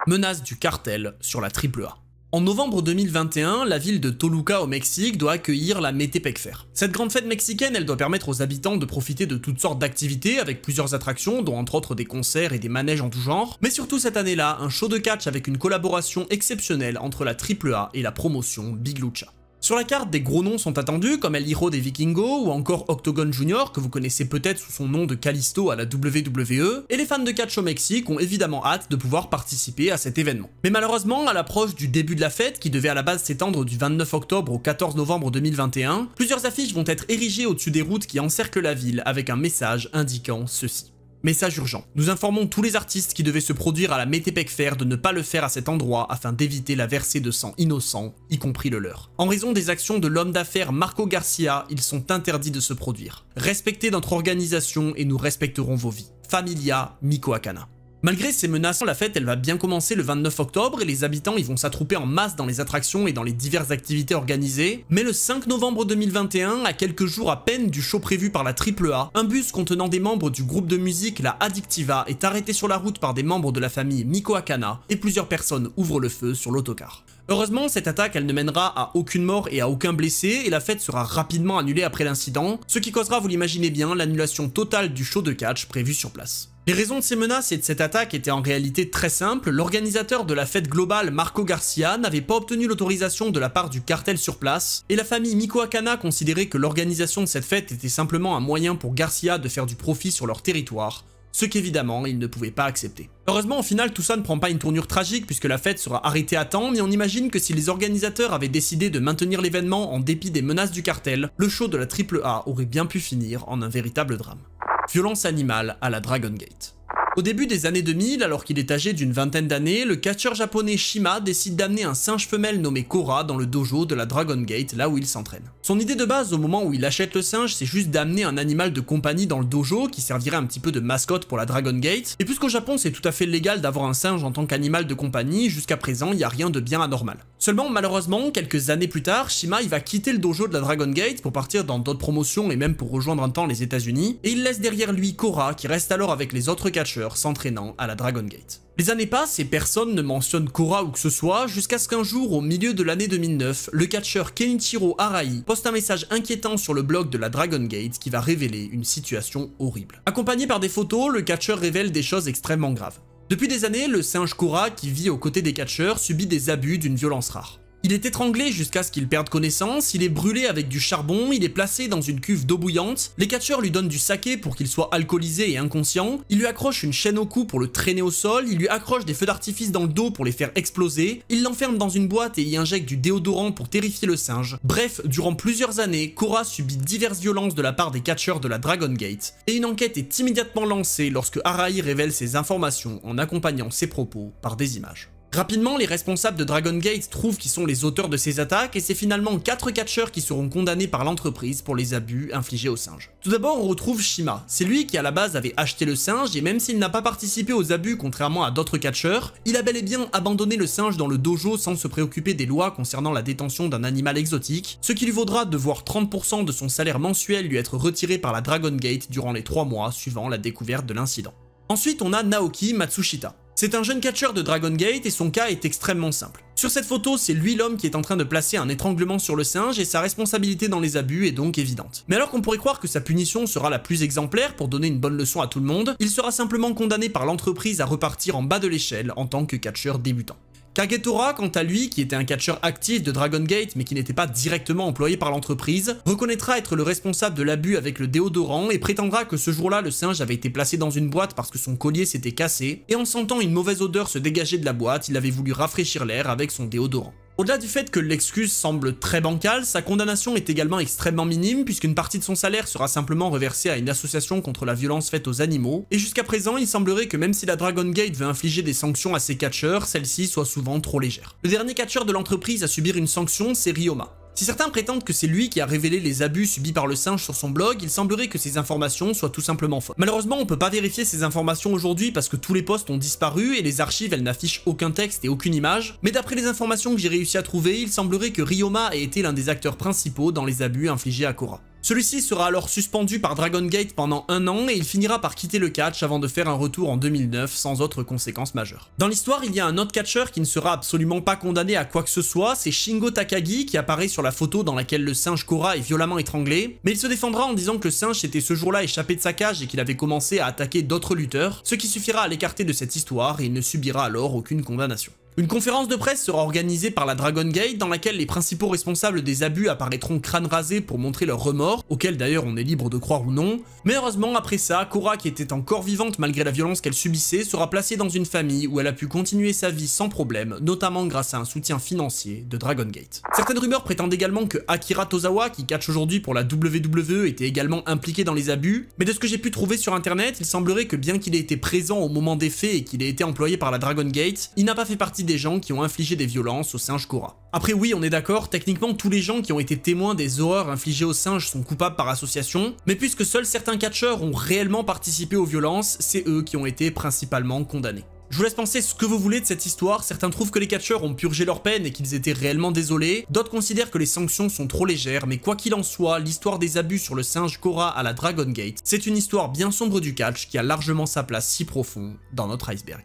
Menace du cartel sur la Triple A. En novembre 2021, la ville de Toluca au Mexique doit accueillir la Metepec Fair. Cette grande fête mexicaine, elle doit permettre aux habitants de profiter de toutes sortes d'activités avec plusieurs attractions, dont entre autres des concerts et des manèges en tout genre. Mais surtout cette année-là, un show de catch avec une collaboration exceptionnelle entre la AAA et la promotion Big Lucha. Sur la carte, des gros noms sont attendus, comme El Hiro des Vikingos ou encore Octagon Junior, que vous connaissez peut-être sous son nom de Callisto à la WWE, et les fans de catch au Mexique ont évidemment hâte de pouvoir participer à cet événement. Mais malheureusement, à l'approche du début de la fête, qui devait à la base s'étendre du 29 octobre au 14 novembre 2021, plusieurs affiches vont être érigées au-dessus des routes qui encerclent la ville avec un message indiquant ceci. Message urgent. Nous informons tous les artistes qui devaient se produire à la Metepec Fair de ne pas le faire à cet endroit afin d'éviter la versée de sang innocent, y compris le leur. En raison des actions de l'homme d'affaires Marco Garcia, ils sont interdits de se produire. Respectez notre organisation et nous respecterons vos vies. Familia Akana. Malgré ces menaces, la fête elle va bien commencer le 29 octobre et les habitants ils vont s'attrouper en masse dans les attractions et dans les diverses activités organisées. Mais le 5 novembre 2021, à quelques jours à peine du show prévu par la A, un bus contenant des membres du groupe de musique La Addictiva est arrêté sur la route par des membres de la famille Miko Akana et plusieurs personnes ouvrent le feu sur l'autocar. Heureusement, cette attaque elle ne mènera à aucune mort et à aucun blessé et la fête sera rapidement annulée après l'incident, ce qui causera, vous l'imaginez bien, l'annulation totale du show de catch prévu sur place. Les raisons de ces menaces et de cette attaque étaient en réalité très simples. L'organisateur de la fête globale, Marco Garcia, n'avait pas obtenu l'autorisation de la part du cartel sur place, et la famille Miko Akana considérait que l'organisation de cette fête était simplement un moyen pour Garcia de faire du profit sur leur territoire, ce qu'évidemment ils ne pouvaient pas accepter. Heureusement au final tout ça ne prend pas une tournure tragique puisque la fête sera arrêtée à temps mais on imagine que si les organisateurs avaient décidé de maintenir l'événement en dépit des menaces du cartel, le show de la Triple A aurait bien pu finir en un véritable drame. Violence animale à la Dragon Gate. Au début des années 2000, alors qu'il est âgé d'une vingtaine d'années, le catcheur japonais Shima décide d'amener un singe femelle nommé Cora dans le dojo de la Dragon Gate, là où il s'entraîne. Son idée de base au moment où il achète le singe, c'est juste d'amener un animal de compagnie dans le dojo qui servirait un petit peu de mascotte pour la Dragon Gate. Et puisqu'au Japon c'est tout à fait légal d'avoir un singe en tant qu'animal de compagnie, jusqu'à présent il n'y a rien de bien anormal. Seulement malheureusement, quelques années plus tard, Shima va quitter le dojo de la Dragon Gate pour partir dans d'autres promotions et même pour rejoindre un temps les États-Unis, et il laisse derrière lui Cora, qui reste alors avec les autres catcheurs s'entraînant à la Dragon Gate. Les années passent et personne ne mentionne Korra ou que ce soit, jusqu'à ce qu'un jour, au milieu de l'année 2009, le catcheur Kenichiro Arai poste un message inquiétant sur le blog de la Dragon Gate qui va révéler une situation horrible. Accompagné par des photos, le catcheur révèle des choses extrêmement graves. Depuis des années, le singe Kura, qui vit aux côtés des catcheurs, subit des abus d'une violence rare. Il est étranglé jusqu'à ce qu'il perde connaissance, il est brûlé avec du charbon, il est placé dans une cuve d'eau bouillante, les catcheurs lui donnent du saké pour qu'il soit alcoolisé et inconscient, ils lui accrochent une chaîne au cou pour le traîner au sol, ils lui accrochent des feux d'artifice dans le dos pour les faire exploser, ils l'enferment dans une boîte et y injectent du déodorant pour terrifier le singe. Bref, durant plusieurs années, Cora subit diverses violences de la part des catcheurs de la Dragon Gate, et une enquête est immédiatement lancée lorsque Arai révèle ses informations en accompagnant ses propos par des images. Rapidement, les responsables de Dragon Gate trouvent qu'ils sont les auteurs de ces attaques et c'est finalement 4 catcheurs qui seront condamnés par l'entreprise pour les abus infligés au singe. Tout d'abord, on retrouve Shima. C'est lui qui à la base avait acheté le singe et même s'il n'a pas participé aux abus contrairement à d'autres catcheurs, il a bel et bien abandonné le singe dans le dojo sans se préoccuper des lois concernant la détention d'un animal exotique, ce qui lui vaudra de voir 30% de son salaire mensuel lui être retiré par la Dragon Gate durant les 3 mois suivant la découverte de l'incident. Ensuite, on a Naoki Matsushita. C'est un jeune catcheur de Dragon Gate et son cas est extrêmement simple. Sur cette photo, c'est lui l'homme qui est en train de placer un étranglement sur le singe et sa responsabilité dans les abus est donc évidente. Mais alors qu'on pourrait croire que sa punition sera la plus exemplaire pour donner une bonne leçon à tout le monde, il sera simplement condamné par l'entreprise à repartir en bas de l'échelle en tant que catcheur débutant. Kagetora, quant à lui, qui était un catcheur actif de Dragon Gate mais qui n'était pas directement employé par l'entreprise, reconnaîtra être le responsable de l'abus avec le déodorant et prétendra que ce jour-là le singe avait été placé dans une boîte parce que son collier s'était cassé et en sentant une mauvaise odeur se dégager de la boîte, il avait voulu rafraîchir l'air avec son déodorant. Au-delà du fait que l'excuse semble très bancale, sa condamnation est également extrêmement minime puisqu'une partie de son salaire sera simplement reversée à une association contre la violence faite aux animaux, et jusqu'à présent il semblerait que même si la Dragon Gate veut infliger des sanctions à ses catcheurs, celles-ci soit souvent trop légères. Le dernier catcheur de l'entreprise à subir une sanction, c'est Ryoma. Si certains prétendent que c'est lui qui a révélé les abus subis par le singe sur son blog, il semblerait que ces informations soient tout simplement fausses. Malheureusement, on peut pas vérifier ces informations aujourd'hui parce que tous les posts ont disparu et les archives elles n'affichent aucun texte et aucune image, mais d'après les informations que j'ai réussi à trouver, il semblerait que Ryoma ait été l'un des acteurs principaux dans les abus infligés à Korra. Celui-ci sera alors suspendu par Dragon Gate pendant un an et il finira par quitter le catch avant de faire un retour en 2009 sans autre conséquence majeure. Dans l'histoire, il y a un autre catcheur qui ne sera absolument pas condamné à quoi que ce soit, c'est Shingo Takagi qui apparaît sur la photo dans laquelle le singe Kora est violemment étranglé, mais il se défendra en disant que le singe s'était ce jour-là échappé de sa cage et qu'il avait commencé à attaquer d'autres lutteurs, ce qui suffira à l'écarter de cette histoire et il ne subira alors aucune condamnation. Une conférence de presse sera organisée par la Dragon Gate dans laquelle les principaux responsables des abus apparaîtront crâne rasé pour montrer leur remords, auquel d'ailleurs on est libre de croire ou non. Mais heureusement après ça, Cora qui était encore vivante malgré la violence qu'elle subissait sera placée dans une famille où elle a pu continuer sa vie sans problème, notamment grâce à un soutien financier de Dragon Gate. Certaines rumeurs prétendent également que Akira Tozawa, qui catch aujourd'hui pour la WWE, était également impliqué dans les abus, mais de ce que j'ai pu trouver sur internet, il semblerait que bien qu'il ait été présent au moment des faits et qu'il ait été employé par la Dragon Gate, il n'a pas fait partie des gens qui ont infligé des violences au singe Korra. Après oui, on est d'accord, techniquement tous les gens qui ont été témoins des horreurs infligées aux singes sont coupables par association, mais puisque seuls certains catcheurs ont réellement participé aux violences, c'est eux qui ont été principalement condamnés. Je vous laisse penser ce que vous voulez de cette histoire, certains trouvent que les catcheurs ont purgé leur peine et qu'ils étaient réellement désolés, d'autres considèrent que les sanctions sont trop légères, mais quoi qu'il en soit, l'histoire des abus sur le singe Korra à la Dragon Gate, c'est une histoire bien sombre du catch qui a largement sa place si profonde dans notre iceberg.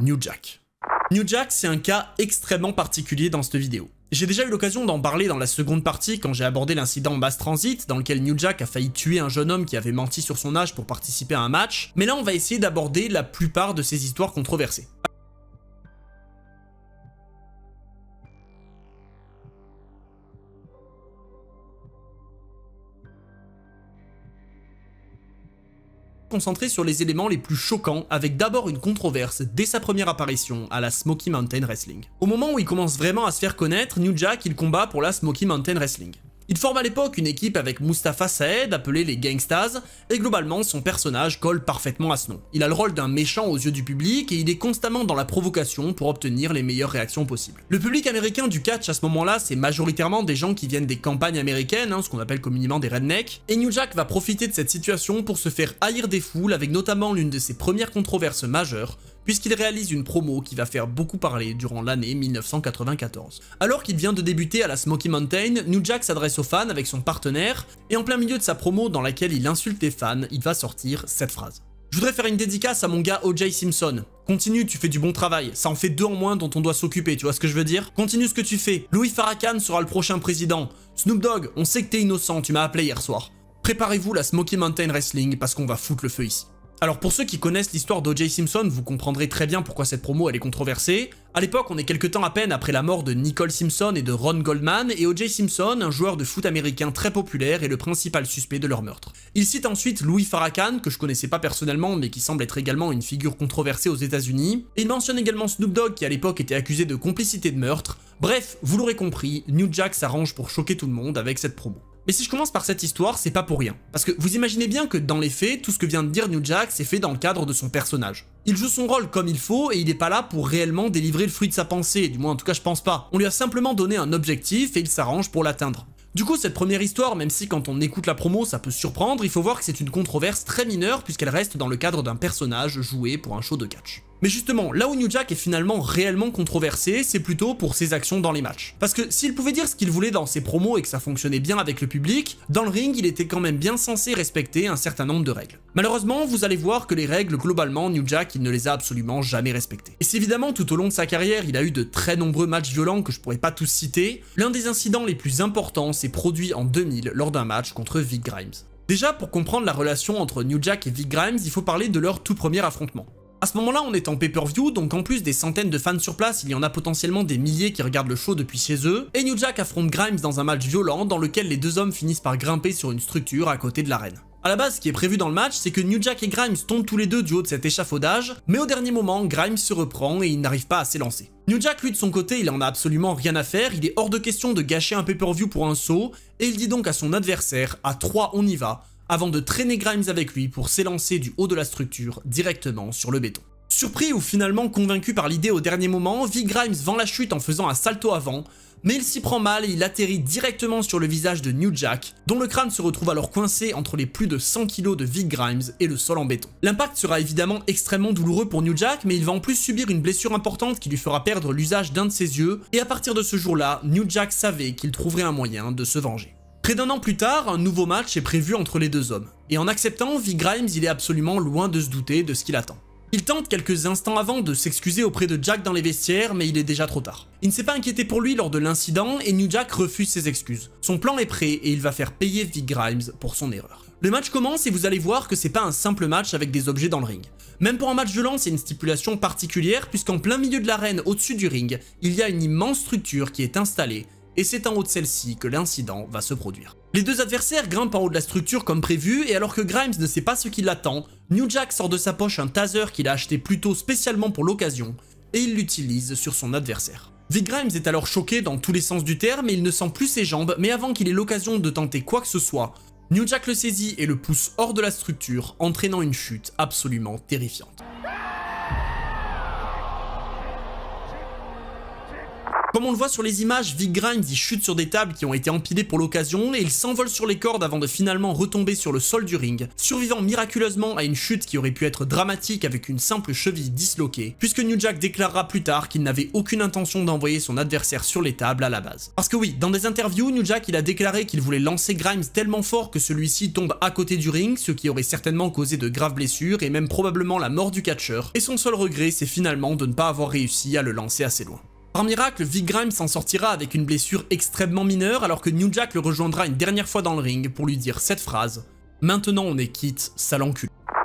New Jack. New Jack, c'est un cas extrêmement particulier dans cette vidéo. J'ai déjà eu l'occasion d'en parler dans la seconde partie quand j'ai abordé l'incident basse Transit dans lequel New Jack a failli tuer un jeune homme qui avait menti sur son âge pour participer à un match, mais là on va essayer d'aborder la plupart de ces histoires controversées. concentré sur les éléments les plus choquants avec d'abord une controverse dès sa première apparition à la Smoky Mountain Wrestling. Au moment où il commence vraiment à se faire connaître, New Jack il combat pour la Smoky Mountain Wrestling. Il forme à l'époque une équipe avec Mustafa Saed, appelée les Gangstas, et globalement son personnage colle parfaitement à ce nom. Il a le rôle d'un méchant aux yeux du public et il est constamment dans la provocation pour obtenir les meilleures réactions possibles. Le public américain du catch à ce moment-là, c'est majoritairement des gens qui viennent des campagnes américaines, hein, ce qu'on appelle communément des rednecks, et New Jack va profiter de cette situation pour se faire haïr des foules avec notamment l'une de ses premières controverses majeures, puisqu'il réalise une promo qui va faire beaucoup parler durant l'année 1994. Alors qu'il vient de débuter à la Smoky Mountain, New Jack s'adresse aux fans avec son partenaire, et en plein milieu de sa promo dans laquelle il insulte les fans, il va sortir cette phrase. Je voudrais faire une dédicace à mon gars O.J. Simpson. Continue, tu fais du bon travail. Ça en fait deux en moins dont on doit s'occuper, tu vois ce que je veux dire Continue ce que tu fais. Louis Farrakhan sera le prochain président. Snoop Dogg, on sait que t'es innocent, tu m'as appelé hier soir. Préparez-vous la Smoky Mountain Wrestling parce qu'on va foutre le feu ici. Alors pour ceux qui connaissent l'histoire d'O.J. Simpson, vous comprendrez très bien pourquoi cette promo elle est controversée. À l'époque, on est quelques temps à peine après la mort de Nicole Simpson et de Ron Goldman, et O.J. Simpson, un joueur de foot américain très populaire, est le principal suspect de leur meurtre. Il cite ensuite Louis Farrakhan, que je connaissais pas personnellement, mais qui semble être également une figure controversée aux États-Unis. Il mentionne également Snoop Dogg, qui à l'époque était accusé de complicité de meurtre. Bref, vous l'aurez compris, New Jack s'arrange pour choquer tout le monde avec cette promo. Et si je commence par cette histoire, c'est pas pour rien. Parce que vous imaginez bien que dans les faits, tout ce que vient de dire New Jack, c'est fait dans le cadre de son personnage. Il joue son rôle comme il faut et il est pas là pour réellement délivrer le fruit de sa pensée, du moins en tout cas je pense pas. On lui a simplement donné un objectif et il s'arrange pour l'atteindre. Du coup, cette première histoire, même si quand on écoute la promo ça peut surprendre, il faut voir que c'est une controverse très mineure puisqu'elle reste dans le cadre d'un personnage joué pour un show de catch. Mais justement, là où New Jack est finalement réellement controversé, c'est plutôt pour ses actions dans les matchs. Parce que s'il pouvait dire ce qu'il voulait dans ses promos et que ça fonctionnait bien avec le public, dans le ring, il était quand même bien censé respecter un certain nombre de règles. Malheureusement, vous allez voir que les règles, globalement, New Jack, il ne les a absolument jamais respectées. Et c'est évidemment, tout au long de sa carrière, il a eu de très nombreux matchs violents que je pourrais pas tous citer. L'un des incidents les plus importants s'est produit en 2000 lors d'un match contre Vic Grimes. Déjà, pour comprendre la relation entre New Jack et Vic Grimes, il faut parler de leur tout premier affrontement. À ce moment-là, on est en pay-per-view, donc en plus des centaines de fans sur place, il y en a potentiellement des milliers qui regardent le show depuis chez eux, et New Jack affronte Grimes dans un match violent dans lequel les deux hommes finissent par grimper sur une structure à côté de l'arène. À la base, ce qui est prévu dans le match, c'est que New Jack et Grimes tombent tous les deux du haut de cet échafaudage, mais au dernier moment, Grimes se reprend et il n'arrive pas à s'élancer. New Jack, lui, de son côté, il en a absolument rien à faire, il est hors de question de gâcher un pay-per-view pour un saut, et il dit donc à son adversaire, à 3 on y va, avant de traîner Grimes avec lui pour s'élancer du haut de la structure directement sur le béton. Surpris ou finalement convaincu par l'idée au dernier moment, V. Grimes vend la chute en faisant un salto avant, mais il s'y prend mal et il atterrit directement sur le visage de New Jack, dont le crâne se retrouve alors coincé entre les plus de 100 kg de Vic Grimes et le sol en béton. L'impact sera évidemment extrêmement douloureux pour New Jack, mais il va en plus subir une blessure importante qui lui fera perdre l'usage d'un de ses yeux, et à partir de ce jour-là, New Jack savait qu'il trouverait un moyen de se venger. Près d'un an plus tard, un nouveau match est prévu entre les deux hommes. Et en acceptant, V. Grimes, il est absolument loin de se douter de ce qu'il attend. Il tente quelques instants avant de s'excuser auprès de Jack dans les vestiaires, mais il est déjà trop tard. Il ne s'est pas inquiété pour lui lors de l'incident et New Jack refuse ses excuses. Son plan est prêt et il va faire payer V. Grimes pour son erreur. Le match commence et vous allez voir que c'est pas un simple match avec des objets dans le ring. Même pour un match de lance, une stipulation particulière puisqu'en plein milieu de l'arène, au-dessus du ring, il y a une immense structure qui est installée et c'est en haut de celle-ci que l'incident va se produire. Les deux adversaires grimpent en haut de la structure comme prévu, et alors que Grimes ne sait pas ce qui l'attend, New Jack sort de sa poche un taser qu'il a acheté plutôt spécialement pour l'occasion, et il l'utilise sur son adversaire. Vic Grimes est alors choqué dans tous les sens du terme et il ne sent plus ses jambes, mais avant qu'il ait l'occasion de tenter quoi que ce soit, New Jack le saisit et le pousse hors de la structure, entraînant une chute absolument terrifiante. Comme on le voit sur les images, Vic Grimes y chute sur des tables qui ont été empilées pour l'occasion et il s'envole sur les cordes avant de finalement retomber sur le sol du ring, survivant miraculeusement à une chute qui aurait pu être dramatique avec une simple cheville disloquée, puisque New Jack déclarera plus tard qu'il n'avait aucune intention d'envoyer son adversaire sur les tables à la base. Parce que oui, dans des interviews, New Jack il a déclaré qu'il voulait lancer Grimes tellement fort que celui-ci tombe à côté du ring, ce qui aurait certainement causé de graves blessures et même probablement la mort du catcheur, et son seul regret c'est finalement de ne pas avoir réussi à le lancer assez loin. Par miracle, Vic Grimes s'en sortira avec une blessure extrêmement mineure alors que New Jack le rejoindra une dernière fois dans le ring pour lui dire cette phrase « Maintenant on est quitte, sale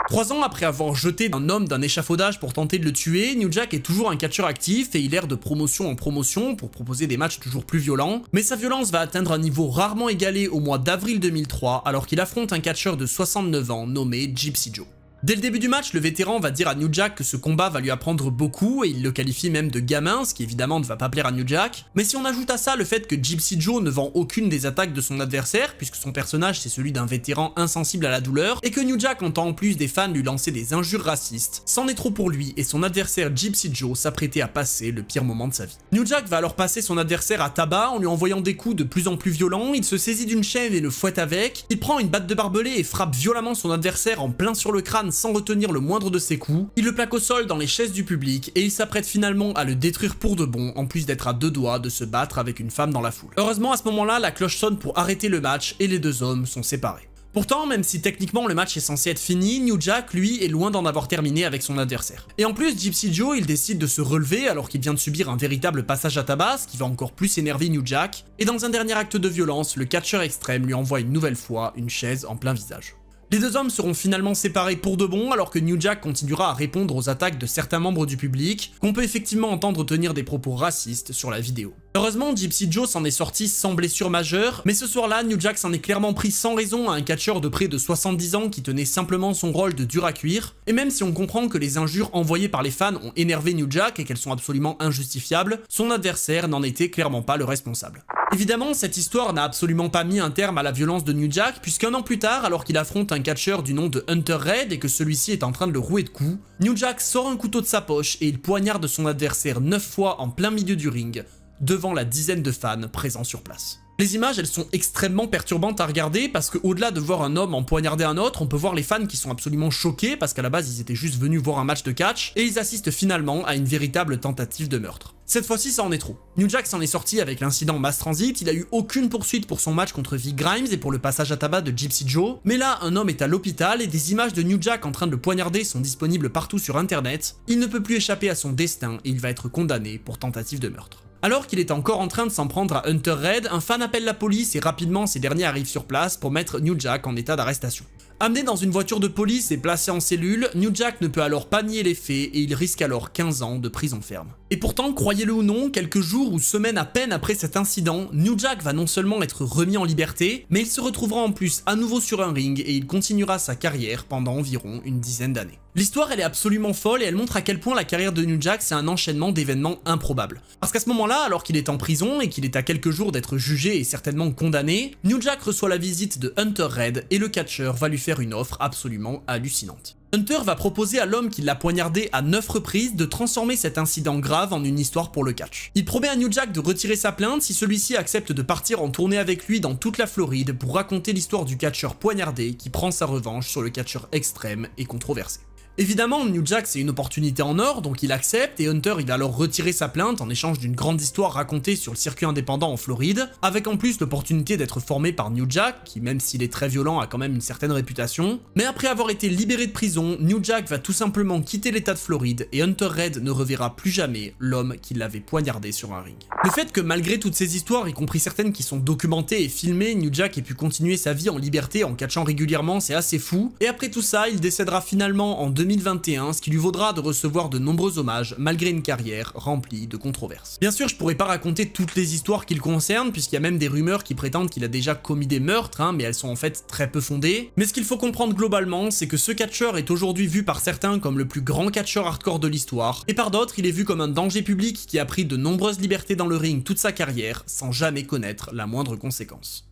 Trois ans après avoir jeté un homme d'un échafaudage pour tenter de le tuer, New Jack est toujours un catcheur actif et il erre de promotion en promotion pour proposer des matchs toujours plus violents, mais sa violence va atteindre un niveau rarement égalé au mois d'avril 2003 alors qu'il affronte un catcheur de 69 ans nommé Gypsy Joe. Dès le début du match, le vétéran va dire à New Jack que ce combat va lui apprendre beaucoup et il le qualifie même de gamin, ce qui évidemment ne va pas plaire à New Jack. Mais si on ajoute à ça le fait que Gypsy Joe ne vend aucune des attaques de son adversaire, puisque son personnage c'est celui d'un vétéran insensible à la douleur, et que New Jack entend en plus des fans lui lancer des injures racistes, c'en est trop pour lui et son adversaire Gypsy Joe s'apprêtait à passer le pire moment de sa vie. New Jack va alors passer son adversaire à tabac en lui envoyant des coups de plus en plus violents, il se saisit d'une chaîne et le fouette avec, il prend une batte de barbelé et frappe violemment son adversaire en plein sur le crâne sans retenir le moindre de ses coups. Il le plaque au sol dans les chaises du public et il s'apprête finalement à le détruire pour de bon, en plus d'être à deux doigts de se battre avec une femme dans la foule. Heureusement, à ce moment-là, la cloche sonne pour arrêter le match et les deux hommes sont séparés. Pourtant, même si techniquement le match est censé être fini, New Jack, lui, est loin d'en avoir terminé avec son adversaire. Et en plus, Gypsy Joe, il décide de se relever alors qu'il vient de subir un véritable passage à tabac, qui va encore plus énerver New Jack. Et dans un dernier acte de violence, le catcheur extrême lui envoie une nouvelle fois une chaise en plein visage. Les deux hommes seront finalement séparés pour de bon alors que New Jack continuera à répondre aux attaques de certains membres du public, qu'on peut effectivement entendre tenir des propos racistes sur la vidéo. Heureusement, Gypsy Joe s'en est sorti sans blessure majeure, mais ce soir-là, New Jack s'en est clairement pris sans raison à un catcheur de près de 70 ans qui tenait simplement son rôle de dur à cuire, et même si on comprend que les injures envoyées par les fans ont énervé New Jack et qu'elles sont absolument injustifiables, son adversaire n'en était clairement pas le responsable. Évidemment, cette histoire n'a absolument pas mis un terme à la violence de New Jack, puisqu'un an plus tard, alors qu'il affronte un catcheur du nom de Hunter Red et que celui-ci est en train de le rouer de coups, New Jack sort un couteau de sa poche et il poignarde son adversaire 9 fois en plein milieu du ring, devant la dizaine de fans présents sur place. Les images, elles sont extrêmement perturbantes à regarder parce qu'au-delà de voir un homme en poignarder un autre, on peut voir les fans qui sont absolument choqués parce qu'à la base ils étaient juste venus voir un match de catch et ils assistent finalement à une véritable tentative de meurtre. Cette fois-ci, ça en est trop. New Jack s'en est sorti avec l'incident Mass Transit, il a eu aucune poursuite pour son match contre Vic Grimes et pour le passage à tabac de Gypsy Joe, mais là, un homme est à l'hôpital et des images de New Jack en train de le poignarder sont disponibles partout sur internet. Il ne peut plus échapper à son destin et il va être condamné pour tentative de meurtre. Alors qu'il est encore en train de s'en prendre à Hunter Red, un fan appelle la police et rapidement ces derniers arrivent sur place pour mettre New Jack en état d'arrestation. Amené dans une voiture de police et placé en cellule, New Jack ne peut alors pas nier les faits et il risque alors 15 ans de prison ferme. Et pourtant, croyez-le ou non, quelques jours ou semaines à peine après cet incident, New Jack va non seulement être remis en liberté, mais il se retrouvera en plus à nouveau sur un ring et il continuera sa carrière pendant environ une dizaine d'années. L'histoire elle est absolument folle et elle montre à quel point la carrière de New Jack c'est un enchaînement d'événements improbables. Parce qu'à ce moment-là, alors qu'il est en prison et qu'il est à quelques jours d'être jugé et certainement condamné, New Jack reçoit la visite de Hunter Red et le Catcher va lui faire une offre absolument hallucinante. Hunter va proposer à l'homme qui l'a poignardé à neuf reprises de transformer cet incident grave en une histoire pour le catch. Il promet à New Jack de retirer sa plainte si celui-ci accepte de partir en tournée avec lui dans toute la Floride pour raconter l'histoire du catcheur poignardé qui prend sa revanche sur le catcheur extrême et controversé. Évidemment, New Jack c'est une opportunité en or, donc il accepte et Hunter il va alors retirer sa plainte en échange d'une grande histoire racontée sur le circuit indépendant en Floride, avec en plus l'opportunité d'être formé par New Jack, qui même s'il est très violent a quand même une certaine réputation. Mais après avoir été libéré de prison, New Jack va tout simplement quitter l'état de Floride et Hunter Red ne reverra plus jamais l'homme qui l'avait poignardé sur un ring. Le fait que malgré toutes ces histoires, y compris certaines qui sont documentées et filmées, New Jack ait pu continuer sa vie en liberté en catchant régulièrement, c'est assez fou. Et après tout ça, il décédera finalement en 2021, ce qui lui vaudra de recevoir de nombreux hommages malgré une carrière remplie de controverses. Bien sûr, je pourrais pas raconter toutes les histoires qui le concernent, puisqu'il y a même des rumeurs qui prétendent qu'il a déjà commis des meurtres, hein, mais elles sont en fait très peu fondées. Mais ce qu'il faut comprendre globalement, c'est que ce catcheur est aujourd'hui vu par certains comme le plus grand catcheur hardcore de l'histoire, et par d'autres, il est vu comme un danger public qui a pris de nombreuses libertés dans le ring toute sa carrière, sans jamais connaître la moindre conséquence.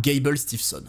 Gable Stevenson.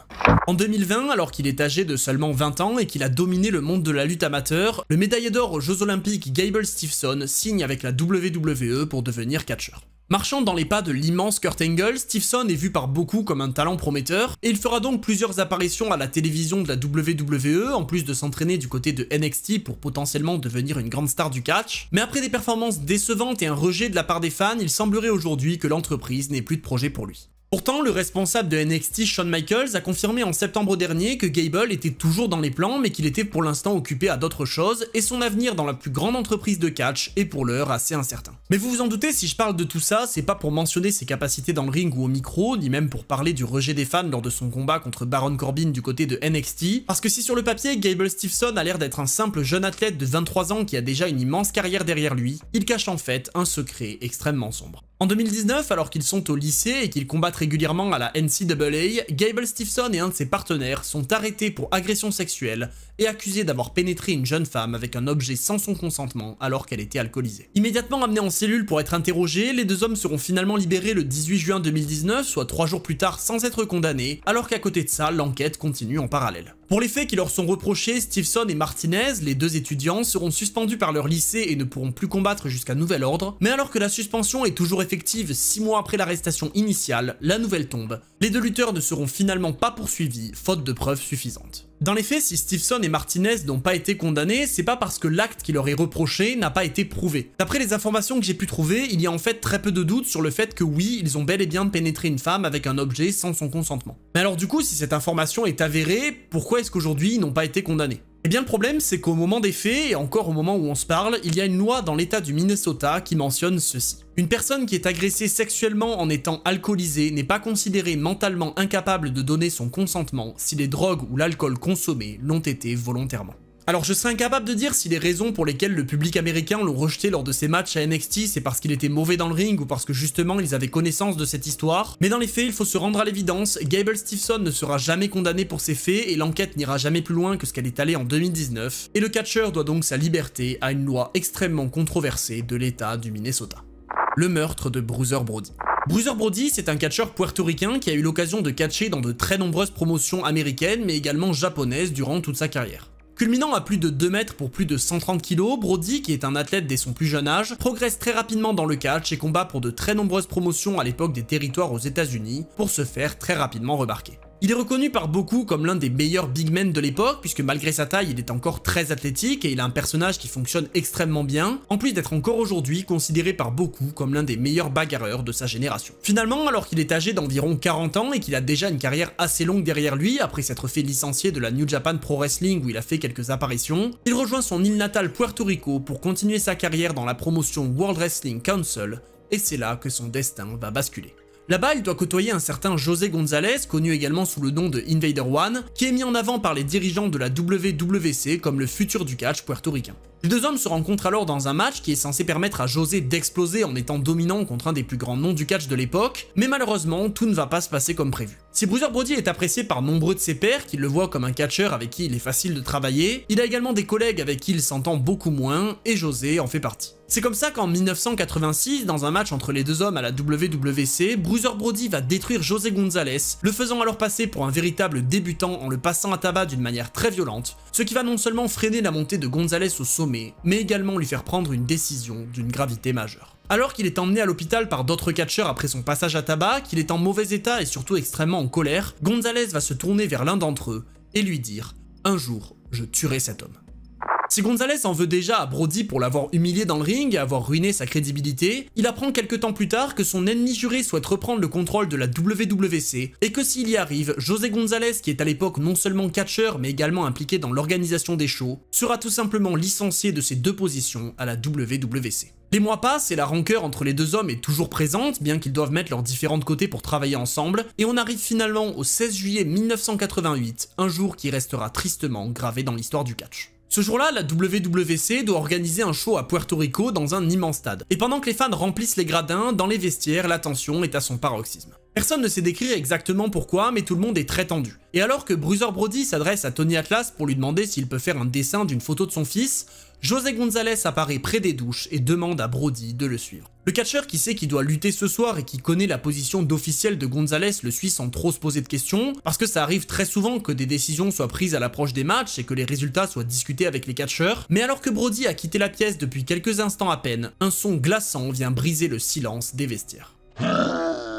En 2020, alors qu'il est âgé de seulement 20 ans et qu'il a dominé le monde de la lutte amateur, le médaillé d'or aux Jeux Olympiques Gable Stevenson signe avec la WWE pour devenir catcheur. Marchant dans les pas de l'immense Kurt Angle, Stevenson est vu par beaucoup comme un talent prometteur, et il fera donc plusieurs apparitions à la télévision de la WWE, en plus de s'entraîner du côté de NXT pour potentiellement devenir une grande star du catch. Mais après des performances décevantes et un rejet de la part des fans, il semblerait aujourd'hui que l'entreprise n'ait plus de projet pour lui. Pourtant, le responsable de NXT, Shawn Michaels, a confirmé en septembre dernier que Gable était toujours dans les plans, mais qu'il était pour l'instant occupé à d'autres choses, et son avenir dans la plus grande entreprise de catch est pour l'heure assez incertain. Mais vous vous en doutez, si je parle de tout ça, c'est pas pour mentionner ses capacités dans le ring ou au micro, ni même pour parler du rejet des fans lors de son combat contre Baron Corbin du côté de NXT, parce que si sur le papier, Gable Stevenson a l'air d'être un simple jeune athlète de 23 ans qui a déjà une immense carrière derrière lui, il cache en fait un secret extrêmement sombre. En 2019, alors qu'ils sont au lycée et qu'ils combattent régulièrement à la NCAA, Gable Stevenson et un de ses partenaires sont arrêtés pour agression sexuelle et accusés d'avoir pénétré une jeune femme avec un objet sans son consentement alors qu'elle était alcoolisée. Immédiatement amenés en cellule pour être interrogés, les deux hommes seront finalement libérés le 18 juin 2019, soit trois jours plus tard sans être condamnés, alors qu'à côté de ça, l'enquête continue en parallèle. Pour les faits qui leur sont reprochés, Stevenson et Martinez, les deux étudiants, seront suspendus par leur lycée et ne pourront plus combattre jusqu'à nouvel ordre, mais alors que la suspension est toujours effective 6 mois après l'arrestation initiale, la nouvelle tombe. Les deux lutteurs ne seront finalement pas poursuivis, faute de preuves suffisantes. Dans les faits, si Stevenson et Martinez n'ont pas été condamnés, c'est pas parce que l'acte qui leur est reproché n'a pas été prouvé. D'après les informations que j'ai pu trouver, il y a en fait très peu de doutes sur le fait que oui, ils ont bel et bien pénétré une femme avec un objet sans son consentement. Mais alors du coup, si cette information est avérée, pourquoi est-ce qu'aujourd'hui ils n'ont pas été condamnés eh bien le problème c'est qu'au moment des faits, et encore au moment où on se parle, il y a une loi dans l'état du Minnesota qui mentionne ceci. Une personne qui est agressée sexuellement en étant alcoolisée n'est pas considérée mentalement incapable de donner son consentement si les drogues ou l'alcool consommés l'ont été volontairement. Alors je serais incapable de dire si les raisons pour lesquelles le public américain l'ont rejeté lors de ses matchs à NXT c'est parce qu'il était mauvais dans le ring ou parce que justement ils avaient connaissance de cette histoire, mais dans les faits il faut se rendre à l'évidence, Gable Stevenson ne sera jamais condamné pour ses faits et l'enquête n'ira jamais plus loin que ce qu'elle est allée en 2019, et le catcheur doit donc sa liberté à une loi extrêmement controversée de l'état du Minnesota. Le meurtre de Bruiser Brody. Bruiser Brody, c'est un catcheur puertoricain qui a eu l'occasion de catcher dans de très nombreuses promotions américaines mais également japonaises durant toute sa carrière. Culminant à plus de 2 mètres pour plus de 130 kg, Brody, qui est un athlète dès son plus jeune âge, progresse très rapidement dans le catch et combat pour de très nombreuses promotions à l'époque des territoires aux États-Unis pour se faire très rapidement remarquer. Il est reconnu par beaucoup comme l'un des meilleurs big men de l'époque, puisque malgré sa taille, il est encore très athlétique et il a un personnage qui fonctionne extrêmement bien, en plus d'être encore aujourd'hui considéré par beaucoup comme l'un des meilleurs bagarreurs de sa génération. Finalement, alors qu'il est âgé d'environ 40 ans et qu'il a déjà une carrière assez longue derrière lui, après s'être fait licencier de la New Japan Pro Wrestling où il a fait quelques apparitions, il rejoint son île natale Puerto Rico pour continuer sa carrière dans la promotion World Wrestling Council, et c'est là que son destin va basculer. Là-bas, il doit côtoyer un certain José González, connu également sous le nom de Invader One, qui est mis en avant par les dirigeants de la WWC comme le futur du catch puertoricain. Les deux hommes se rencontrent alors dans un match qui est censé permettre à José d'exploser en étant dominant contre un des plus grands noms du catch de l'époque, mais malheureusement, tout ne va pas se passer comme prévu. Si Bruiser Brody est apprécié par nombreux de ses pairs qui le voient comme un catcheur avec qui il est facile de travailler, il a également des collègues avec qui il s'entend beaucoup moins, et José en fait partie. C'est comme ça qu'en 1986, dans un match entre les deux hommes à la WWC, Bruiser Brody va détruire José Gonzalez, le faisant alors passer pour un véritable débutant en le passant à tabac d'une manière très violente, ce qui va non seulement freiner la montée de Gonzalez au sommet mais également lui faire prendre une décision d'une gravité majeure. Alors qu'il est emmené à l'hôpital par d'autres catcheurs après son passage à tabac, qu'il est en mauvais état et surtout extrêmement en colère, Gonzalez va se tourner vers l'un d'entre eux et lui dire « Un jour, je tuerai cet homme ». Si Gonzalez en veut déjà à Brody pour l'avoir humilié dans le ring et avoir ruiné sa crédibilité, il apprend quelques temps plus tard que son ennemi juré souhaite reprendre le contrôle de la WWC et que s'il y arrive, José Gonzalez, qui est à l'époque non seulement catcheur mais également impliqué dans l'organisation des shows, sera tout simplement licencié de ses deux positions à la WWC. Les mois passent et la rancœur entre les deux hommes est toujours présente, bien qu'ils doivent mettre leurs différentes côtés pour travailler ensemble, et on arrive finalement au 16 juillet 1988, un jour qui restera tristement gravé dans l'histoire du catch. Ce jour-là, la WWC doit organiser un show à Puerto Rico dans un immense stade. Et pendant que les fans remplissent les gradins, dans les vestiaires, la tension est à son paroxysme. Personne ne sait décrire exactement pourquoi, mais tout le monde est très tendu. Et alors que Bruiser Brody s'adresse à Tony Atlas pour lui demander s'il peut faire un dessin d'une photo de son fils, José Gonzalez apparaît près des douches et demande à Brody de le suivre. Le catcheur qui sait qu'il doit lutter ce soir et qui connaît la position d'officiel de Gonzalez le suit sans trop se poser de questions, parce que ça arrive très souvent que des décisions soient prises à l'approche des matchs et que les résultats soient discutés avec les catcheurs, mais alors que Brody a quitté la pièce depuis quelques instants à peine, un son glaçant vient briser le silence des vestiaires.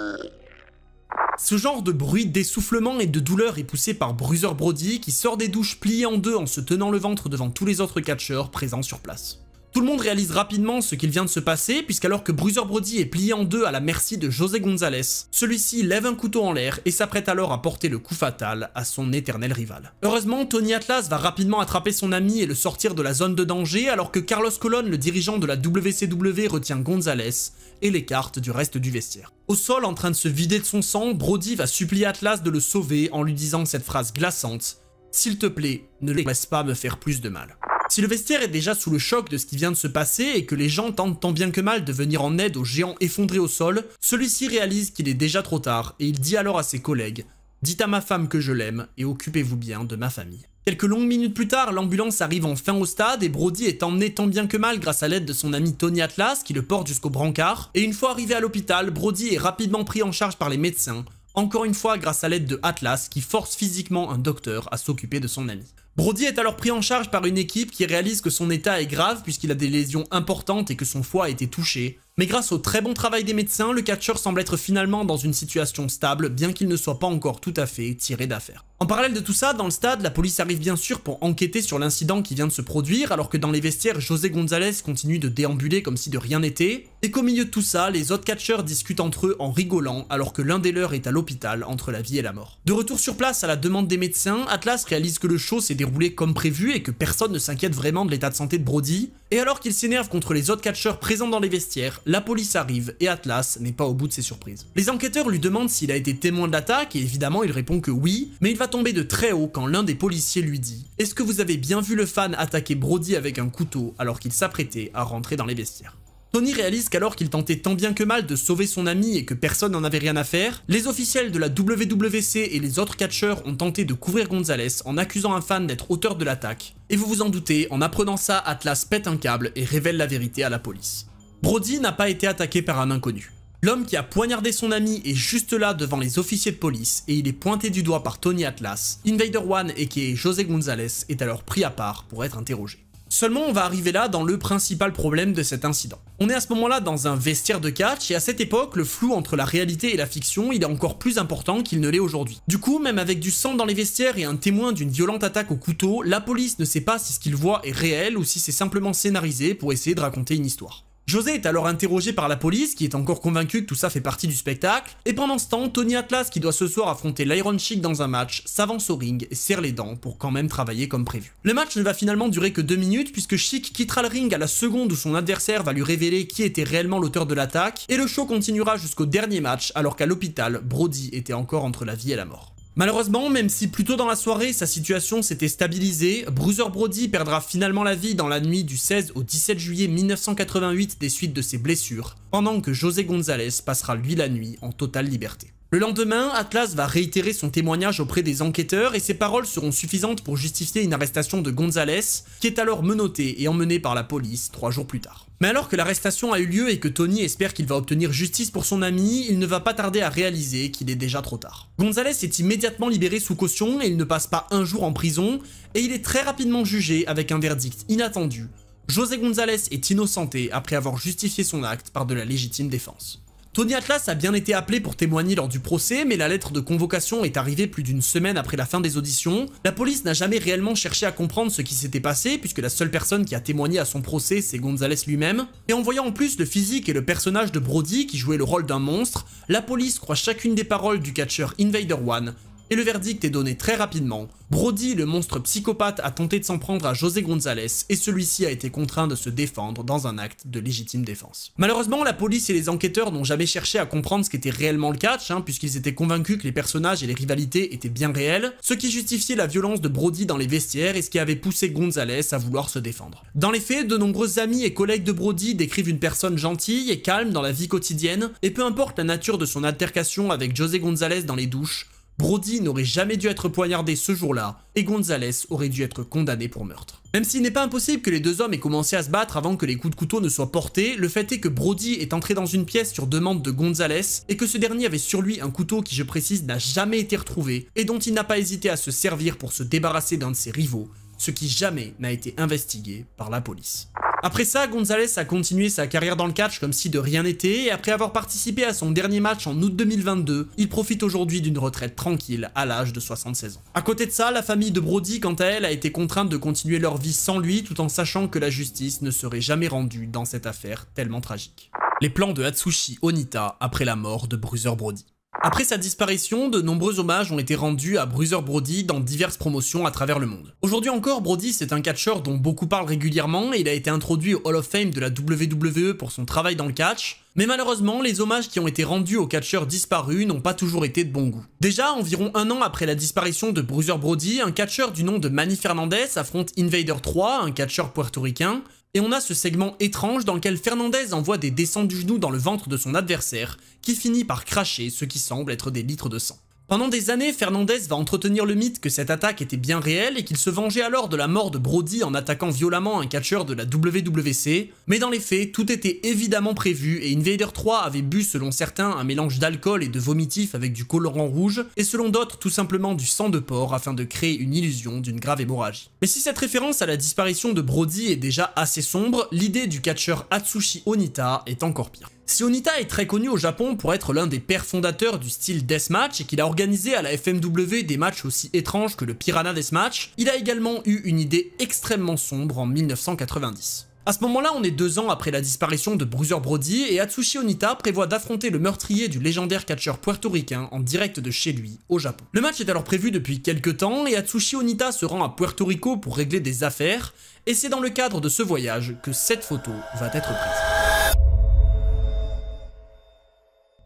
Ce genre de bruit d'essoufflement et de douleur est poussé par Bruiser Brody qui sort des douches pliées en deux en se tenant le ventre devant tous les autres catcheurs présents sur place. Tout le monde réalise rapidement ce qu'il vient de se passer, puisqu'alors que Bruiser Brody est plié en deux à la merci de José González, celui-ci lève un couteau en l'air et s'apprête alors à porter le coup fatal à son éternel rival. Heureusement, Tony Atlas va rapidement attraper son ami et le sortir de la zone de danger, alors que Carlos Colon, le dirigeant de la WCW, retient González et l'écarte du reste du vestiaire. Au sol, en train de se vider de son sang, Brody va supplier Atlas de le sauver en lui disant cette phrase glaçante « S'il te plaît, ne laisse pas me faire plus de mal ». Si le vestiaire est déjà sous le choc de ce qui vient de se passer et que les gens tentent tant bien que mal de venir en aide aux géants effondré au sol, celui-ci réalise qu'il est déjà trop tard et il dit alors à ses collègues « Dites à ma femme que je l'aime et occupez-vous bien de ma famille ». Quelques longues minutes plus tard, l'ambulance arrive enfin au stade et Brody est emmené tant bien que mal grâce à l'aide de son ami Tony Atlas qui le porte jusqu'au brancard. Et une fois arrivé à l'hôpital, Brody est rapidement pris en charge par les médecins, encore une fois grâce à l'aide de Atlas qui force physiquement un docteur à s'occuper de son ami. Brody est alors pris en charge par une équipe qui réalise que son état est grave puisqu'il a des lésions importantes et que son foie a été touché. Mais grâce au très bon travail des médecins, le catcheur semble être finalement dans une situation stable, bien qu'il ne soit pas encore tout à fait tiré d'affaire. En parallèle de tout ça, dans le stade, la police arrive bien sûr pour enquêter sur l'incident qui vient de se produire, alors que dans les vestiaires, José Gonzalez continue de déambuler comme si de rien n'était, et qu'au milieu de tout ça, les autres catcheurs discutent entre eux en rigolant, alors que l'un des leurs est à l'hôpital, entre la vie et la mort. De retour sur place à la demande des médecins, Atlas réalise que le show s'est déroulé comme prévu et que personne ne s'inquiète vraiment de l'état de santé de Brody, et alors qu'il s'énerve contre les autres catcheurs présents dans les vestiaires, la police arrive et Atlas n'est pas au bout de ses surprises. Les enquêteurs lui demandent s'il a été témoin de l'attaque et évidemment il répond que oui, mais il va tomber de très haut quand l'un des policiers lui dit « Est-ce que vous avez bien vu le fan attaquer Brody avec un couteau alors qu'il s'apprêtait à rentrer dans les vestiaires ?» Tony réalise qu'alors qu'il tentait tant bien que mal de sauver son ami et que personne n'en avait rien à faire, les officiels de la WWC et les autres catcheurs ont tenté de couvrir Gonzalez en accusant un fan d'être auteur de l'attaque. Et vous vous en doutez, en apprenant ça, Atlas pète un câble et révèle la vérité à la police. Brody n'a pas été attaqué par un inconnu. L'homme qui a poignardé son ami est juste là devant les officiers de police et il est pointé du doigt par Tony Atlas. Invader One et qui est José Gonzalez est alors pris à part pour être interrogé. Seulement, on va arriver là dans le principal problème de cet incident. On est à ce moment-là dans un vestiaire de catch, et à cette époque, le flou entre la réalité et la fiction, il est encore plus important qu'il ne l'est aujourd'hui. Du coup, même avec du sang dans les vestiaires et un témoin d'une violente attaque au couteau, la police ne sait pas si ce qu'il voit est réel ou si c'est simplement scénarisé pour essayer de raconter une histoire. José est alors interrogé par la police, qui est encore convaincu que tout ça fait partie du spectacle, et pendant ce temps, Tony Atlas, qui doit ce soir affronter l'Iron Chic dans un match, s'avance au ring et serre les dents pour quand même travailler comme prévu. Le match ne va finalement durer que deux minutes, puisque Chic quittera le ring à la seconde où son adversaire va lui révéler qui était réellement l'auteur de l'attaque, et le show continuera jusqu'au dernier match, alors qu'à l'hôpital, Brody était encore entre la vie et la mort. Malheureusement, même si plus tôt dans la soirée sa situation s'était stabilisée, Bruiser Brody perdra finalement la vie dans la nuit du 16 au 17 juillet 1988 des suites de ses blessures, pendant que José González passera lui la nuit en totale liberté. Le lendemain, Atlas va réitérer son témoignage auprès des enquêteurs et ses paroles seront suffisantes pour justifier une arrestation de Gonzalez qui est alors menotté et emmené par la police trois jours plus tard. Mais alors que l'arrestation a eu lieu et que Tony espère qu'il va obtenir justice pour son ami, il ne va pas tarder à réaliser qu'il est déjà trop tard. Gonzalez est immédiatement libéré sous caution et il ne passe pas un jour en prison, et il est très rapidement jugé avec un verdict inattendu. José Gonzalez est innocenté après avoir justifié son acte par de la légitime défense. Tony Atlas a bien été appelé pour témoigner lors du procès, mais la lettre de convocation est arrivée plus d'une semaine après la fin des auditions. La police n'a jamais réellement cherché à comprendre ce qui s'était passé, puisque la seule personne qui a témoigné à son procès, c'est Gonzalez lui-même. Et en voyant en plus le physique et le personnage de Brody qui jouait le rôle d'un monstre, la police croit chacune des paroles du catcheur Invader One, et le verdict est donné très rapidement. Brody, le monstre psychopathe, a tenté de s'en prendre à José González et celui-ci a été contraint de se défendre dans un acte de légitime défense. Malheureusement, la police et les enquêteurs n'ont jamais cherché à comprendre ce qu'était réellement le catch, hein, puisqu'ils étaient convaincus que les personnages et les rivalités étaient bien réels, ce qui justifiait la violence de Brody dans les vestiaires et ce qui avait poussé González à vouloir se défendre. Dans les faits, de nombreux amis et collègues de Brody décrivent une personne gentille et calme dans la vie quotidienne, et peu importe la nature de son altercation avec José González dans les douches, Brody n'aurait jamais dû être poignardé ce jour-là et Gonzales aurait dû être condamné pour meurtre. Même s'il n'est pas impossible que les deux hommes aient commencé à se battre avant que les coups de couteau ne soient portés, le fait est que Brody est entré dans une pièce sur demande de Gonzales et que ce dernier avait sur lui un couteau qui, je précise, n'a jamais été retrouvé et dont il n'a pas hésité à se servir pour se débarrasser d'un de ses rivaux, ce qui jamais n'a été investigué par la police. Après ça, Gonzalez a continué sa carrière dans le catch comme si de rien n'était, et après avoir participé à son dernier match en août 2022, il profite aujourd'hui d'une retraite tranquille à l'âge de 76 ans. À côté de ça, la famille de Brody, quant à elle, a été contrainte de continuer leur vie sans lui, tout en sachant que la justice ne serait jamais rendue dans cette affaire tellement tragique. Les plans de Hatsushi Onita après la mort de Bruiser Brody. Après sa disparition, de nombreux hommages ont été rendus à Bruiser Brody dans diverses promotions à travers le monde. Aujourd'hui encore, Brody c'est un catcheur dont beaucoup parlent régulièrement et il a été introduit au Hall of Fame de la WWE pour son travail dans le catch, mais malheureusement, les hommages qui ont été rendus aux catcheurs disparus n'ont pas toujours été de bon goût. Déjà, environ un an après la disparition de Bruiser Brody, un catcheur du nom de Manny Fernandez affronte Invader 3, un catcheur puertoricain, et on a ce segment étrange dans lequel Fernandez envoie des descentes du genou dans le ventre de son adversaire, qui finit par cracher ce qui semble être des litres de sang. Pendant des années, Fernandez va entretenir le mythe que cette attaque était bien réelle et qu'il se vengeait alors de la mort de Brody en attaquant violemment un catcheur de la WWC, mais dans les faits, tout était évidemment prévu et Invader 3 avait bu selon certains un mélange d'alcool et de vomitif avec du colorant rouge, et selon d'autres tout simplement du sang de porc afin de créer une illusion d'une grave hémorragie. Mais si cette référence à la disparition de Brody est déjà assez sombre, l'idée du catcheur Atsushi Onita est encore pire. Si Onita est très connu au Japon pour être l'un des pères fondateurs du style Deathmatch et qu'il a organisé à la FMW des matchs aussi étranges que le Piranha Deathmatch, il a également eu une idée extrêmement sombre en 1990. À ce moment-là, on est deux ans après la disparition de Bruiser Brody et Atsushi Onita prévoit d'affronter le meurtrier du légendaire catcheur puertoricain en direct de chez lui, au Japon. Le match est alors prévu depuis quelques temps et Atsushi Onita se rend à Puerto Rico pour régler des affaires, et c'est dans le cadre de ce voyage que cette photo va être prise.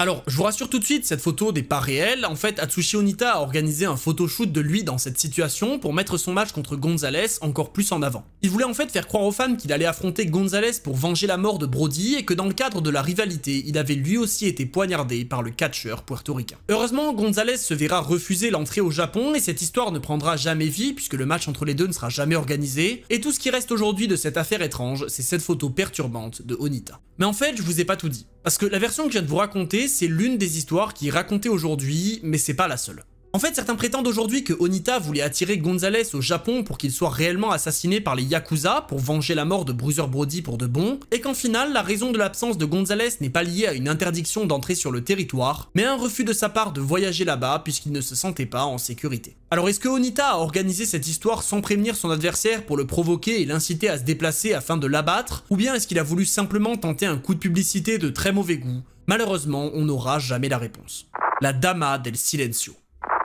Alors, je vous rassure tout de suite, cette photo n'est pas réelle. En fait, Atsushi Onita a organisé un photoshoot de lui dans cette situation pour mettre son match contre Gonzalez encore plus en avant. Il voulait en fait faire croire aux fans qu'il allait affronter Gonzalez pour venger la mort de Brody et que dans le cadre de la rivalité, il avait lui aussi été poignardé par le catcheur puertoricain. Heureusement, Gonzalez se verra refuser l'entrée au Japon et cette histoire ne prendra jamais vie puisque le match entre les deux ne sera jamais organisé. Et tout ce qui reste aujourd'hui de cette affaire étrange, c'est cette photo perturbante de Onita. Mais en fait, je vous ai pas tout dit. Parce que la version que je viens de vous raconter c'est l'une des histoires qui est racontée aujourd'hui, mais c'est pas la seule. En fait, certains prétendent aujourd'hui que Onita voulait attirer Gonzales au Japon pour qu'il soit réellement assassiné par les Yakuza pour venger la mort de Bruiser Brody pour de bon, et qu'en final, la raison de l'absence de Gonzales n'est pas liée à une interdiction d'entrer sur le territoire, mais à un refus de sa part de voyager là-bas puisqu'il ne se sentait pas en sécurité. Alors est-ce que Onita a organisé cette histoire sans prévenir son adversaire pour le provoquer et l'inciter à se déplacer afin de l'abattre, ou bien est-ce qu'il a voulu simplement tenter un coup de publicité de très mauvais goût Malheureusement, on n'aura jamais la réponse. La Dama del Silencio.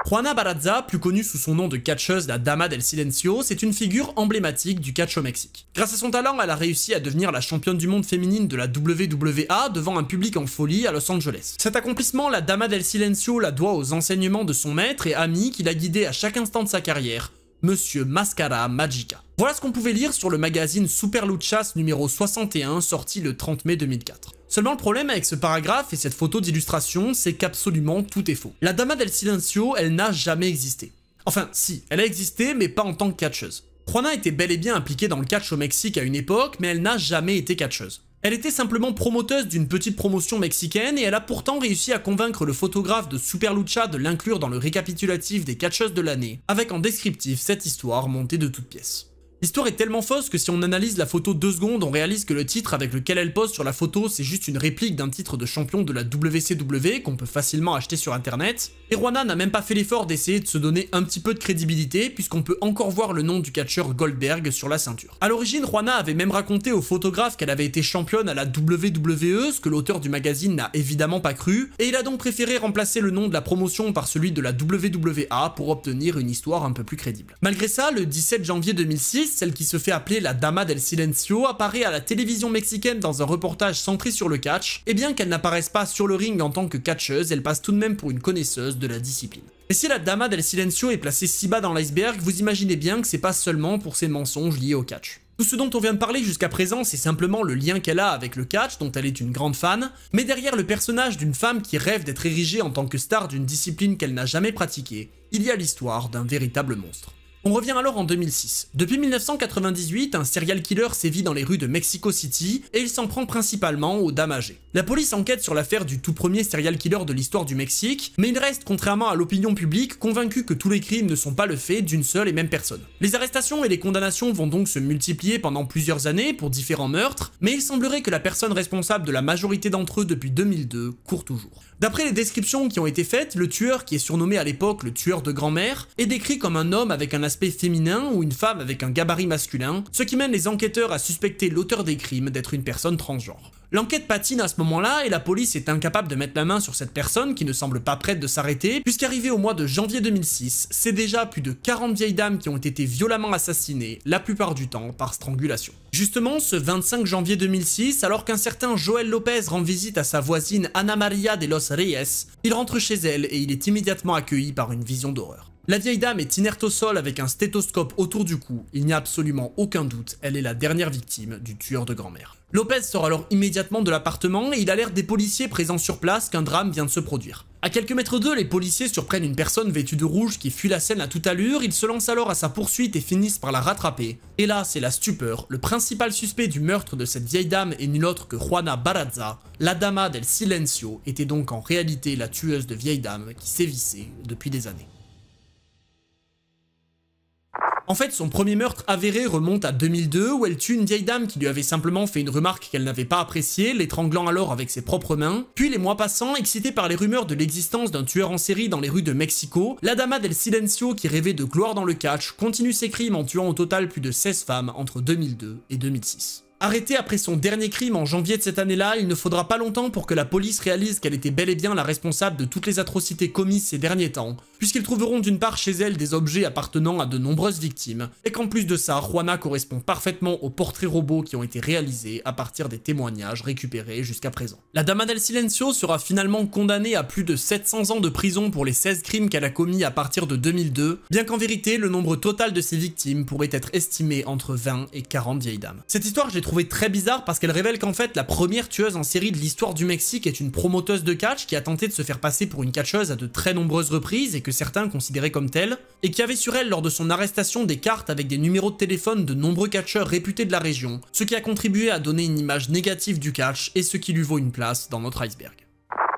Juana Barazza, plus connue sous son nom de catcheuse la Dama del Silencio, c'est une figure emblématique du catch au Mexique. Grâce à son talent, elle a réussi à devenir la championne du monde féminine de la WWA devant un public en folie à Los Angeles. Cet accomplissement, la Dama del Silencio la doit aux enseignements de son maître et ami qui l'a guidée à chaque instant de sa carrière, Monsieur Mascara Magica. Voilà ce qu'on pouvait lire sur le magazine Super Luchas numéro 61 sorti le 30 mai 2004. Seulement le problème avec ce paragraphe et cette photo d'illustration, c'est qu'absolument tout est faux. La Dama del Silencio, elle n'a jamais existé. Enfin si, elle a existé mais pas en tant que catcheuse. Juana était bel et bien impliquée dans le catch au Mexique à une époque, mais elle n'a jamais été catcheuse. Elle était simplement promoteuse d'une petite promotion mexicaine et elle a pourtant réussi à convaincre le photographe de Super Lucha de l'inclure dans le récapitulatif des catcheuses de l'année, avec en descriptif cette histoire montée de toutes pièces. L'histoire est tellement fausse que si on analyse la photo deux secondes, on réalise que le titre avec lequel elle pose sur la photo, c'est juste une réplique d'un titre de champion de la WCW qu'on peut facilement acheter sur internet. Et Rwana n'a même pas fait l'effort d'essayer de se donner un petit peu de crédibilité, puisqu'on peut encore voir le nom du catcheur Goldberg sur la ceinture. A l'origine, Juana avait même raconté au photographe qu'elle avait été championne à la WWE, ce que l'auteur du magazine n'a évidemment pas cru, et il a donc préféré remplacer le nom de la promotion par celui de la WWA pour obtenir une histoire un peu plus crédible. Malgré ça, le 17 janvier 2006, celle qui se fait appeler la Dama del Silencio, apparaît à la télévision mexicaine dans un reportage centré sur le catch, et bien qu'elle n'apparaisse pas sur le ring en tant que catcheuse, elle passe tout de même pour une connaisseuse de la discipline. Et si la Dama del Silencio est placée si bas dans l'iceberg, vous imaginez bien que c'est pas seulement pour ses mensonges liés au catch. Tout ce dont on vient de parler jusqu'à présent, c'est simplement le lien qu'elle a avec le catch, dont elle est une grande fan, mais derrière le personnage d'une femme qui rêve d'être érigée en tant que star d'une discipline qu'elle n'a jamais pratiquée, il y a l'histoire d'un véritable monstre. On revient alors en 2006. Depuis 1998, un serial killer sévit dans les rues de Mexico City et il s'en prend principalement aux dames âgées. La police enquête sur l'affaire du tout premier serial killer de l'histoire du Mexique, mais il reste, contrairement à l'opinion publique, convaincu que tous les crimes ne sont pas le fait d'une seule et même personne. Les arrestations et les condamnations vont donc se multiplier pendant plusieurs années pour différents meurtres, mais il semblerait que la personne responsable de la majorité d'entre eux depuis 2002 court toujours. D'après les descriptions qui ont été faites, le tueur, qui est surnommé à l'époque le tueur de grand-mère, est décrit comme un homme avec un aspect féminin ou une femme avec un gabarit masculin, ce qui mène les enquêteurs à suspecter l'auteur des crimes d'être une personne transgenre. L'enquête patine à ce moment-là et la police est incapable de mettre la main sur cette personne qui ne semble pas prête de s'arrêter, puisqu'arrivée au mois de janvier 2006, c'est déjà plus de 40 vieilles dames qui ont été violemment assassinées, la plupart du temps par strangulation. Justement, ce 25 janvier 2006, alors qu'un certain Joël Lopez rend visite à sa voisine Ana Maria de los Reyes, il rentre chez elle et il est immédiatement accueilli par une vision d'horreur. La vieille dame est inerte au sol avec un stéthoscope autour du cou, il n'y a absolument aucun doute, elle est la dernière victime du tueur de grand-mère. Lopez sort alors immédiatement de l'appartement et il alerte des policiers présents sur place qu'un drame vient de se produire. À quelques mètres d'eux, les policiers surprennent une personne vêtue de rouge qui fuit la scène à toute allure, ils se lancent alors à sa poursuite et finissent par la rattraper. Et là, c'est la stupeur, le principal suspect du meurtre de cette vieille dame est nul autre que Juana Barazza, la Dama del Silencio était donc en réalité la tueuse de vieille dame qui sévissait depuis des années. En fait, son premier meurtre avéré remonte à 2002 où elle tue une vieille dame qui lui avait simplement fait une remarque qu'elle n'avait pas appréciée, l'étranglant alors avec ses propres mains. Puis les mois passants, excité par les rumeurs de l'existence d'un tueur en série dans les rues de Mexico, la dama del Silencio qui rêvait de gloire dans le catch continue ses crimes en tuant au total plus de 16 femmes entre 2002 et 2006. Arrêtée après son dernier crime en janvier de cette année-là, il ne faudra pas longtemps pour que la police réalise qu'elle était bel et bien la responsable de toutes les atrocités commises ces derniers temps, puisqu'ils trouveront d'une part chez elle des objets appartenant à de nombreuses victimes, et qu'en plus de ça, Juana correspond parfaitement aux portraits robots qui ont été réalisés à partir des témoignages récupérés jusqu'à présent. La Dama del Silencio sera finalement condamnée à plus de 700 ans de prison pour les 16 crimes qu'elle a commis à partir de 2002, bien qu'en vérité, le nombre total de ses victimes pourrait être estimé entre 20 et 40 vieilles dames. Cette histoire, j'ai très bizarre parce qu'elle révèle qu'en fait, la première tueuse en série de l'histoire du Mexique est une promoteuse de catch qui a tenté de se faire passer pour une catcheuse à de très nombreuses reprises et que certains considéraient comme telle, et qui avait sur elle lors de son arrestation des cartes avec des numéros de téléphone de nombreux catcheurs réputés de la région, ce qui a contribué à donner une image négative du catch et ce qui lui vaut une place dans notre iceberg.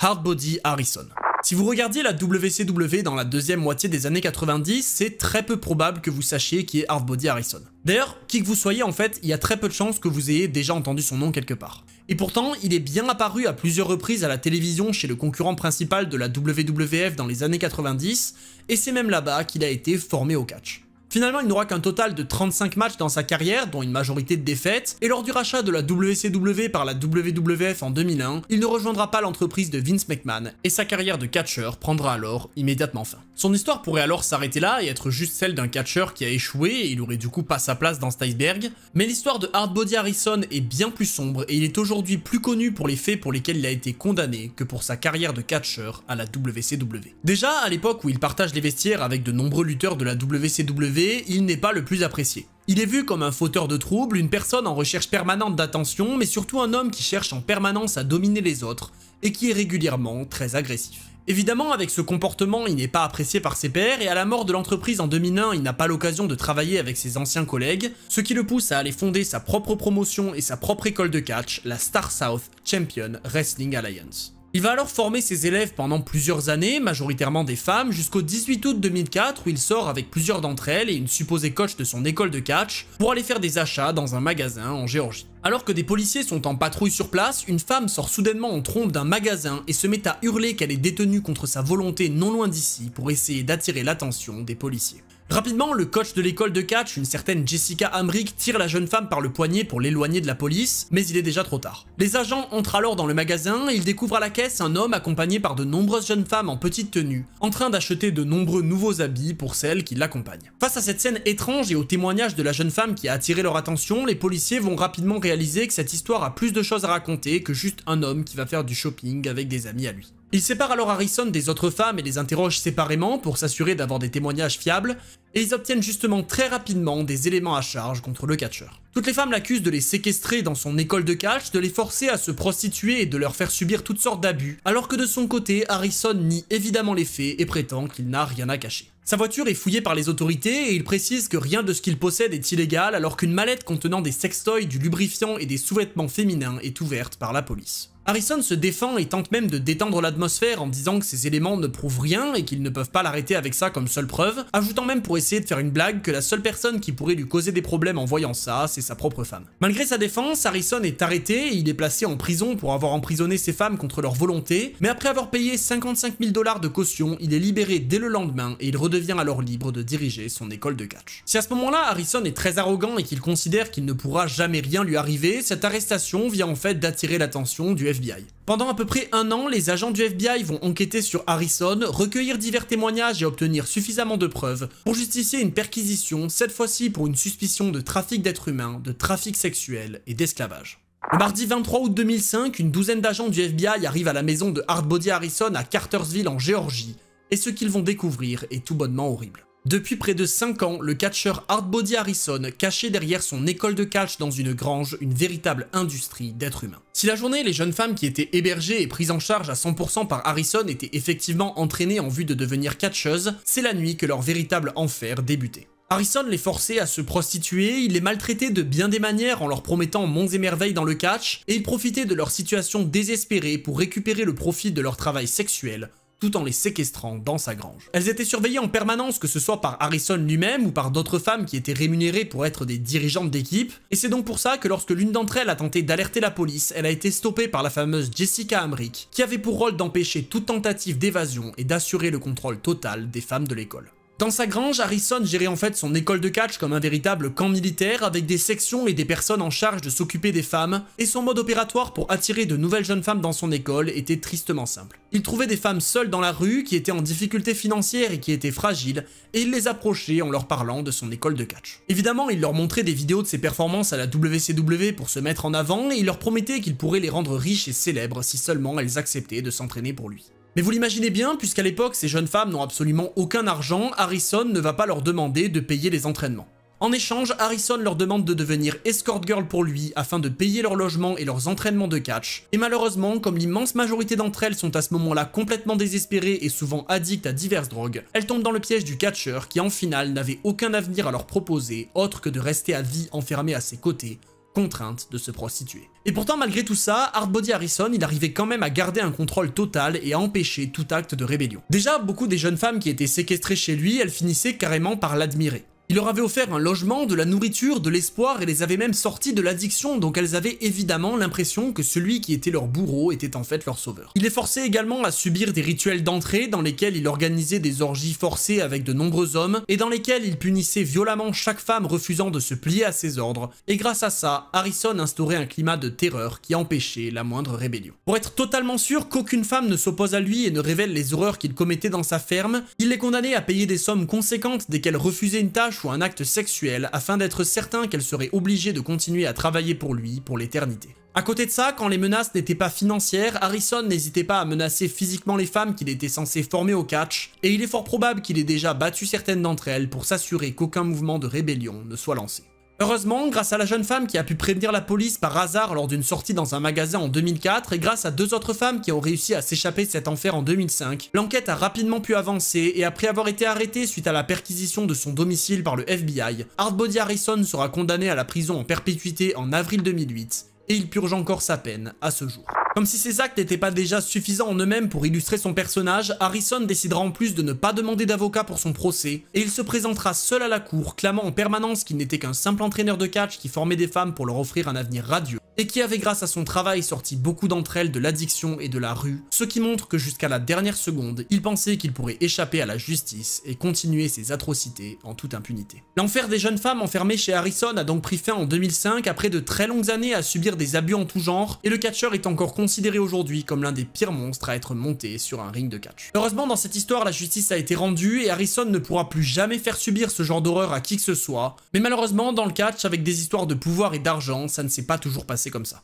Hardbody Harrison. Si vous regardiez la WCW dans la deuxième moitié des années 90, c'est très peu probable que vous sachiez qui est Half-Body Harrison. D'ailleurs, qui que vous soyez en fait, il y a très peu de chances que vous ayez déjà entendu son nom quelque part. Et pourtant, il est bien apparu à plusieurs reprises à la télévision chez le concurrent principal de la WWF dans les années 90, et c'est même là-bas qu'il a été formé au catch. Finalement, il n'aura qu'un total de 35 matchs dans sa carrière, dont une majorité de défaites, et lors du rachat de la WCW par la WWF en 2001, il ne rejoindra pas l'entreprise de Vince McMahon, et sa carrière de catcheur prendra alors immédiatement fin. Son histoire pourrait alors s'arrêter là et être juste celle d'un catcheur qui a échoué, et il aurait du coup pas sa place dans cet iceberg, mais l'histoire de Hardbody Harrison est bien plus sombre, et il est aujourd'hui plus connu pour les faits pour lesquels il a été condamné que pour sa carrière de catcheur à la WCW. Déjà, à l'époque où il partage les vestiaires avec de nombreux lutteurs de la WCW, il n'est pas le plus apprécié. Il est vu comme un fauteur de troubles, une personne en recherche permanente d'attention, mais surtout un homme qui cherche en permanence à dominer les autres, et qui est régulièrement très agressif. Évidemment, avec ce comportement, il n'est pas apprécié par ses pairs, et à la mort de l'entreprise en 2001, il n'a pas l'occasion de travailler avec ses anciens collègues, ce qui le pousse à aller fonder sa propre promotion et sa propre école de catch, la Star South Champion Wrestling Alliance. Il va alors former ses élèves pendant plusieurs années, majoritairement des femmes, jusqu'au 18 août 2004 où il sort avec plusieurs d'entre elles et une supposée coach de son école de catch pour aller faire des achats dans un magasin en Géorgie. Alors que des policiers sont en patrouille sur place, une femme sort soudainement en trompe d'un magasin et se met à hurler qu'elle est détenue contre sa volonté non loin d'ici pour essayer d'attirer l'attention des policiers. Rapidement, le coach de l'école de catch, une certaine Jessica Amrick, tire la jeune femme par le poignet pour l'éloigner de la police, mais il est déjà trop tard. Les agents entrent alors dans le magasin et ils découvrent à la caisse un homme accompagné par de nombreuses jeunes femmes en petite tenue, en train d'acheter de nombreux nouveaux habits pour celles qui l'accompagnent. Face à cette scène étrange et au témoignage de la jeune femme qui a attiré leur attention, les policiers vont rapidement réaliser que cette histoire a plus de choses à raconter que juste un homme qui va faire du shopping avec des amis à lui. Il sépare alors Harrison des autres femmes et les interroge séparément pour s'assurer d'avoir des témoignages fiables, et ils obtiennent justement très rapidement des éléments à charge contre le catcheur. Toutes les femmes l'accusent de les séquestrer dans son école de catch, de les forcer à se prostituer et de leur faire subir toutes sortes d'abus, alors que de son côté, Harrison nie évidemment les faits et prétend qu'il n'a rien à cacher. Sa voiture est fouillée par les autorités et il précise que rien de ce qu'il possède est illégal alors qu'une mallette contenant des sextoys, du lubrifiant et des sous-vêtements féminins est ouverte par la police. Harrison se défend et tente même de détendre l'atmosphère en disant que ces éléments ne prouvent rien et qu'ils ne peuvent pas l'arrêter avec ça comme seule preuve, ajoutant même pour de faire une blague que la seule personne qui pourrait lui causer des problèmes en voyant ça, c'est sa propre femme. Malgré sa défense, Harrison est arrêté et il est placé en prison pour avoir emprisonné ses femmes contre leur volonté, mais après avoir payé 55 000 dollars de caution, il est libéré dès le lendemain et il redevient alors libre de diriger son école de catch. Si à ce moment-là, Harrison est très arrogant et qu'il considère qu'il ne pourra jamais rien lui arriver, cette arrestation vient en fait d'attirer l'attention du FBI. Pendant à peu près un an, les agents du FBI vont enquêter sur Harrison, recueillir divers témoignages et obtenir suffisamment de preuves pour justifier une perquisition, cette fois-ci pour une suspicion de trafic d'êtres humains, de trafic sexuel et d'esclavage. Le mardi 23 août 2005, une douzaine d'agents du FBI arrivent à la maison de Hardbody Harrison à Cartersville en Géorgie, et ce qu'ils vont découvrir est tout bonnement horrible. Depuis près de 5 ans, le catcheur Hardbody Harrison cachait derrière son école de catch dans une grange une véritable industrie d'êtres humains. Si la journée, les jeunes femmes qui étaient hébergées et prises en charge à 100% par Harrison étaient effectivement entraînées en vue de devenir catcheuses, c'est la nuit que leur véritable enfer débutait. Harrison les forçait à se prostituer, il les maltraitait de bien des manières en leur promettant monts et merveilles dans le catch, et il profitait de leur situation désespérée pour récupérer le profit de leur travail sexuel tout en les séquestrant dans sa grange. Elles étaient surveillées en permanence, que ce soit par Harrison lui-même ou par d'autres femmes qui étaient rémunérées pour être des dirigeantes d'équipe, et c'est donc pour ça que lorsque l'une d'entre elles a tenté d'alerter la police, elle a été stoppée par la fameuse Jessica Amrick, qui avait pour rôle d'empêcher toute tentative d'évasion et d'assurer le contrôle total des femmes de l'école. Dans sa grange, Harrison gérait en fait son école de catch comme un véritable camp militaire avec des sections et des personnes en charge de s'occuper des femmes, et son mode opératoire pour attirer de nouvelles jeunes femmes dans son école était tristement simple. Il trouvait des femmes seules dans la rue qui étaient en difficulté financière et qui étaient fragiles, et il les approchait en leur parlant de son école de catch. Évidemment, il leur montrait des vidéos de ses performances à la WCW pour se mettre en avant, et il leur promettait qu'il pourrait les rendre riches et célèbres si seulement elles acceptaient de s'entraîner pour lui. Mais vous l'imaginez bien, puisqu'à l'époque, ces jeunes femmes n'ont absolument aucun argent, Harrison ne va pas leur demander de payer les entraînements. En échange, Harrison leur demande de devenir escort girl pour lui afin de payer leur logement et leurs entraînements de catch. Et malheureusement, comme l'immense majorité d'entre elles sont à ce moment-là complètement désespérées et souvent addictes à diverses drogues, elles tombent dans le piège du catcheur qui en final, n'avait aucun avenir à leur proposer autre que de rester à vie enfermée à ses côtés contrainte de se prostituer. Et pourtant, malgré tout ça, Hardbody Harrison, il arrivait quand même à garder un contrôle total et à empêcher tout acte de rébellion. Déjà, beaucoup des jeunes femmes qui étaient séquestrées chez lui, elles finissaient carrément par l'admirer. Il leur avait offert un logement, de la nourriture, de l'espoir et les avait même sortis de l'addiction dont elles avaient évidemment l'impression que celui qui était leur bourreau était en fait leur sauveur. Il les forçait également à subir des rituels d'entrée dans lesquels il organisait des orgies forcées avec de nombreux hommes et dans lesquels il punissait violemment chaque femme refusant de se plier à ses ordres et grâce à ça, Harrison instaurait un climat de terreur qui empêchait la moindre rébellion. Pour être totalement sûr qu'aucune femme ne s'oppose à lui et ne révèle les horreurs qu'il commettait dans sa ferme, il les condamnait à payer des sommes conséquentes dès qu'elles refusaient une tâche ou un acte sexuel afin d'être certain qu'elle serait obligée de continuer à travailler pour lui pour l'éternité. À côté de ça, quand les menaces n'étaient pas financières, Harrison n'hésitait pas à menacer physiquement les femmes qu'il était censé former au catch, et il est fort probable qu'il ait déjà battu certaines d'entre elles pour s'assurer qu'aucun mouvement de rébellion ne soit lancé. Heureusement, grâce à la jeune femme qui a pu prévenir la police par hasard lors d'une sortie dans un magasin en 2004 et grâce à deux autres femmes qui ont réussi à s'échapper de cet enfer en 2005, l'enquête a rapidement pu avancer et après avoir été arrêtée suite à la perquisition de son domicile par le FBI, Hardbody Harrison sera condamné à la prison en perpétuité en avril 2008 et il purge encore sa peine à ce jour. Comme si ces actes n'étaient pas déjà suffisants en eux-mêmes pour illustrer son personnage, Harrison décidera en plus de ne pas demander d'avocat pour son procès, et il se présentera seul à la cour, clamant en permanence qu'il n'était qu'un simple entraîneur de catch qui formait des femmes pour leur offrir un avenir radieux et qui avait grâce à son travail sorti beaucoup d'entre elles de l'addiction et de la rue, ce qui montre que jusqu'à la dernière seconde, il pensait qu'il pourrait échapper à la justice et continuer ses atrocités en toute impunité. L'enfer des jeunes femmes enfermées chez Harrison a donc pris fin en 2005 après de très longues années à subir des abus en tout genre, et le catcheur est encore considéré aujourd'hui comme l'un des pires monstres à être monté sur un ring de catch. Heureusement, dans cette histoire, la justice a été rendue et Harrison ne pourra plus jamais faire subir ce genre d'horreur à qui que ce soit, mais malheureusement, dans le catch, avec des histoires de pouvoir et d'argent, ça ne s'est pas toujours passé c'est comme ça.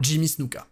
Jimmy Snuka.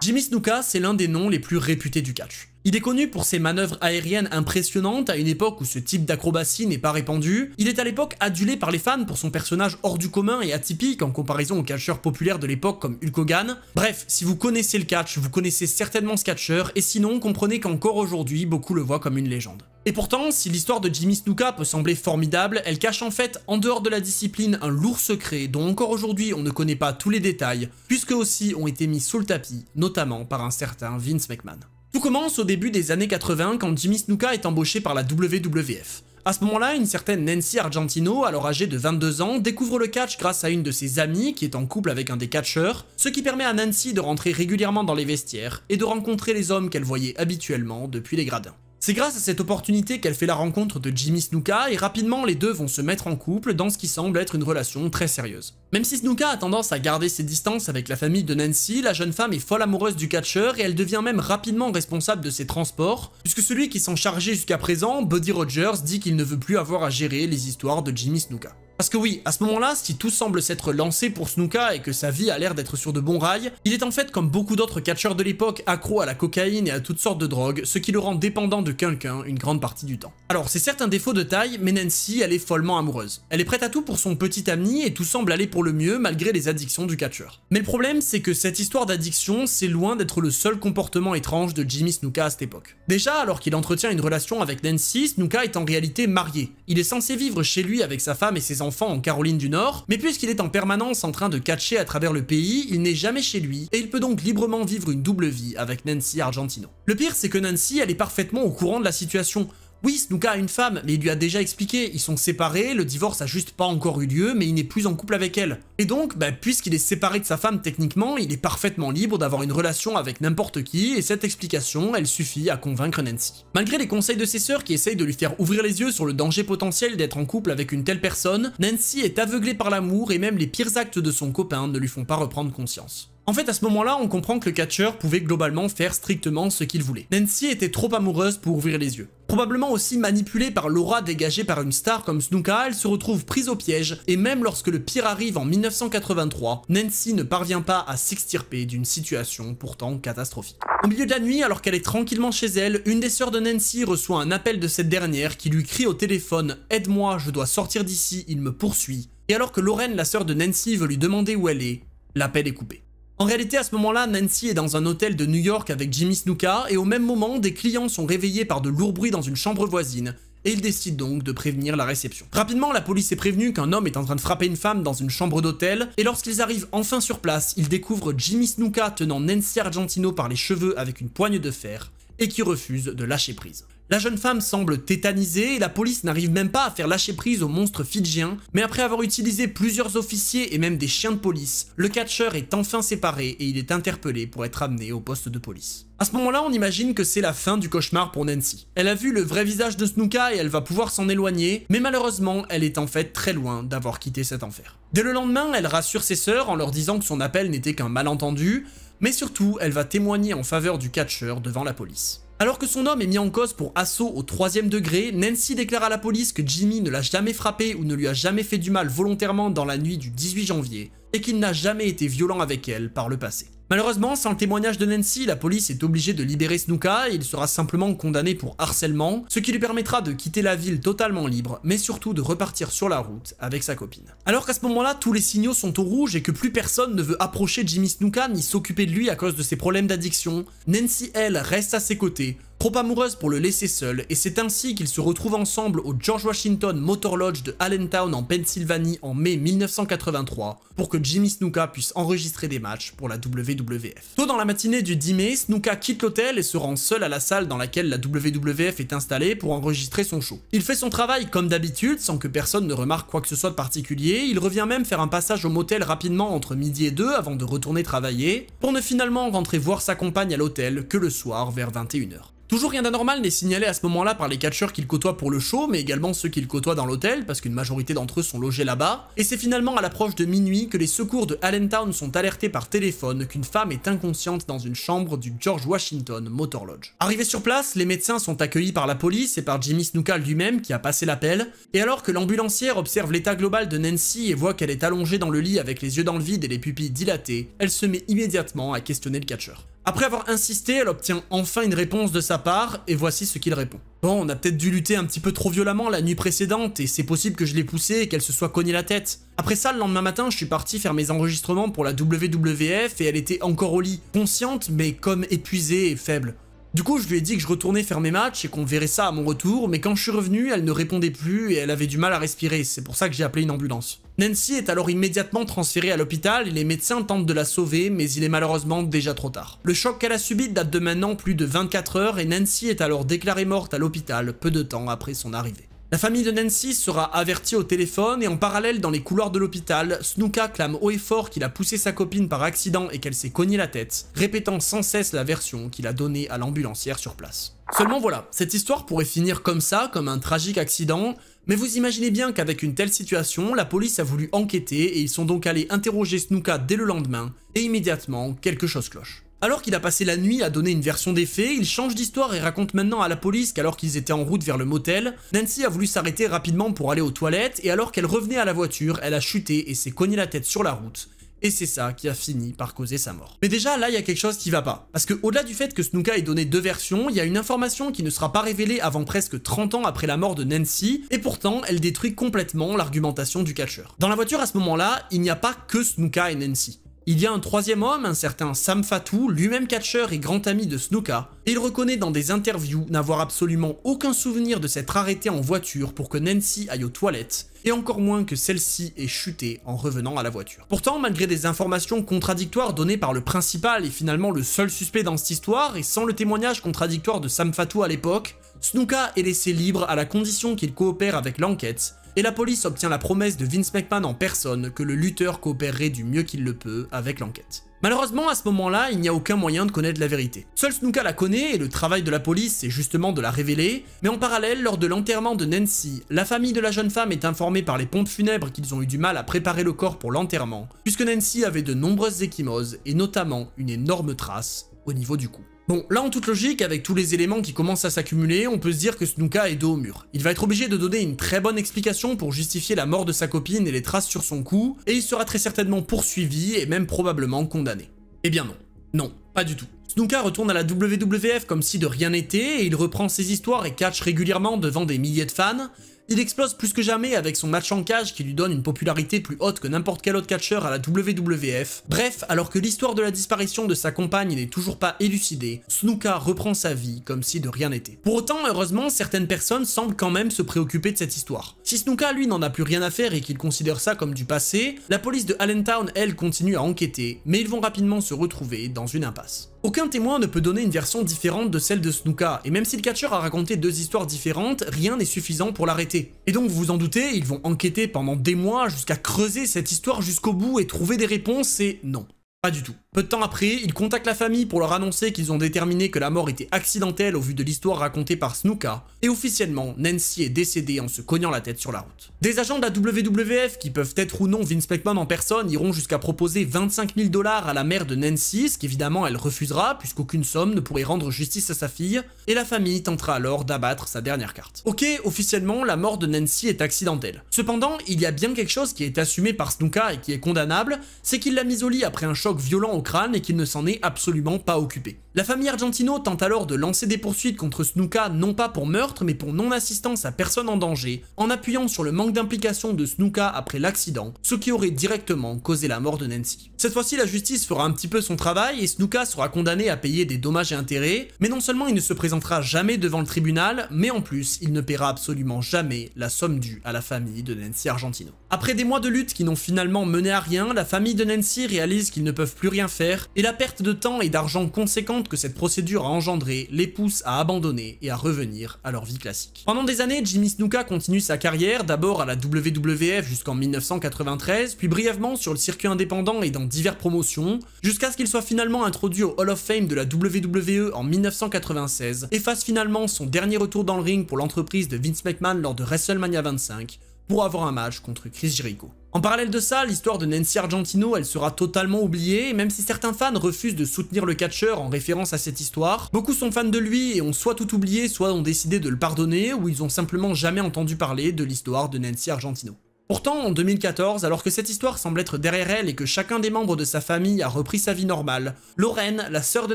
Jimmy Snuka, c'est l'un des noms les plus réputés du catch. Il est connu pour ses manœuvres aériennes impressionnantes à une époque où ce type d'acrobatie n'est pas répandu. Il est à l'époque adulé par les fans pour son personnage hors du commun et atypique en comparaison aux catcheurs populaires de l'époque comme Hulk Hogan. Bref, si vous connaissez le catch, vous connaissez certainement ce catcheur et sinon comprenez qu'encore aujourd'hui, beaucoup le voient comme une légende. Et pourtant, si l'histoire de Jimmy Snuka peut sembler formidable, elle cache en fait, en dehors de la discipline, un lourd secret dont encore aujourd'hui on ne connaît pas tous les détails, puisque aussi ont été mis sous le tapis, notamment par un certain Vince McMahon. Tout commence au début des années 80 quand Jimmy Snuka est embauché par la WWF. À ce moment-là, une certaine Nancy Argentino, alors âgée de 22 ans, découvre le catch grâce à une de ses amies qui est en couple avec un des catcheurs, ce qui permet à Nancy de rentrer régulièrement dans les vestiaires et de rencontrer les hommes qu'elle voyait habituellement depuis les gradins. C'est grâce à cette opportunité qu'elle fait la rencontre de Jimmy Snuka et rapidement les deux vont se mettre en couple dans ce qui semble être une relation très sérieuse. Même si Snuka a tendance à garder ses distances avec la famille de Nancy, la jeune femme est folle amoureuse du catcheur et elle devient même rapidement responsable de ses transports, puisque celui qui s'en chargeait jusqu'à présent, Buddy Rogers, dit qu'il ne veut plus avoir à gérer les histoires de Jimmy Snuka. Parce que oui, à ce moment-là, si tout semble s'être lancé pour Snuka et que sa vie a l'air d'être sur de bons rails, il est en fait comme beaucoup d'autres catcheurs de l'époque accro à la cocaïne et à toutes sortes de drogues, ce qui le rend dépendant de quelqu'un une grande partie du temps. Alors c'est certes un défaut de taille, mais Nancy, elle est follement amoureuse. Elle est prête à tout pour son petit ami et tout semble aller pour le mieux malgré les addictions du catcheur. Mais le problème, c'est que cette histoire d'addiction, c'est loin d'être le seul comportement étrange de Jimmy Snuka à cette époque. Déjà, alors qu'il entretient une relation avec Nancy, Snuka est en réalité marié. Il est censé vivre chez lui avec sa femme et ses enfants en Caroline du Nord, mais puisqu'il est en permanence en train de catcher à travers le pays, il n'est jamais chez lui, et il peut donc librement vivre une double vie avec Nancy Argentino. Le pire, c'est que Nancy, elle est parfaitement au courant de la situation, oui, Snuka a une femme, mais il lui a déjà expliqué, ils sont séparés, le divorce a juste pas encore eu lieu, mais il n'est plus en couple avec elle. Et donc, bah, puisqu'il est séparé de sa femme techniquement, il est parfaitement libre d'avoir une relation avec n'importe qui, et cette explication, elle suffit à convaincre Nancy. Malgré les conseils de ses sœurs qui essayent de lui faire ouvrir les yeux sur le danger potentiel d'être en couple avec une telle personne, Nancy est aveuglée par l'amour et même les pires actes de son copain ne lui font pas reprendre conscience. En fait, à ce moment-là, on comprend que le catcheur pouvait globalement faire strictement ce qu'il voulait. Nancy était trop amoureuse pour ouvrir les yeux. Probablement aussi manipulée par l'aura dégagée par une star comme Snooka, elle se retrouve prise au piège, et même lorsque le pire arrive en 1983, Nancy ne parvient pas à s'extirper d'une situation pourtant catastrophique. Au milieu de la nuit, alors qu'elle est tranquillement chez elle, une des sœurs de Nancy reçoit un appel de cette dernière qui lui crie au téléphone « Aide-moi, je dois sortir d'ici, il me poursuit ». Et alors que Lorraine, la sœur de Nancy, veut lui demander où elle est, l'appel est coupé. En réalité, à ce moment-là, Nancy est dans un hôtel de New York avec Jimmy Snuka et au même moment, des clients sont réveillés par de lourds bruits dans une chambre voisine et ils décident donc de prévenir la réception. Rapidement, la police est prévenue qu'un homme est en train de frapper une femme dans une chambre d'hôtel, et lorsqu'ils arrivent enfin sur place, ils découvrent Jimmy Snuka tenant Nancy Argentino par les cheveux avec une poigne de fer, et qui refuse de lâcher prise. La jeune femme semble tétanisée et la police n'arrive même pas à faire lâcher prise au monstre fidjien, mais après avoir utilisé plusieurs officiers et même des chiens de police, le catcheur est enfin séparé et il est interpellé pour être amené au poste de police. À ce moment-là, on imagine que c'est la fin du cauchemar pour Nancy. Elle a vu le vrai visage de Snooka et elle va pouvoir s'en éloigner, mais malheureusement, elle est en fait très loin d'avoir quitté cet enfer. Dès le lendemain, elle rassure ses sœurs en leur disant que son appel n'était qu'un malentendu, mais surtout, elle va témoigner en faveur du catcheur devant la police. Alors que son homme est mis en cause pour assaut au troisième degré, Nancy déclare à la police que Jimmy ne l'a jamais frappé ou ne lui a jamais fait du mal volontairement dans la nuit du 18 janvier et qu'il n'a jamais été violent avec elle par le passé. Malheureusement, sans le témoignage de Nancy, la police est obligée de libérer Snuka et il sera simplement condamné pour harcèlement, ce qui lui permettra de quitter la ville totalement libre, mais surtout de repartir sur la route avec sa copine. Alors qu'à ce moment-là, tous les signaux sont au rouge et que plus personne ne veut approcher Jimmy Snuka ni s'occuper de lui à cause de ses problèmes d'addiction, Nancy, elle, reste à ses côtés, trop amoureuse pour le laisser seul, et c'est ainsi qu'ils se retrouvent ensemble au George Washington Motor Lodge de Allentown en Pennsylvanie en mai 1983, pour que Jimmy Snuka puisse enregistrer des matchs pour la WWF. Tôt dans la matinée du 10 mai, Snuka quitte l'hôtel et se rend seul à la salle dans laquelle la WWF est installée pour enregistrer son show. Il fait son travail comme d'habitude, sans que personne ne remarque quoi que ce soit de particulier, il revient même faire un passage au motel rapidement entre midi et 2 avant de retourner travailler, pour ne finalement rentrer voir sa compagne à l'hôtel que le soir vers 21h. Toujours rien d'anormal n'est signalé à ce moment-là par les catcheurs qu'il côtoie pour le show, mais également ceux qu'il côtoie dans l'hôtel, parce qu'une majorité d'entre eux sont logés là-bas. Et c'est finalement à l'approche de minuit que les secours de Allentown sont alertés par téléphone qu'une femme est inconsciente dans une chambre du George Washington Motor Lodge. Arrivés sur place, les médecins sont accueillis par la police et par Jimmy Snuka lui-même qui a passé l'appel. Et alors que l'ambulancière observe l'état global de Nancy et voit qu'elle est allongée dans le lit avec les yeux dans le vide et les pupilles dilatées, elle se met immédiatement à questionner le catcheur. Après avoir insisté, elle obtient enfin une réponse de sa part, et voici ce qu'il répond. Bon, on a peut-être dû lutter un petit peu trop violemment la nuit précédente, et c'est possible que je l'ai poussée et qu'elle se soit cognée la tête. Après ça, le lendemain matin, je suis parti faire mes enregistrements pour la WWF, et elle était encore au lit, consciente, mais comme épuisée et faible. Du coup, je lui ai dit que je retournais faire mes matchs et qu'on verrait ça à mon retour, mais quand je suis revenu, elle ne répondait plus et elle avait du mal à respirer, c'est pour ça que j'ai appelé une ambulance. Nancy est alors immédiatement transférée à l'hôpital et les médecins tentent de la sauver, mais il est malheureusement déjà trop tard. Le choc qu'elle a subi date de maintenant plus de 24 heures et Nancy est alors déclarée morte à l'hôpital peu de temps après son arrivée. La famille de Nancy sera avertie au téléphone et en parallèle dans les couloirs de l'hôpital, Snuka clame haut et fort qu'il a poussé sa copine par accident et qu'elle s'est cognée la tête, répétant sans cesse la version qu'il a donnée à l'ambulancière sur place. Seulement voilà, cette histoire pourrait finir comme ça, comme un tragique accident, mais vous imaginez bien qu'avec une telle situation, la police a voulu enquêter et ils sont donc allés interroger Snuka dès le lendemain, et immédiatement, quelque chose cloche. Alors qu'il a passé la nuit à donner une version des faits, il change d'histoire et raconte maintenant à la police qu'alors qu'ils étaient en route vers le motel, Nancy a voulu s'arrêter rapidement pour aller aux toilettes et alors qu'elle revenait à la voiture, elle a chuté et s'est cogné la tête sur la route. Et c'est ça qui a fini par causer sa mort. Mais déjà, là, il y a quelque chose qui va pas. Parce que, au-delà du fait que Snooka ait donné deux versions, il y a une information qui ne sera pas révélée avant presque 30 ans après la mort de Nancy, et pourtant, elle détruit complètement l'argumentation du catcheur. Dans la voiture, à ce moment-là, il n'y a pas que Snooka et Nancy. Il y a un troisième homme, un certain Sam Fatou, lui-même catcheur et grand ami de Snuka. Il reconnaît dans des interviews n'avoir absolument aucun souvenir de s'être arrêté en voiture pour que Nancy aille aux toilettes, et encore moins que celle-ci ait chuté en revenant à la voiture. Pourtant, malgré des informations contradictoires données par le principal et finalement le seul suspect dans cette histoire, et sans le témoignage contradictoire de Sam Fatou à l'époque, Snuka est laissé libre à la condition qu'il coopère avec l'enquête et la police obtient la promesse de Vince McMahon en personne que le lutteur coopérerait du mieux qu'il le peut avec l'enquête. Malheureusement, à ce moment-là, il n'y a aucun moyen de connaître la vérité. Seul Snuka la connaît et le travail de la police c'est justement de la révéler, mais en parallèle, lors de l'enterrement de Nancy, la famille de la jeune femme est informée par les pompes funèbres qu'ils ont eu du mal à préparer le corps pour l'enterrement, puisque Nancy avait de nombreuses échymoses et notamment une énorme trace au niveau du cou. Bon, là, en toute logique, avec tous les éléments qui commencent à s'accumuler, on peut se dire que Snuka est dos au mur. Il va être obligé de donner une très bonne explication pour justifier la mort de sa copine et les traces sur son cou, et il sera très certainement poursuivi et même probablement condamné. Eh bien non. Non, pas du tout. Snuka retourne à la WWF comme si de rien n'était et il reprend ses histoires et catch régulièrement devant des milliers de fans. Il explose plus que jamais avec son match en cage qui lui donne une popularité plus haute que n'importe quel autre catcheur à la WWF. Bref, alors que l'histoire de la disparition de sa compagne n'est toujours pas élucidée, Snuka reprend sa vie comme si de rien n'était. Pour autant, heureusement, certaines personnes semblent quand même se préoccuper de cette histoire. Si Snuka, lui, n'en a plus rien à faire et qu'il considère ça comme du passé, la police de Allentown, elle, continue à enquêter, mais ils vont rapidement se retrouver dans une impasse. Aucun témoin ne peut donner une version différente de celle de Snuka, et même si le catcher a raconté deux histoires différentes, rien n'est suffisant pour l'arrêter. Et donc vous vous en doutez, ils vont enquêter pendant des mois jusqu'à creuser cette histoire jusqu'au bout et trouver des réponses, et non. Pas du tout. Peu de temps après, ils contactent la famille pour leur annoncer qu'ils ont déterminé que la mort était accidentelle au vu de l'histoire racontée par Snooka et officiellement, Nancy est décédée en se cognant la tête sur la route. Des agents de la WWF, qui peuvent être ou non Vince McMahon en personne, iront jusqu'à proposer 25 000 dollars à la mère de Nancy, ce qu'évidemment elle refusera, puisqu'aucune somme ne pourrait rendre justice à sa fille, et la famille tentera alors d'abattre sa dernière carte. Ok, officiellement, la mort de Nancy est accidentelle. Cependant, il y a bien quelque chose qui est assumé par Snooka et qui est condamnable, c'est qu'il l'a mise au lit après un choc violent au crâne et qu'il ne s'en est absolument pas occupé. La famille Argentino tente alors de lancer des poursuites contre Snuka non pas pour meurtre mais pour non-assistance à personne en danger, en appuyant sur le manque d'implication de Snuka après l'accident, ce qui aurait directement causé la mort de Nancy. Cette fois-ci, la justice fera un petit peu son travail et Snuka sera condamné à payer des dommages et intérêts, mais non seulement il ne se présentera jamais devant le tribunal, mais en plus, il ne paiera absolument jamais la somme due à la famille de Nancy Argentino. Après des mois de lutte qui n'ont finalement mené à rien, la famille de Nancy réalise qu'il ne peut plus rien faire, et la perte de temps et d'argent conséquente que cette procédure a engendré les pousse à abandonner et à revenir à leur vie classique. Pendant des années, Jimmy Snuka continue sa carrière, d'abord à la WWF jusqu'en 1993, puis brièvement sur le circuit indépendant et dans diverses promotions, jusqu'à ce qu'il soit finalement introduit au Hall of Fame de la WWE en 1996, et fasse finalement son dernier retour dans le ring pour l'entreprise de Vince McMahon lors de WrestleMania 25, pour avoir un match contre Chris Jericho. En parallèle de ça, l'histoire de Nancy Argentino, elle sera totalement oubliée, et même si certains fans refusent de soutenir le catcheur en référence à cette histoire, beaucoup sont fans de lui et ont soit tout oublié, soit ont décidé de le pardonner, ou ils ont simplement jamais entendu parler de l'histoire de Nancy Argentino. Pourtant, en 2014, alors que cette histoire semble être derrière elle et que chacun des membres de sa famille a repris sa vie normale, Lorraine, la sœur de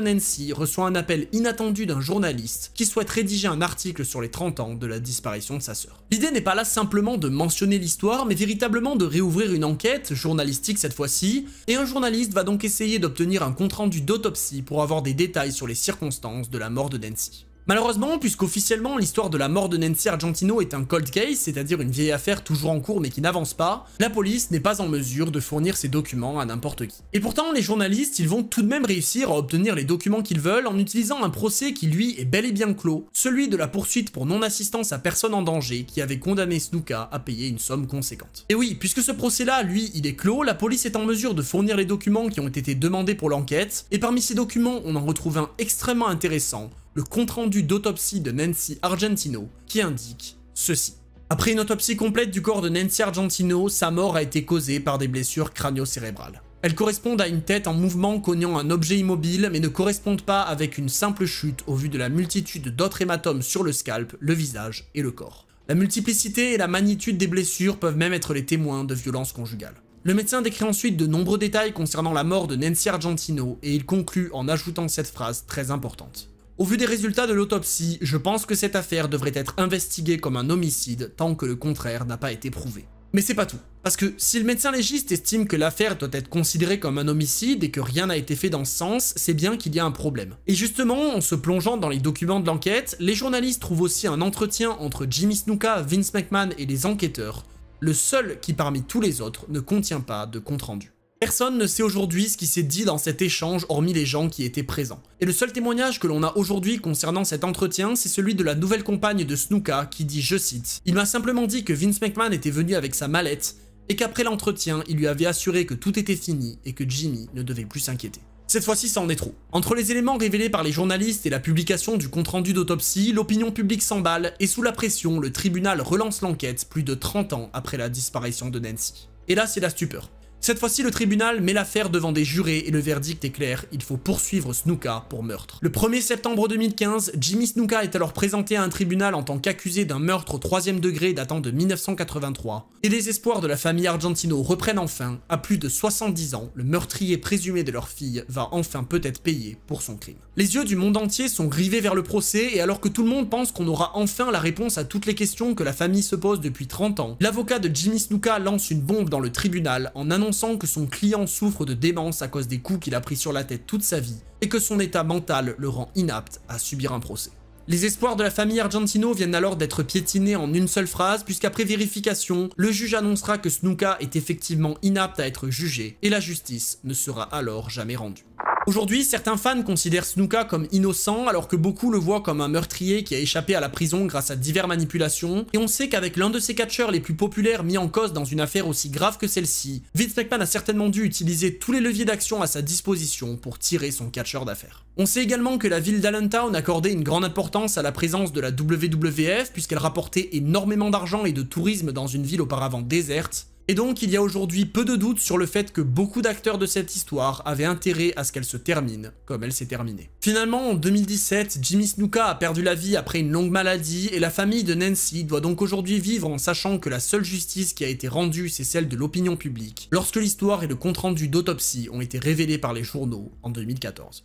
Nancy, reçoit un appel inattendu d'un journaliste qui souhaite rédiger un article sur les 30 ans de la disparition de sa sœur. L'idée n'est pas là simplement de mentionner l'histoire, mais véritablement de réouvrir une enquête, journalistique cette fois-ci, et un journaliste va donc essayer d'obtenir un compte-rendu d'autopsie pour avoir des détails sur les circonstances de la mort de Nancy. Malheureusement, puisqu'officiellement l'histoire de la mort de Nancy Argentino est un cold case, c'est-à-dire une vieille affaire toujours en cours mais qui n'avance pas, la police n'est pas en mesure de fournir ces documents à n'importe qui. Et pourtant, les journalistes, ils vont tout de même réussir à obtenir les documents qu'ils veulent en utilisant un procès qui lui est bel et bien clos, celui de la poursuite pour non-assistance à personne en danger qui avait condamné Snuka à payer une somme conséquente. Et oui, puisque ce procès-là, lui, il est clos, la police est en mesure de fournir les documents qui ont été demandés pour l'enquête, et parmi ces documents, on en retrouve un extrêmement intéressant, le compte-rendu d'autopsie de Nancy Argentino qui indique ceci. Après une autopsie complète du corps de Nancy Argentino, sa mort a été causée par des blessures crânio-cérébrales. Elles correspondent à une tête en mouvement cognant un objet immobile mais ne correspondent pas avec une simple chute au vu de la multitude d'autres hématomes sur le scalp, le visage et le corps. La multiplicité et la magnitude des blessures peuvent même être les témoins de violences conjugales. Le médecin décrit ensuite de nombreux détails concernant la mort de Nancy Argentino et il conclut en ajoutant cette phrase très importante. Au vu des résultats de l'autopsie, je pense que cette affaire devrait être investiguée comme un homicide tant que le contraire n'a pas été prouvé. Mais c'est pas tout. Parce que si le médecin légiste estime que l'affaire doit être considérée comme un homicide et que rien n'a été fait dans ce sens, c'est bien qu'il y a un problème. Et justement, en se plongeant dans les documents de l'enquête, les journalistes trouvent aussi un entretien entre Jimmy Snuka, Vince McMahon et les enquêteurs, le seul qui parmi tous les autres ne contient pas de compte-rendu. Personne ne sait aujourd'hui ce qui s'est dit dans cet échange hormis les gens qui étaient présents. Et le seul témoignage que l'on a aujourd'hui concernant cet entretien, c'est celui de la nouvelle compagne de Snuka qui dit, je cite, Il m'a simplement dit que Vince McMahon était venu avec sa mallette et qu'après l'entretien, il lui avait assuré que tout était fini et que Jimmy ne devait plus s'inquiéter. Cette fois-ci, ça en est trop. Entre les éléments révélés par les journalistes et la publication du compte-rendu d'autopsie, l'opinion publique s'emballe et sous la pression, le tribunal relance l'enquête plus de 30 ans après la disparition de Nancy. Et là, c'est la stupeur. Cette fois-ci, le tribunal met l'affaire devant des jurés et le verdict est clair, il faut poursuivre Snuka pour meurtre. Le 1er septembre 2015, Jimmy Snuka est alors présenté à un tribunal en tant qu'accusé d'un meurtre au troisième degré datant de 1983. Et les espoirs de la famille Argentino reprennent enfin. À plus de 70 ans, le meurtrier présumé de leur fille va enfin peut-être payer pour son crime. Les yeux du monde entier sont rivés vers le procès et alors que tout le monde pense qu'on aura enfin la réponse à toutes les questions que la famille se pose depuis 30 ans, l'avocat de Jimmy Snuka lance une bombe dans le tribunal en annonçant que son client souffre de démence à cause des coups qu'il a pris sur la tête toute sa vie et que son état mental le rend inapte à subir un procès. Les espoirs de la famille Argentino viennent alors d'être piétinés en une seule phrase, puisqu'après vérification, le juge annoncera que Snuka est effectivement inapte à être jugé, et la justice ne sera alors jamais rendue. Aujourd'hui, certains fans considèrent Snuka comme innocent alors que beaucoup le voient comme un meurtrier qui a échappé à la prison grâce à diverses manipulations et on sait qu'avec l'un de ses catcheurs les plus populaires mis en cause dans une affaire aussi grave que celle-ci, Vince McMahon a certainement dû utiliser tous les leviers d'action à sa disposition pour tirer son catcheur d'affaires. On sait également que la ville d'Allentown accordait une grande importance à la présence de la WWF puisqu'elle rapportait énormément d'argent et de tourisme dans une ville auparavant déserte et donc il y a aujourd'hui peu de doutes sur le fait que beaucoup d'acteurs de cette histoire avaient intérêt à ce qu'elle se termine, comme elle s'est terminée. Finalement, en 2017, Jimmy Snuka a perdu la vie après une longue maladie et la famille de Nancy doit donc aujourd'hui vivre en sachant que la seule justice qui a été rendue, c'est celle de l'opinion publique, lorsque l'histoire et le compte-rendu d'autopsie ont été révélés par les journaux en 2014.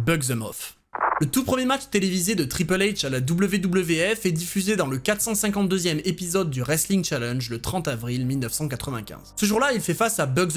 Bug the off le tout premier match télévisé de Triple H à la WWF est diffusé dans le 452e épisode du Wrestling Challenge le 30 avril 1995. Ce jour-là, il fait face à Bugs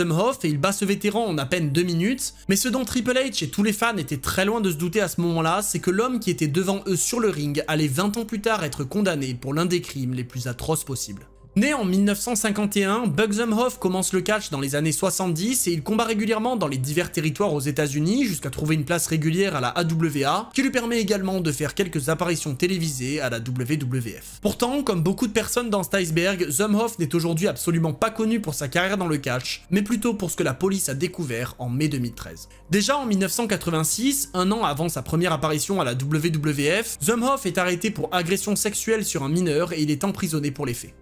et il bat ce vétéran en à peine deux minutes, mais ce dont Triple H et tous les fans étaient très loin de se douter à ce moment-là, c'est que l'homme qui était devant eux sur le ring allait 20 ans plus tard être condamné pour l'un des crimes les plus atroces possibles. Né en 1951, Bug Zumhoff commence le catch dans les années 70 et il combat régulièrement dans les divers territoires aux États-Unis jusqu'à trouver une place régulière à la AWA, qui lui permet également de faire quelques apparitions télévisées à la WWF. Pourtant, comme beaucoup de personnes dans iceberg, Zumhoff n'est aujourd'hui absolument pas connu pour sa carrière dans le catch, mais plutôt pour ce que la police a découvert en mai 2013. Déjà en 1986, un an avant sa première apparition à la WWF, Zumhoff est arrêté pour agression sexuelle sur un mineur et il est emprisonné pour les faits.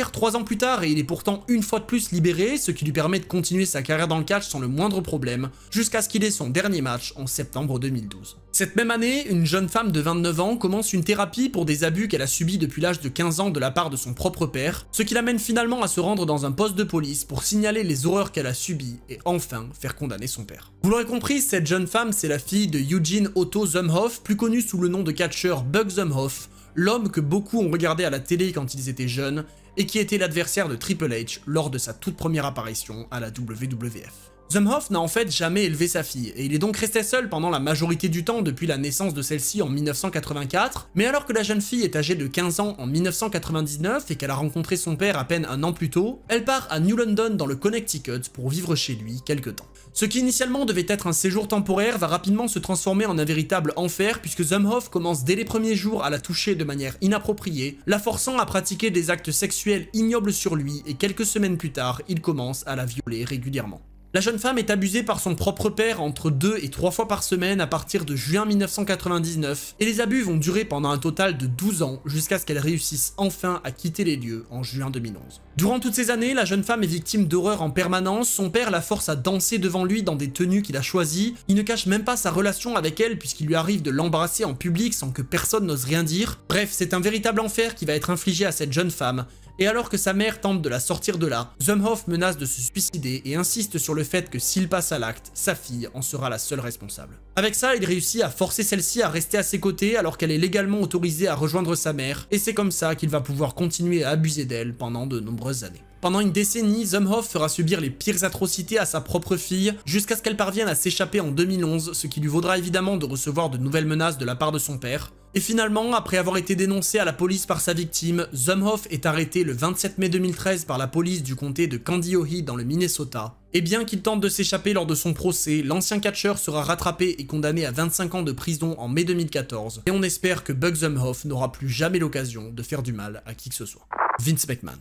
3 trois ans plus tard et il est pourtant une fois de plus libéré, ce qui lui permet de continuer sa carrière dans le catch sans le moindre problème, jusqu'à ce qu'il ait son dernier match en septembre 2012. Cette même année, une jeune femme de 29 ans commence une thérapie pour des abus qu'elle a subis depuis l'âge de 15 ans de la part de son propre père, ce qui l'amène finalement à se rendre dans un poste de police pour signaler les horreurs qu'elle a subies et enfin faire condamner son père. Vous l'aurez compris, cette jeune femme, c'est la fille de Eugene Otto Zumhoff, plus connu sous le nom de catcheur Bug Zumhoff, l'homme que beaucoup ont regardé à la télé quand ils étaient jeunes et qui était l'adversaire de Triple H lors de sa toute première apparition à la WWF. Zumhoff n'a en fait jamais élevé sa fille, et il est donc resté seul pendant la majorité du temps depuis la naissance de celle-ci en 1984, mais alors que la jeune fille est âgée de 15 ans en 1999 et qu'elle a rencontré son père à peine un an plus tôt, elle part à New London dans le Connecticut pour vivre chez lui quelques temps. Ce qui initialement devait être un séjour temporaire va rapidement se transformer en un véritable enfer puisque Zumhoff commence dès les premiers jours à la toucher de manière inappropriée, la forçant à pratiquer des actes sexuels ignobles sur lui et quelques semaines plus tard, il commence à la violer régulièrement. La jeune femme est abusée par son propre père entre deux et trois fois par semaine à partir de juin 1999, et les abus vont durer pendant un total de 12 ans jusqu'à ce qu'elle réussisse enfin à quitter les lieux en juin 2011. Durant toutes ces années, la jeune femme est victime d'horreurs en permanence, son père la force à danser devant lui dans des tenues qu'il a choisies, il ne cache même pas sa relation avec elle puisqu'il lui arrive de l'embrasser en public sans que personne n'ose rien dire. Bref, c'est un véritable enfer qui va être infligé à cette jeune femme, et alors que sa mère tente de la sortir de là, Zumhoff menace de se suicider et insiste sur le fait que s'il passe à l'acte, sa fille en sera la seule responsable. Avec ça, il réussit à forcer celle-ci à rester à ses côtés alors qu'elle est légalement autorisée à rejoindre sa mère, et c'est comme ça qu'il va pouvoir continuer à abuser d'elle pendant de nombreuses années. Pendant une décennie, Zumhoff fera subir les pires atrocités à sa propre fille, jusqu'à ce qu'elle parvienne à s'échapper en 2011, ce qui lui vaudra évidemment de recevoir de nouvelles menaces de la part de son père. Et finalement, après avoir été dénoncé à la police par sa victime, Zumhoff est arrêté le 27 mai 2013 par la police du comté de Candy dans le Minnesota, et bien qu'il tente de s'échapper lors de son procès, l'ancien catcheur sera rattrapé et condamné à 25 ans de prison en mai 2014, et on espère que Bugsumhoff n'aura plus jamais l'occasion de faire du mal à qui que ce soit. Vince McMahon.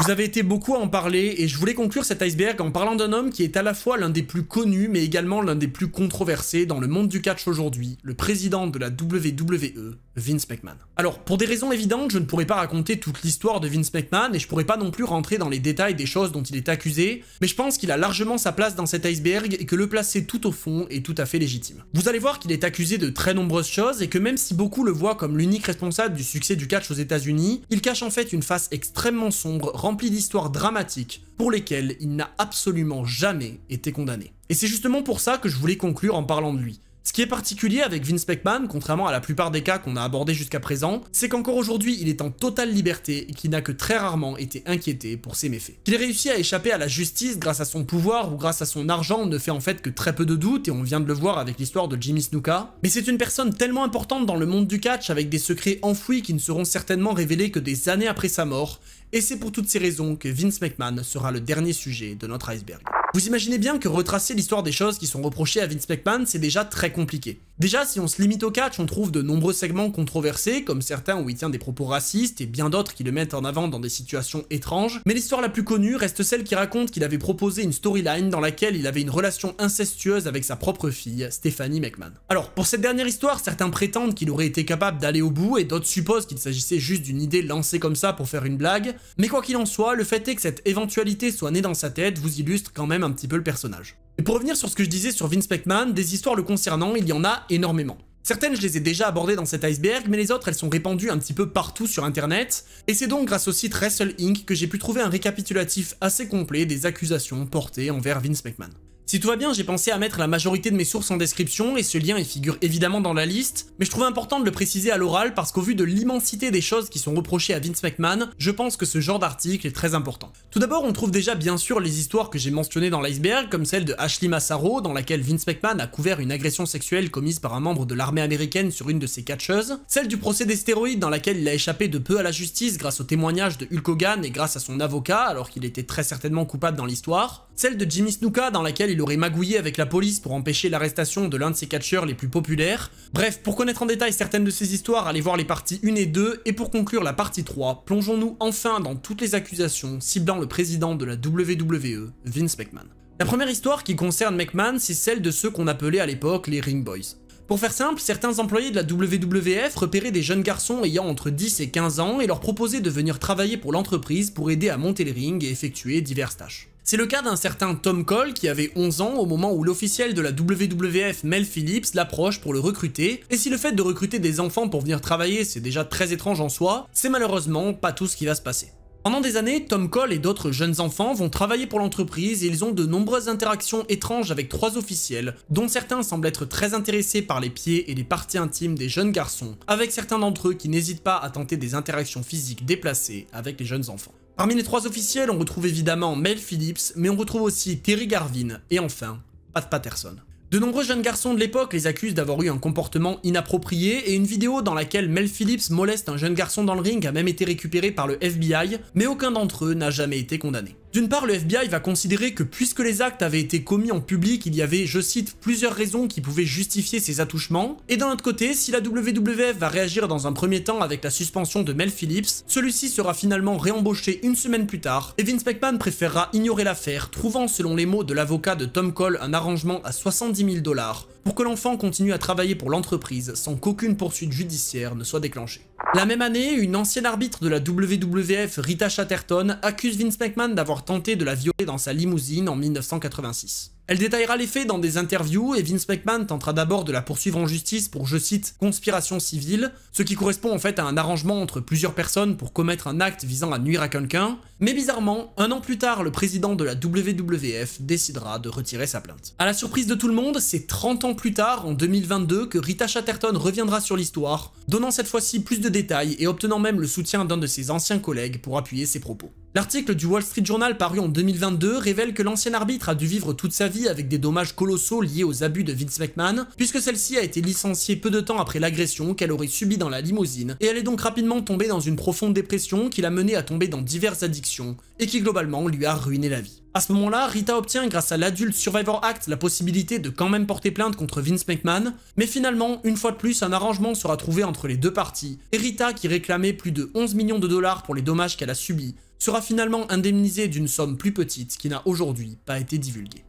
Vous avez été beaucoup à en parler et je voulais conclure cet iceberg en parlant d'un homme qui est à la fois l'un des plus connus mais également l'un des plus controversés dans le monde du catch aujourd'hui, le président de la WWE, Vince McMahon. Alors, pour des raisons évidentes, je ne pourrais pas raconter toute l'histoire de Vince McMahon et je pourrais pas non plus rentrer dans les détails des choses dont il est accusé, mais je pense qu'il a largement sa place dans cet iceberg et que le placer tout au fond est tout à fait légitime. Vous allez voir qu'il est accusé de très nombreuses choses et que même si beaucoup le voient comme l'unique responsable du succès du catch aux États-Unis, il cache en fait une face extrêmement sombre rempli d'histoires dramatiques pour lesquelles il n'a absolument jamais été condamné. Et c'est justement pour ça que je voulais conclure en parlant de lui. Ce qui est particulier avec Vince McMahon, contrairement à la plupart des cas qu'on a abordés jusqu'à présent, c'est qu'encore aujourd'hui, il est en totale liberté et qu'il n'a que très rarement été inquiété pour ses méfaits. Qu'il réussit à échapper à la justice grâce à son pouvoir ou grâce à son argent ne fait en fait que très peu de doute et on vient de le voir avec l'histoire de Jimmy Snuka. Mais c'est une personne tellement importante dans le monde du catch avec des secrets enfouis qui ne seront certainement révélés que des années après sa mort et c'est pour toutes ces raisons que Vince McMahon sera le dernier sujet de notre iceberg. Vous imaginez bien que retracer l'histoire des choses qui sont reprochées à Vince McMahon, c'est déjà très compliqué. Déjà, si on se limite au catch, on trouve de nombreux segments controversés, comme certains où il tient des propos racistes et bien d'autres qui le mettent en avant dans des situations étranges, mais l'histoire la plus connue reste celle qui raconte qu'il avait proposé une storyline dans laquelle il avait une relation incestueuse avec sa propre fille, Stephanie McMahon. Alors, pour cette dernière histoire, certains prétendent qu'il aurait été capable d'aller au bout et d'autres supposent qu'il s'agissait juste d'une idée lancée comme ça pour faire une blague, mais quoi qu'il en soit, le fait est que cette éventualité soit née dans sa tête vous illustre quand même un petit peu le personnage. Et pour revenir sur ce que je disais sur Vince McMahon, des histoires le concernant, il y en a énormément. Certaines, je les ai déjà abordées dans cet iceberg, mais les autres, elles sont répandues un petit peu partout sur internet. Et c'est donc grâce au site Wrestle Inc. que j'ai pu trouver un récapitulatif assez complet des accusations portées envers Vince McMahon. Si tout va bien, j'ai pensé à mettre la majorité de mes sources en description et ce lien y figure évidemment dans la liste, mais je trouve important de le préciser à l'oral parce qu'au vu de l'immensité des choses qui sont reprochées à Vince McMahon, je pense que ce genre d'article est très important. Tout d'abord, on trouve déjà bien sûr les histoires que j'ai mentionnées dans l'iceberg, comme celle de Ashley Massaro, dans laquelle Vince McMahon a couvert une agression sexuelle commise par un membre de l'armée américaine sur une de ses catcheuses, celle du procès des stéroïdes dans laquelle il a échappé de peu à la justice grâce au témoignage de Hulk Hogan et grâce à son avocat alors qu'il était très certainement coupable dans l'histoire, celle de Jimmy Snuka dans laquelle il aurait magouillé avec la police pour empêcher l'arrestation de l'un de ses catcheurs les plus populaires. Bref, pour connaître en détail certaines de ces histoires, allez voir les parties 1 et 2, et pour conclure la partie 3, plongeons-nous enfin dans toutes les accusations ciblant le président de la WWE, Vince McMahon. La première histoire qui concerne McMahon, c'est celle de ceux qu'on appelait à l'époque les Ring Boys. Pour faire simple, certains employés de la WWF repéraient des jeunes garçons ayant entre 10 et 15 ans et leur proposaient de venir travailler pour l'entreprise pour aider à monter les rings et effectuer diverses tâches. C'est le cas d'un certain Tom Cole qui avait 11 ans au moment où l'officiel de la WWF Mel Phillips l'approche pour le recruter, et si le fait de recruter des enfants pour venir travailler c'est déjà très étrange en soi, c'est malheureusement pas tout ce qui va se passer. Pendant des années, Tom Cole et d'autres jeunes enfants vont travailler pour l'entreprise et ils ont de nombreuses interactions étranges avec trois officiels, dont certains semblent être très intéressés par les pieds et les parties intimes des jeunes garçons, avec certains d'entre eux qui n'hésitent pas à tenter des interactions physiques déplacées avec les jeunes enfants. Parmi les trois officiels, on retrouve évidemment Mel Phillips, mais on retrouve aussi Terry Garvin et enfin Pat Patterson. De nombreux jeunes garçons de l'époque les accusent d'avoir eu un comportement inapproprié et une vidéo dans laquelle Mel Phillips moleste un jeune garçon dans le ring a même été récupérée par le FBI, mais aucun d'entre eux n'a jamais été condamné. D'une part, le FBI va considérer que puisque les actes avaient été commis en public, il y avait, je cite, plusieurs raisons qui pouvaient justifier ces attouchements, et d'un autre côté, si la WWF va réagir dans un premier temps avec la suspension de Mel Phillips, celui-ci sera finalement réembauché une semaine plus tard, et Vince McMahon préférera ignorer l'affaire, trouvant selon les mots de l'avocat de Tom Cole un arrangement à 70 000 dollars, pour que l'enfant continue à travailler pour l'entreprise sans qu'aucune poursuite judiciaire ne soit déclenchée. La même année, une ancienne arbitre de la WWF, Rita Chatterton, accuse Vince McMahon d'avoir tenté de la violer dans sa limousine en 1986. Elle détaillera les faits dans des interviews et Vince McMahon tentera d'abord de la poursuivre en justice pour, je cite, conspiration civile, ce qui correspond en fait à un arrangement entre plusieurs personnes pour commettre un acte visant à nuire à quelqu'un, mais bizarrement, un an plus tard, le président de la WWF décidera de retirer sa plainte. À la surprise de tout le monde, c'est 30 ans plus tard, en 2022, que Rita Chatterton reviendra sur l'histoire, donnant cette fois-ci plus de détails et obtenant même le soutien d'un de ses anciens collègues pour appuyer ses propos. L'article du Wall Street Journal paru en 2022 révèle que l'ancien arbitre a dû vivre toute sa vie avec des dommages colossaux liés aux abus de Vince McMahon, puisque celle-ci a été licenciée peu de temps après l'agression qu'elle aurait subie dans la limousine, et elle est donc rapidement tombée dans une profonde dépression qui l'a menée à tomber dans diverses addictions, et qui globalement lui a ruiné la vie. À ce moment-là, Rita obtient grâce à l'Adult Survivor Act la possibilité de quand même porter plainte contre Vince McMahon, mais finalement, une fois de plus, un arrangement sera trouvé entre les deux parties, et Rita, qui réclamait plus de 11 millions de dollars pour les dommages qu'elle a subis, sera finalement indemnisé d'une somme plus petite qui n'a aujourd'hui pas été divulguée.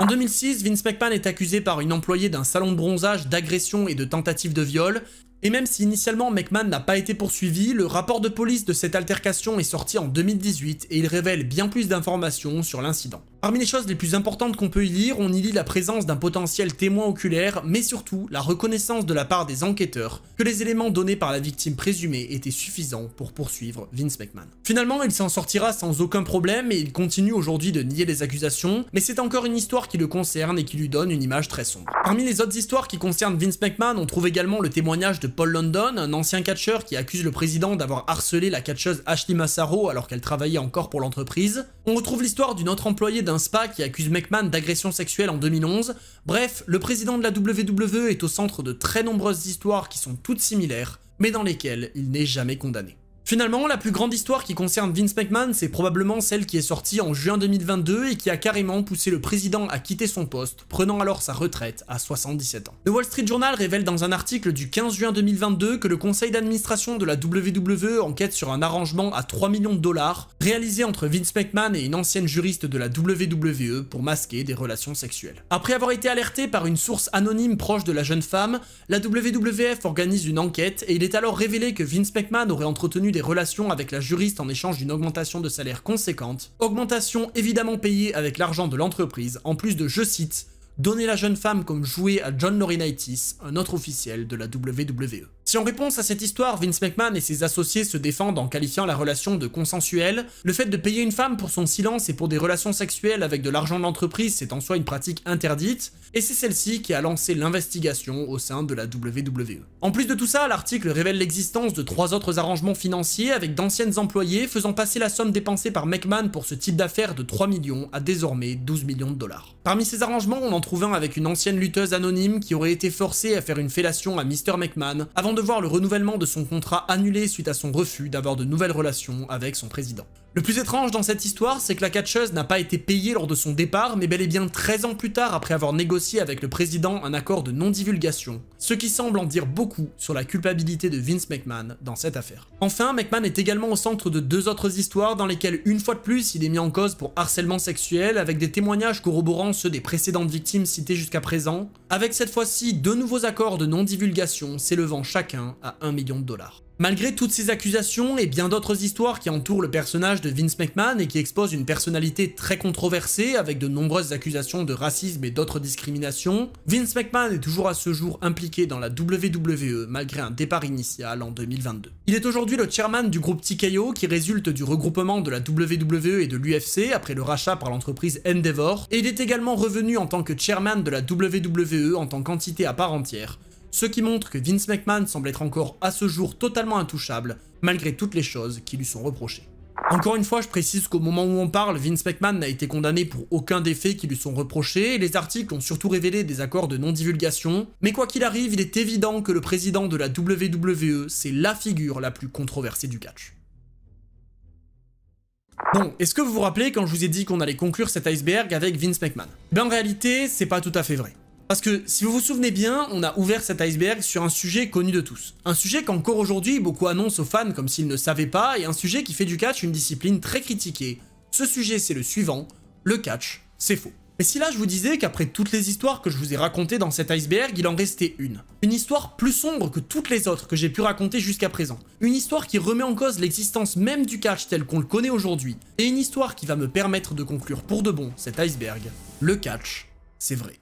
En 2006, Vince McMahon est accusé par une employée d'un salon de bronzage d'agression et de tentative de viol, et même si initialement McMahon n'a pas été poursuivi, le rapport de police de cette altercation est sorti en 2018 et il révèle bien plus d'informations sur l'incident. Parmi les choses les plus importantes qu'on peut y lire, on y lit la présence d'un potentiel témoin oculaire, mais surtout la reconnaissance de la part des enquêteurs que les éléments donnés par la victime présumée étaient suffisants pour poursuivre Vince McMahon. Finalement, il s'en sortira sans aucun problème et il continue aujourd'hui de nier les accusations, mais c'est encore une histoire qui le concerne et qui lui donne une image très sombre. Parmi les autres histoires qui concernent Vince McMahon, on trouve également le témoignage de Paul London, un ancien catcheur qui accuse le président d'avoir harcelé la catcheuse Ashley Massaro alors qu'elle travaillait encore pour l'entreprise. On retrouve l'histoire d'une autre employée d'un spa qui accuse McMahon d'agression sexuelle en 2011. Bref, le président de la WWE est au centre de très nombreuses histoires qui sont toutes similaires, mais dans lesquelles il n'est jamais condamné. Finalement, la plus grande histoire qui concerne Vince McMahon, c'est probablement celle qui est sortie en juin 2022 et qui a carrément poussé le président à quitter son poste, prenant alors sa retraite à 77 ans. The Wall Street Journal révèle dans un article du 15 juin 2022 que le conseil d'administration de la WWE enquête sur un arrangement à 3 millions de dollars réalisé entre Vince McMahon et une ancienne juriste de la WWE pour masquer des relations sexuelles. Après avoir été alerté par une source anonyme proche de la jeune femme, la WWF organise une enquête et il est alors révélé que Vince McMahon aurait entretenu des relations avec la juriste en échange d'une augmentation de salaire conséquente. Augmentation évidemment payée avec l'argent de l'entreprise, en plus de, je cite, donner la jeune femme comme jouet à John Laurinaitis, un autre officiel de la WWE en réponse à cette histoire, Vince McMahon et ses associés se défendent en qualifiant la relation de consensuelle, le fait de payer une femme pour son silence et pour des relations sexuelles avec de l'argent de l'entreprise, c'est en soi une pratique interdite, et c'est celle-ci qui a lancé l'investigation au sein de la WWE. En plus de tout ça, l'article révèle l'existence de trois autres arrangements financiers avec d'anciennes employées faisant passer la somme dépensée par McMahon pour ce type d'affaires de 3 millions à désormais 12 millions de dollars. Parmi ces arrangements, on en trouve un avec une ancienne lutteuse anonyme qui aurait été forcée à faire une fellation à Mr. McMahon avant de le renouvellement de son contrat annulé suite à son refus d'avoir de nouvelles relations avec son président. Le plus étrange dans cette histoire, c'est que la catcheuse n'a pas été payée lors de son départ, mais bel et bien 13 ans plus tard après avoir négocié avec le président un accord de non-divulgation, ce qui semble en dire beaucoup sur la culpabilité de Vince McMahon dans cette affaire. Enfin, McMahon est également au centre de deux autres histoires dans lesquelles, une fois de plus, il est mis en cause pour harcèlement sexuel avec des témoignages corroborant ceux des précédentes victimes citées jusqu'à présent, avec cette fois-ci deux nouveaux accords de non-divulgation s'élevant chacun à 1 million de dollars. Malgré toutes ces accusations et bien d'autres histoires qui entourent le personnage de Vince McMahon et qui exposent une personnalité très controversée avec de nombreuses accusations de racisme et d'autres discriminations, Vince McMahon est toujours à ce jour impliqué dans la WWE malgré un départ initial en 2022. Il est aujourd'hui le chairman du groupe TKO qui résulte du regroupement de la WWE et de l'UFC après le rachat par l'entreprise Endeavor et il est également revenu en tant que chairman de la WWE en tant qu'entité à part entière ce qui montre que Vince McMahon semble être encore à ce jour totalement intouchable, malgré toutes les choses qui lui sont reprochées. Encore une fois, je précise qu'au moment où on parle, Vince McMahon n'a été condamné pour aucun des faits qui lui sont reprochés, et les articles ont surtout révélé des accords de non-divulgation, mais quoi qu'il arrive, il est évident que le président de la WWE, c'est la figure la plus controversée du catch. Bon, est-ce que vous vous rappelez quand je vous ai dit qu'on allait conclure cet iceberg avec Vince McMahon Ben en réalité, c'est pas tout à fait vrai. Parce que si vous vous souvenez bien, on a ouvert cet iceberg sur un sujet connu de tous. Un sujet qu'encore aujourd'hui beaucoup annoncent aux fans comme s'ils ne savaient pas et un sujet qui fait du catch une discipline très critiquée. Ce sujet c'est le suivant, le catch, c'est faux. Mais si là je vous disais qu'après toutes les histoires que je vous ai racontées dans cet iceberg, il en restait une. Une histoire plus sombre que toutes les autres que j'ai pu raconter jusqu'à présent. Une histoire qui remet en cause l'existence même du catch tel qu'on le connaît aujourd'hui. Et une histoire qui va me permettre de conclure pour de bon cet iceberg. Le catch, c'est vrai.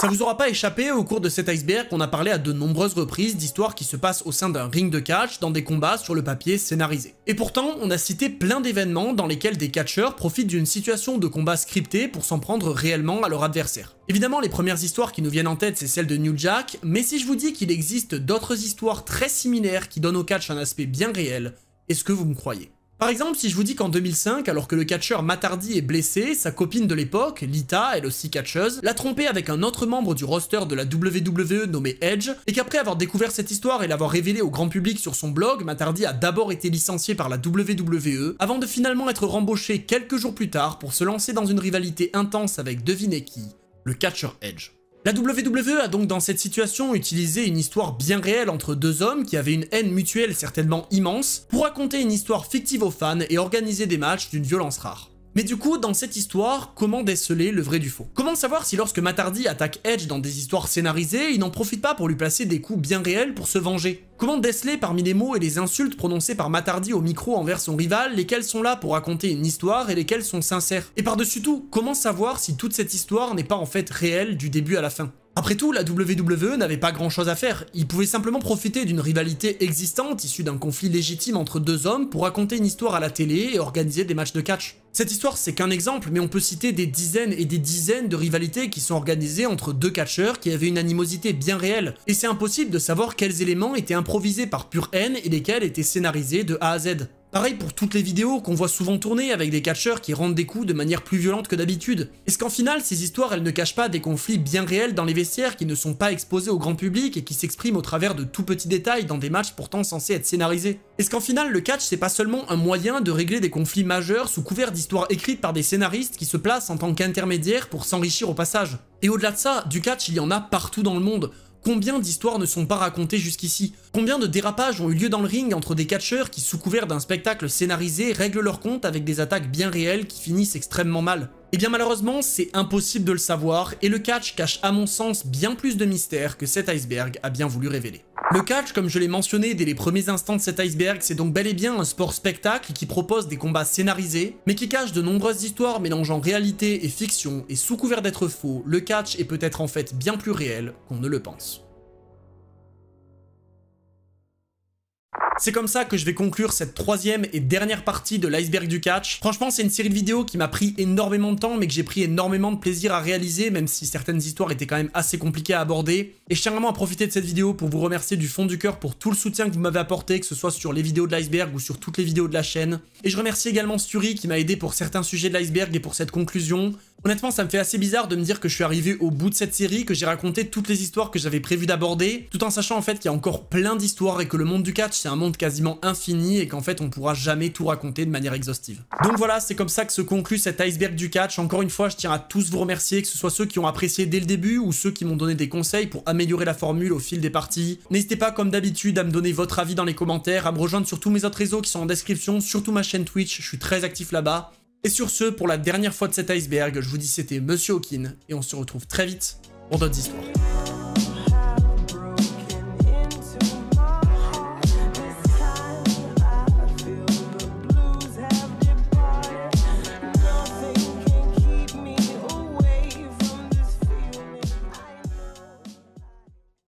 Ça vous aura pas échappé, au cours de cet iceberg, qu'on a parlé à de nombreuses reprises d'histoires qui se passent au sein d'un ring de catch, dans des combats sur le papier scénarisé. Et pourtant, on a cité plein d'événements dans lesquels des catcheurs profitent d'une situation de combat scripté pour s'en prendre réellement à leur adversaire. Évidemment, les premières histoires qui nous viennent en tête, c'est celle de New Jack, mais si je vous dis qu'il existe d'autres histoires très similaires qui donnent au catch un aspect bien réel, est-ce que vous me croyez par exemple, si je vous dis qu'en 2005, alors que le catcheur Matardi est blessé, sa copine de l'époque, Lita, elle aussi catcheuse, l'a trompé avec un autre membre du roster de la WWE nommé Edge, et qu'après avoir découvert cette histoire et l'avoir révélée au grand public sur son blog, Matardi a d'abord été licencié par la WWE, avant de finalement être rembauché quelques jours plus tard pour se lancer dans une rivalité intense avec devinez qui, le catcheur Edge. La WWE a donc dans cette situation utilisé une histoire bien réelle entre deux hommes qui avaient une haine mutuelle certainement immense pour raconter une histoire fictive aux fans et organiser des matchs d'une violence rare. Mais du coup, dans cette histoire, comment déceler le vrai du faux Comment savoir si lorsque Matardi attaque Edge dans des histoires scénarisées, il n'en profite pas pour lui placer des coups bien réels pour se venger Comment déceler parmi les mots et les insultes prononcées par Matardi au micro envers son rival, lesquels sont là pour raconter une histoire et lesquels sont sincères Et par-dessus tout, comment savoir si toute cette histoire n'est pas en fait réelle du début à la fin après tout, la WWE n'avait pas grand chose à faire, ils pouvaient simplement profiter d'une rivalité existante issue d'un conflit légitime entre deux hommes pour raconter une histoire à la télé et organiser des matchs de catch. Cette histoire c'est qu'un exemple, mais on peut citer des dizaines et des dizaines de rivalités qui sont organisées entre deux catcheurs qui avaient une animosité bien réelle, et c'est impossible de savoir quels éléments étaient improvisés par pure haine et lesquels étaient scénarisés de A à Z. Pareil pour toutes les vidéos qu'on voit souvent tourner avec des catcheurs qui rendent des coups de manière plus violente que d'habitude. Est-ce qu'en final, ces histoires, elles ne cachent pas des conflits bien réels dans les vestiaires qui ne sont pas exposés au grand public et qui s'expriment au travers de tout petits détails dans des matchs pourtant censés être scénarisés Est-ce qu'en final, le catch, c'est pas seulement un moyen de régler des conflits majeurs sous couvert d'histoires écrites par des scénaristes qui se placent en tant qu'intermédiaires pour s'enrichir au passage Et au-delà de ça, du catch, il y en a partout dans le monde. Combien d'histoires ne sont pas racontées jusqu'ici Combien de dérapages ont eu lieu dans le ring entre des catcheurs qui, sous couvert d'un spectacle scénarisé, règlent leur compte avec des attaques bien réelles qui finissent extrêmement mal et eh bien malheureusement, c'est impossible de le savoir et le catch cache à mon sens bien plus de mystères que cet iceberg a bien voulu révéler. Le catch, comme je l'ai mentionné dès les premiers instants de cet iceberg, c'est donc bel et bien un sport spectacle qui propose des combats scénarisés, mais qui cache de nombreuses histoires mélangeant réalité et fiction, et sous couvert d'être faux, le catch est peut-être en fait bien plus réel qu'on ne le pense. C'est comme ça que je vais conclure cette troisième et dernière partie de l'iceberg du catch. Franchement, c'est une série de vidéos qui m'a pris énormément de temps, mais que j'ai pris énormément de plaisir à réaliser, même si certaines histoires étaient quand même assez compliquées à aborder. Et je tiens vraiment à profiter de cette vidéo pour vous remercier du fond du cœur pour tout le soutien que vous m'avez apporté, que ce soit sur les vidéos de l'iceberg ou sur toutes les vidéos de la chaîne. Et je remercie également Sturie qui m'a aidé pour certains sujets de l'iceberg et pour cette conclusion. Honnêtement, ça me fait assez bizarre de me dire que je suis arrivé au bout de cette série, que j'ai raconté toutes les histoires que j'avais prévu d'aborder, tout en sachant en fait qu'il y a encore plein d'histoires et que le monde du catch c'est un monde quasiment infini et qu'en fait on pourra jamais tout raconter de manière exhaustive. Donc voilà, c'est comme ça que se conclut cet iceberg du catch. Encore une fois, je tiens à tous vous remercier, que ce soit ceux qui ont apprécié dès le début ou ceux qui m'ont donné des conseils pour améliorer la formule au fil des parties. N'hésitez pas comme d'habitude à me donner votre avis dans les commentaires, à me rejoindre sur tous mes autres réseaux qui sont en description, surtout ma chaîne Twitch, je suis très actif là-bas. Et sur ce, pour la dernière fois de cet iceberg, je vous dis c'était Monsieur Okin et on se retrouve très vite pour d'autres histoires.